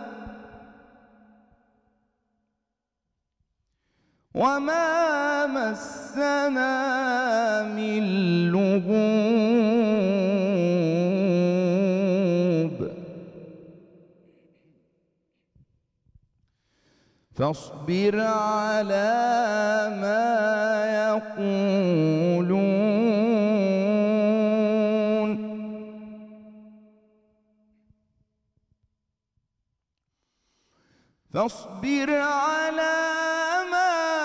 وما مسنا من لغوب فاصبر على ما يقولون فاصبر على ما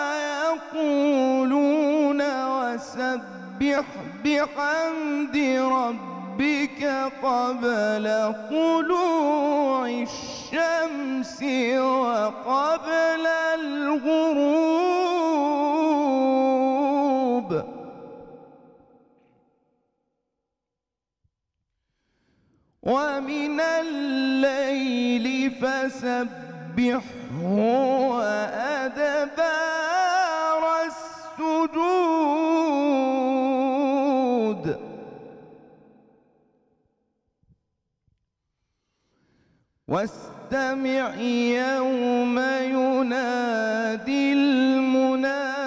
يقولون وسبح بحمد ربك قبل طلوع الشمس وقبل الغروب ومن الليل فسبح يسبحه وأدبار السجود واستمع يوم ينادي المنادي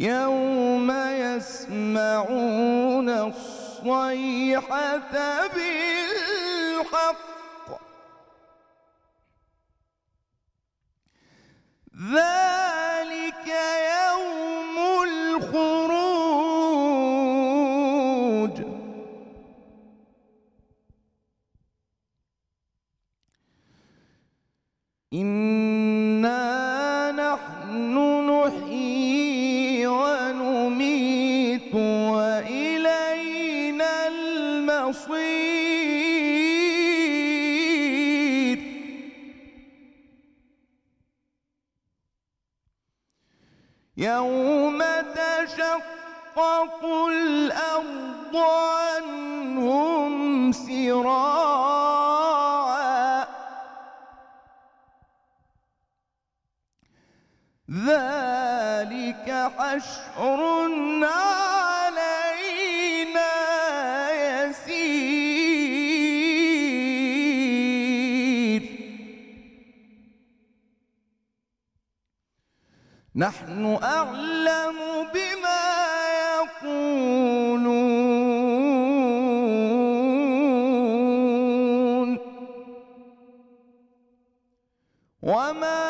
يوم يسمعون الصيحة بالحق ذلك يوم الخروج إن يوم تشقق الأرض عنهم سراعا ذلك حشر عظيم نحن أعلم بما يقولون وما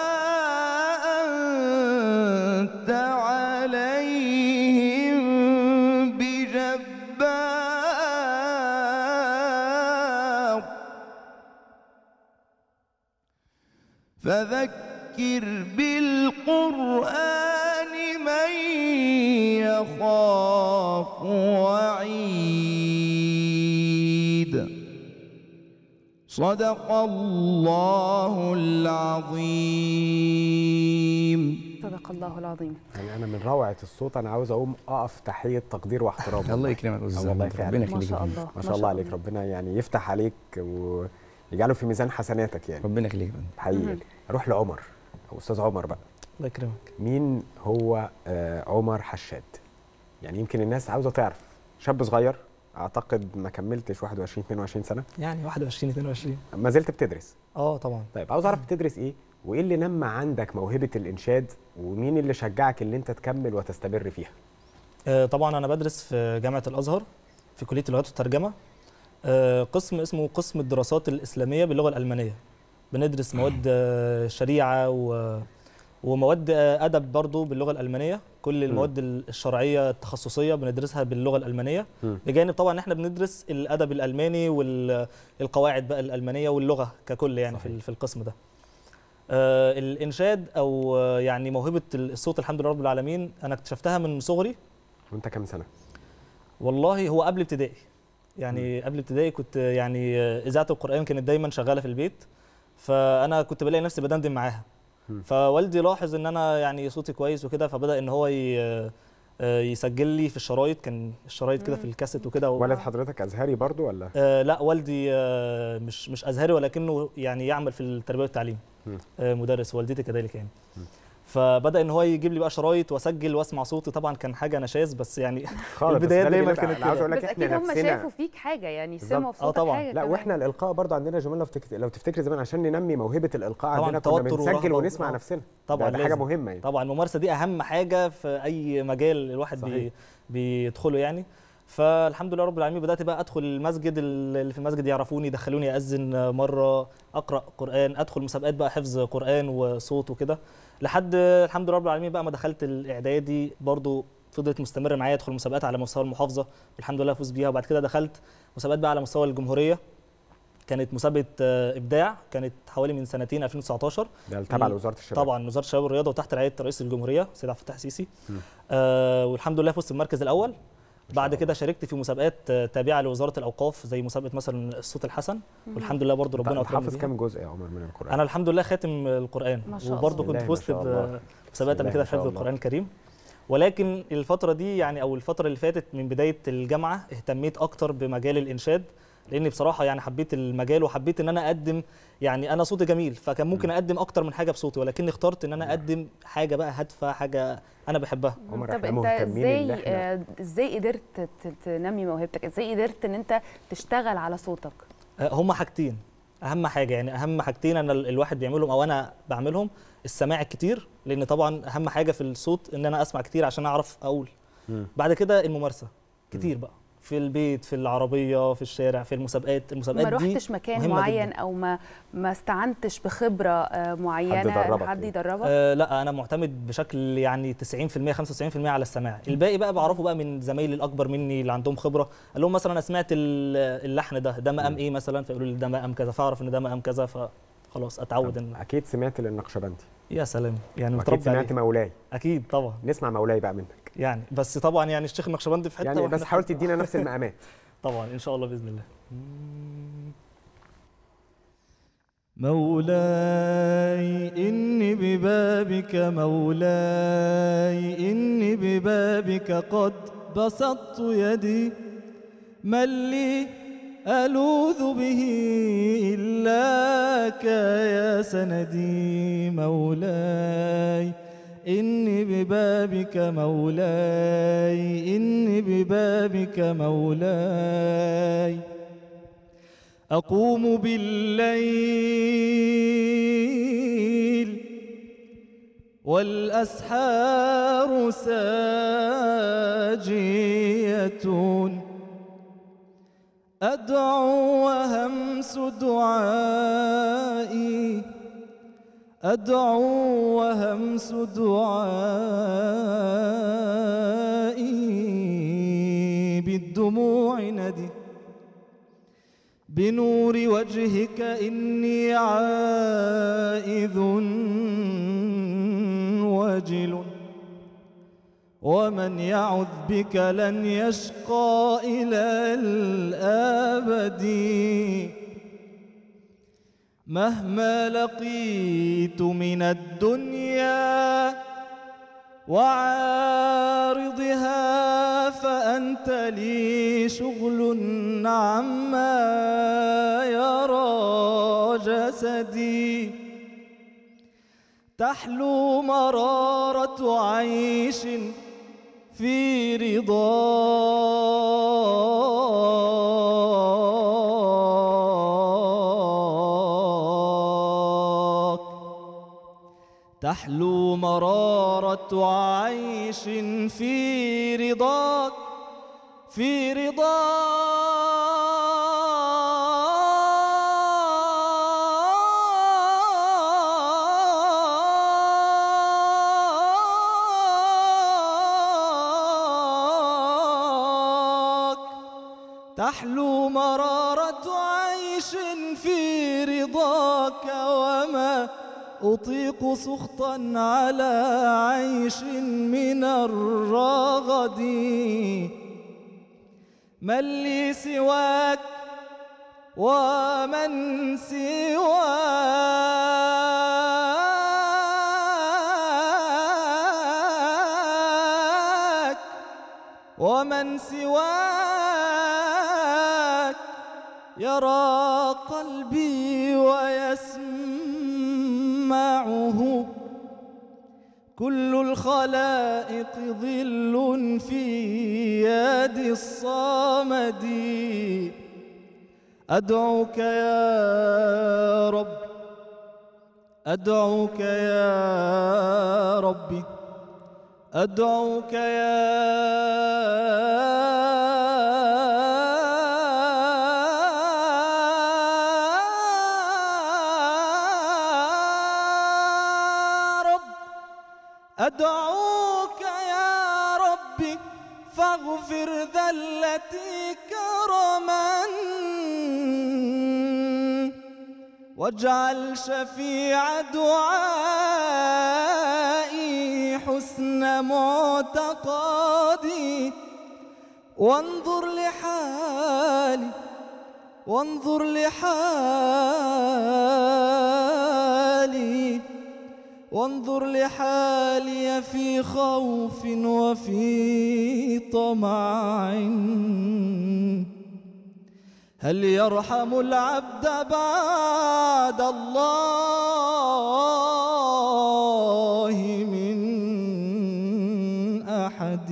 صدق الله العظيم صدق الله العظيم يعني انا من روعه الصوت انا عاوز اقوم اقف تحيه تقدير واحترام *laughs* الله يكرمك استاذ والله فعلا ربنا يخليك ما, ما شاء الله عليك ربنا يعني يفتح عليك ويجعله في ميزان حسناتك يعني ربنا يخليك حقيقي اروح لعمر استاذ عمر بقى الله يكرمك مين هو آه، عمر حشاد يعني يمكن الناس عاوزه تعرف شاب صغير اعتقد ما كملتش 21 22 سنه يعني 21 22 ما زلت بتدرس اه طبعا طيب عاوز اعرف بتدرس ايه وايه اللي نمى عندك موهبه الانشاد ومين اللي شجعك اللي انت تكمل وتستمر فيها آه طبعا انا بدرس في جامعه الازهر في كليه اللغات والترجمه آه قسم اسمه قسم الدراسات الاسلاميه باللغه الالمانيه بندرس مواد آه، شريعه و ومواد ادب برضو باللغه الالمانيه كل المواد م. الشرعيه التخصصيه بندرسها باللغه الالمانيه م. بجانب طبعا احنا بندرس الادب الالماني والقواعد بقى الالمانيه واللغه ككل يعني صحيح. في القسم ده آه الانشاد او آه، يعني موهبه الصوت الحمد لله رب العالمين انا اكتشفتها من صغري وانت كام سنه والله هو قبل ابتدائي يعني م. قبل ابتدائي كنت آه، يعني آه، اذاعه القران كانت دايما شغاله في البيت فانا كنت بلاقي نفسي بدندن معاها فوالدي لاحظ ان انا يعني صوتي كويس وكده فبدا ان هو آه، يسجل لي في الشرايط كان الشرايط كده في الكاسيت وكده و... والد حضرتك ازهري برضو ولا آه لا والدي آه مش مش ازهري ولكنه يعني يعمل في التربيه والتعليم آه مدرس والدتي كذلك يعني فبدا ان هو يجيب لي بقى شرايط واسجل واسمع صوتي طبعا كان حاجه نشاز بس يعني *laughs* البدايات دايما كانت كده عاوز اقول لك احنا هم شافوا فيك حاجه يعني سمعوا في صوتك آه طبعا. حاجه لا واحنا الالقاء برضه عندنا جمال لو تفتكر لو تفتكر زمان عشان ننمي موهبه الالقاء عندنا كنا بنسجل ونسمع طبعًا. آه، نفسنا طبعا ده حاجه مهمه يعني. طبعا الممارسه دي اهم حاجه في اي مجال الواحد بي بيدخله يعني فالحمد لله رب العالمين بدات بقى ادخل المسجد اللي في المسجد يعرفوني يدخلوني اذن مره اقرا قران ادخل مسابقات بقى حفظ قران وصوت وكده لحد الحمد لله رب العالمين بقى ما دخلت الاعدادي برضو فضلت مستمره معايا ادخل مسابقات على مستوى المحافظه والحمد لله فوز بيها وبعد كده دخلت مسابقات بقى على مستوى الجمهوريه كانت مسابقه آه، ابداع كانت حوالي من سنتين 2019 ده تبع لوزاره الشباب طبعا وزاره الشباب والرياضه وتحت رعايه رئيس الجمهوريه سيد عبد الفتاح السيسي آه والحمد لله فزت بالمركز الاول بعد كده شاركت في مسابقات آه، تابعه لوزاره الاوقاف زي مسابقه مثلا الصوت الحسن والحمد لله برضو ربنا اكرمني حافظ كام جزء يا عمر من القران انا الحمد لله خاتم القران وبرضو كنت فزت بمسابقات آه، قبل كده في حفظ القران الكريم ولكن الفتره دي يعني او الفتره اللي فاتت من بدايه الجامعه اهتميت اكتر بمجال الانشاد لاني بصراحه يعني حبيت المجال وحبيت ان انا اقدم يعني انا صوتي جميل فكان ممكن اقدم اكتر من حاجه بصوتي ولكني اخترت ان انا اقدم حاجه بقى هادفه حاجه انا بحبها عمر طب انت ازاي آه، ازاي قدرت تنمي موهبتك ازاي قدرت ان انت تشتغل على صوتك آه، هما حاجتين اهم حاجه يعني اهم حاجتين انا الواحد بيعملهم او انا بعملهم السماع الكتير لان طبعا اهم حاجه في الصوت ان انا اسمع كتير عشان اعرف اقول بعد كده الممارسه كتير بقى في البيت في العربيه في الشارع في المسابقات المسابقات ما دي ما رحتش مكان معين جداً. او ما ما استعنتش بخبره آه، معينه حد يدربك, حد يعني. يدربك؟ آه لا انا معتمد بشكل يعني 90% 95% على السماع الباقي بقى بعرفه بقى من زمايلي الاكبر مني اللي عندهم خبره قال لهم مثلا انا سمعت اللحن ده ده مقام ايه مثلا فيقولوا لي ده مقام كذا فاعرف ان ده مقام كذا فخلاص اتعود ان اكيد سمعت للنقشبندي يا سلام يعني متربي سمعت مولاي اكيد طبعا نسمع مولاي بقى منك يعني بس طبعا يعني الشيخ نقشبندي في حته يعني بس حاول تدينا نفس *laughs* المقامات طبعا ان شاء الله باذن الله مولاي إني ببابك مولاي إني ببابك قد بسطت يدي من لي ألوذ به إلاك يا سندي مولاي إني ببابك مولاي إني ببابك مولاي أقوم بالليل والأسحار ساجية أدعو وهمس دعائي أدعو وهمس دعائي بالدموع ندي بنور وجهك إني عائذ وجل ومن يعذ بك لن يشقى إلى الأبد مهما لقيت من الدنيا وعارضها فأنت لي شغل عما يرى جسدي تحلو مرارة عيش في رضاك تحلو مرارة عيش في رضاك في رضاك أطيق سخطا على عيش من الرغد من لي سواك ومن سواك ومن سواك يرى قلبي ويرى يسمعه كل الخلائق ظل في يد الصامد أدعوك يا رب أدعوك يا ربي أدعوك يا واجعل شفيع دعائي حسن معتقادي وانظر لحالي وانظر لحالي وانظر لحالي في خوف وفي طمع هل يرحم العبد بعد الله من أحد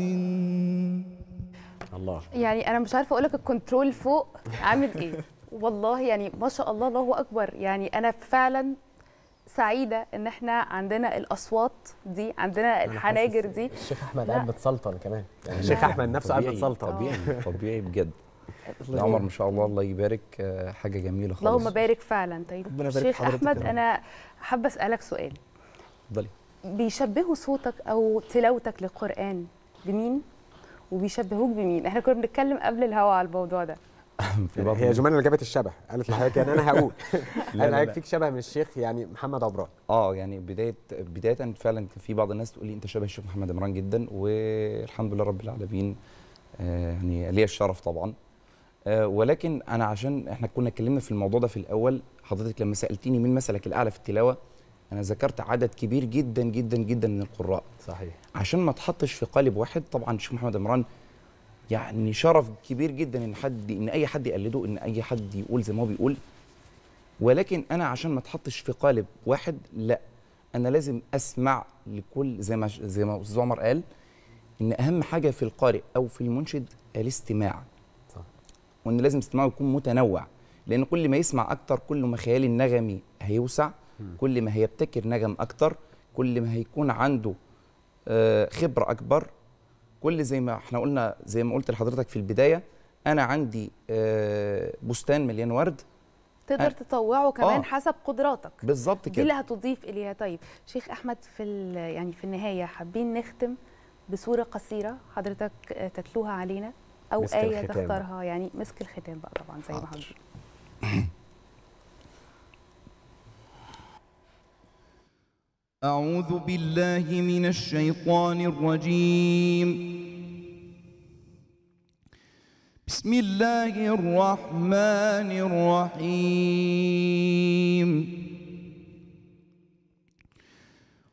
الله يعني أنا مش عارفة اقول لك الكنترول فوق عامل إيه *laughs* والله يعني ما شاء الله الله أكبر يعني أنا فعلا سعيده ان احنا عندنا الاصوات دي عندنا الحناجر دي الشيخ احمد قاعد متسلطن كمان يعني الشيخ احمد نفسه قاعد متسلطن طبيعي طبيعي بجد الله عمر ما شاء الله الله يبارك آه، حاجه جميله خالص اللهم بارك فعلا طيب ربنا يبارك شيخ احمد انا حابه اسالك سؤال اتفضلي بيشبهوا صوتك او تلاوتك للقران بمين وبيشبهوك بمين احنا كنا بنتكلم قبل الهوا على الموضوع ده *laughs* هي جمال اللي جابت الشبه قالت لحضرتك يعني انا هقول *laughs* انا لقيت فيك شبه من الشيخ يعني محمد عمران اه يعني بدايه بدايه فعلا في بعض الناس تقول لي انت شبه الشيخ محمد عمران جدا والحمد لله رب العالمين آه يعني ليا الشرف طبعا آه، ولكن انا عشان احنا كنا اتكلمنا في الموضوع ده في الاول حضرتك لما سالتيني مين مثلك الاعلى في التلاوه انا ذكرت عدد كبير جدا جدا جدا من القراء صحيح عشان ما اتحطش في قالب واحد طبعا الشيخ محمد عمران يعني شرف كبير جدا ان حد ان اي حد يقلده ان اي حد يقول زي ما هو بيقول ولكن انا عشان ما اتحطش في قالب واحد لا انا لازم اسمع لكل زي ما زي ما استاذ عمر قال ان اهم حاجه في القارئ او في المنشد الاستماع وان لازم استماعه يكون متنوع لان كل ما يسمع اكتر كل ما خيال النغمي هيوسع كل ما هيبتكر نغم اكتر كل ما هيكون عنده آه، خبره اكبر كل زي ما احنا قلنا زي ما قلت لحضرتك في البدايه انا عندي آه، بستان مليان ورد تقدر تطوعه كمان آه. حسب قدراتك بالظبط كده دي اللي هتضيف اليها طيب شيخ احمد في يعني في النهايه حابين نختم بصوره قصيره حضرتك تتلوها علينا او ايه تختارها يعني مسك الختام بقى طبعا زي ما حضرتك أعوذ بالله من الشيطان الرجيم بسم الله الرحمن الرحيم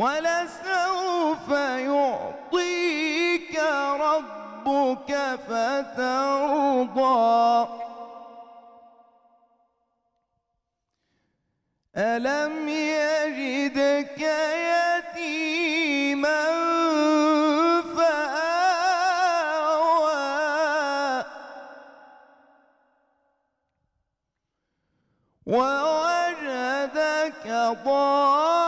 ولسوف يعطيك ربك فترضى ألم يجدك يتيما فآوى ووجدك ضالا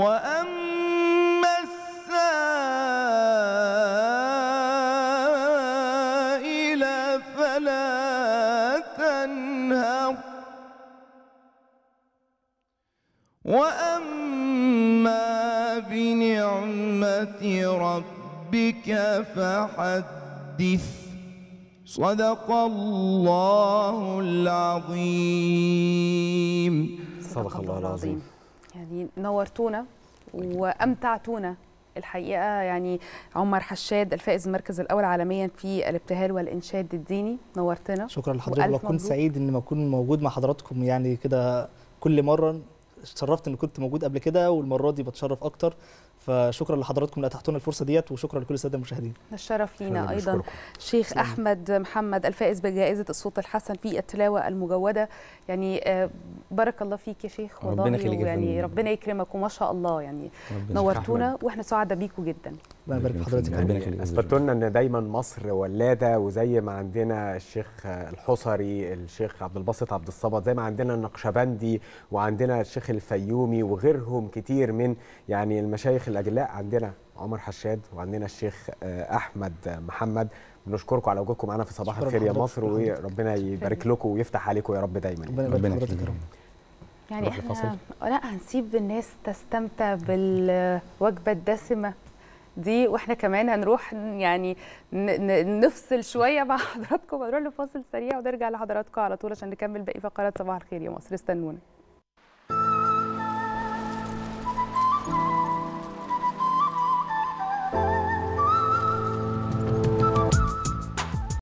وأما السائل فلا تنهر وأما بنعمة ربك فحدث صدق الله العظيم صدق الله العظيم يعني نورتونا وامتعتونا الحقيقه يعني عمر حشاد الفائز المركز الاول عالميا في الابتهال والانشاد الديني نورتنا شكرا لحضرتك بكون سعيد ان اكون موجود مع حضراتكم يعني كده كل مره اتشرفت ان كنت موجود قبل كده والمره دي بتشرف اكتر فشكرا لحضراتكم اللي اتحتونا الفرصه ديت وشكرا لكل الساده المشاهدين الشرف لينا ايضا بشكركم. شيخ سلام. احمد محمد الفائز بجائزه الصوت الحسن في التلاوه المجوده يعني آه، بارك الله فيك يا شيخ والله يعني ربنا يكرمك وما شاء الله يعني نورتونا واحنا سعداء بيكم جدا الله يبارك في حضرتك يعني اثبتوا لنا ان دايما مصر ولاده وزي ما عندنا الشيخ الحصري الشيخ عبد الباسط عبد الصمد زي ما عندنا النقشبندي وعندنا الشيخ الفيومي وغيرهم كتير من يعني المشايخ الاجلاء عندنا عمر حشاد وعندنا الشيخ احمد محمد بنشكركم على وجودكم معانا في صباح الخير يا مصر وربنا يبارك لكم ويفتح عليكم يا رب دايما ربنا يبارك حضرتك يعني احنا لا هنسيب الناس تستمتع بالوجبه الدسمه دي واحنا كمان هنروح يعني نفصل شويه مع *laughs* حضراتكم ونروح لفاصل سريع ونرجع لحضراتكم على طول عشان نكمل باقي فقرات صباح الخير يا مصر استنونا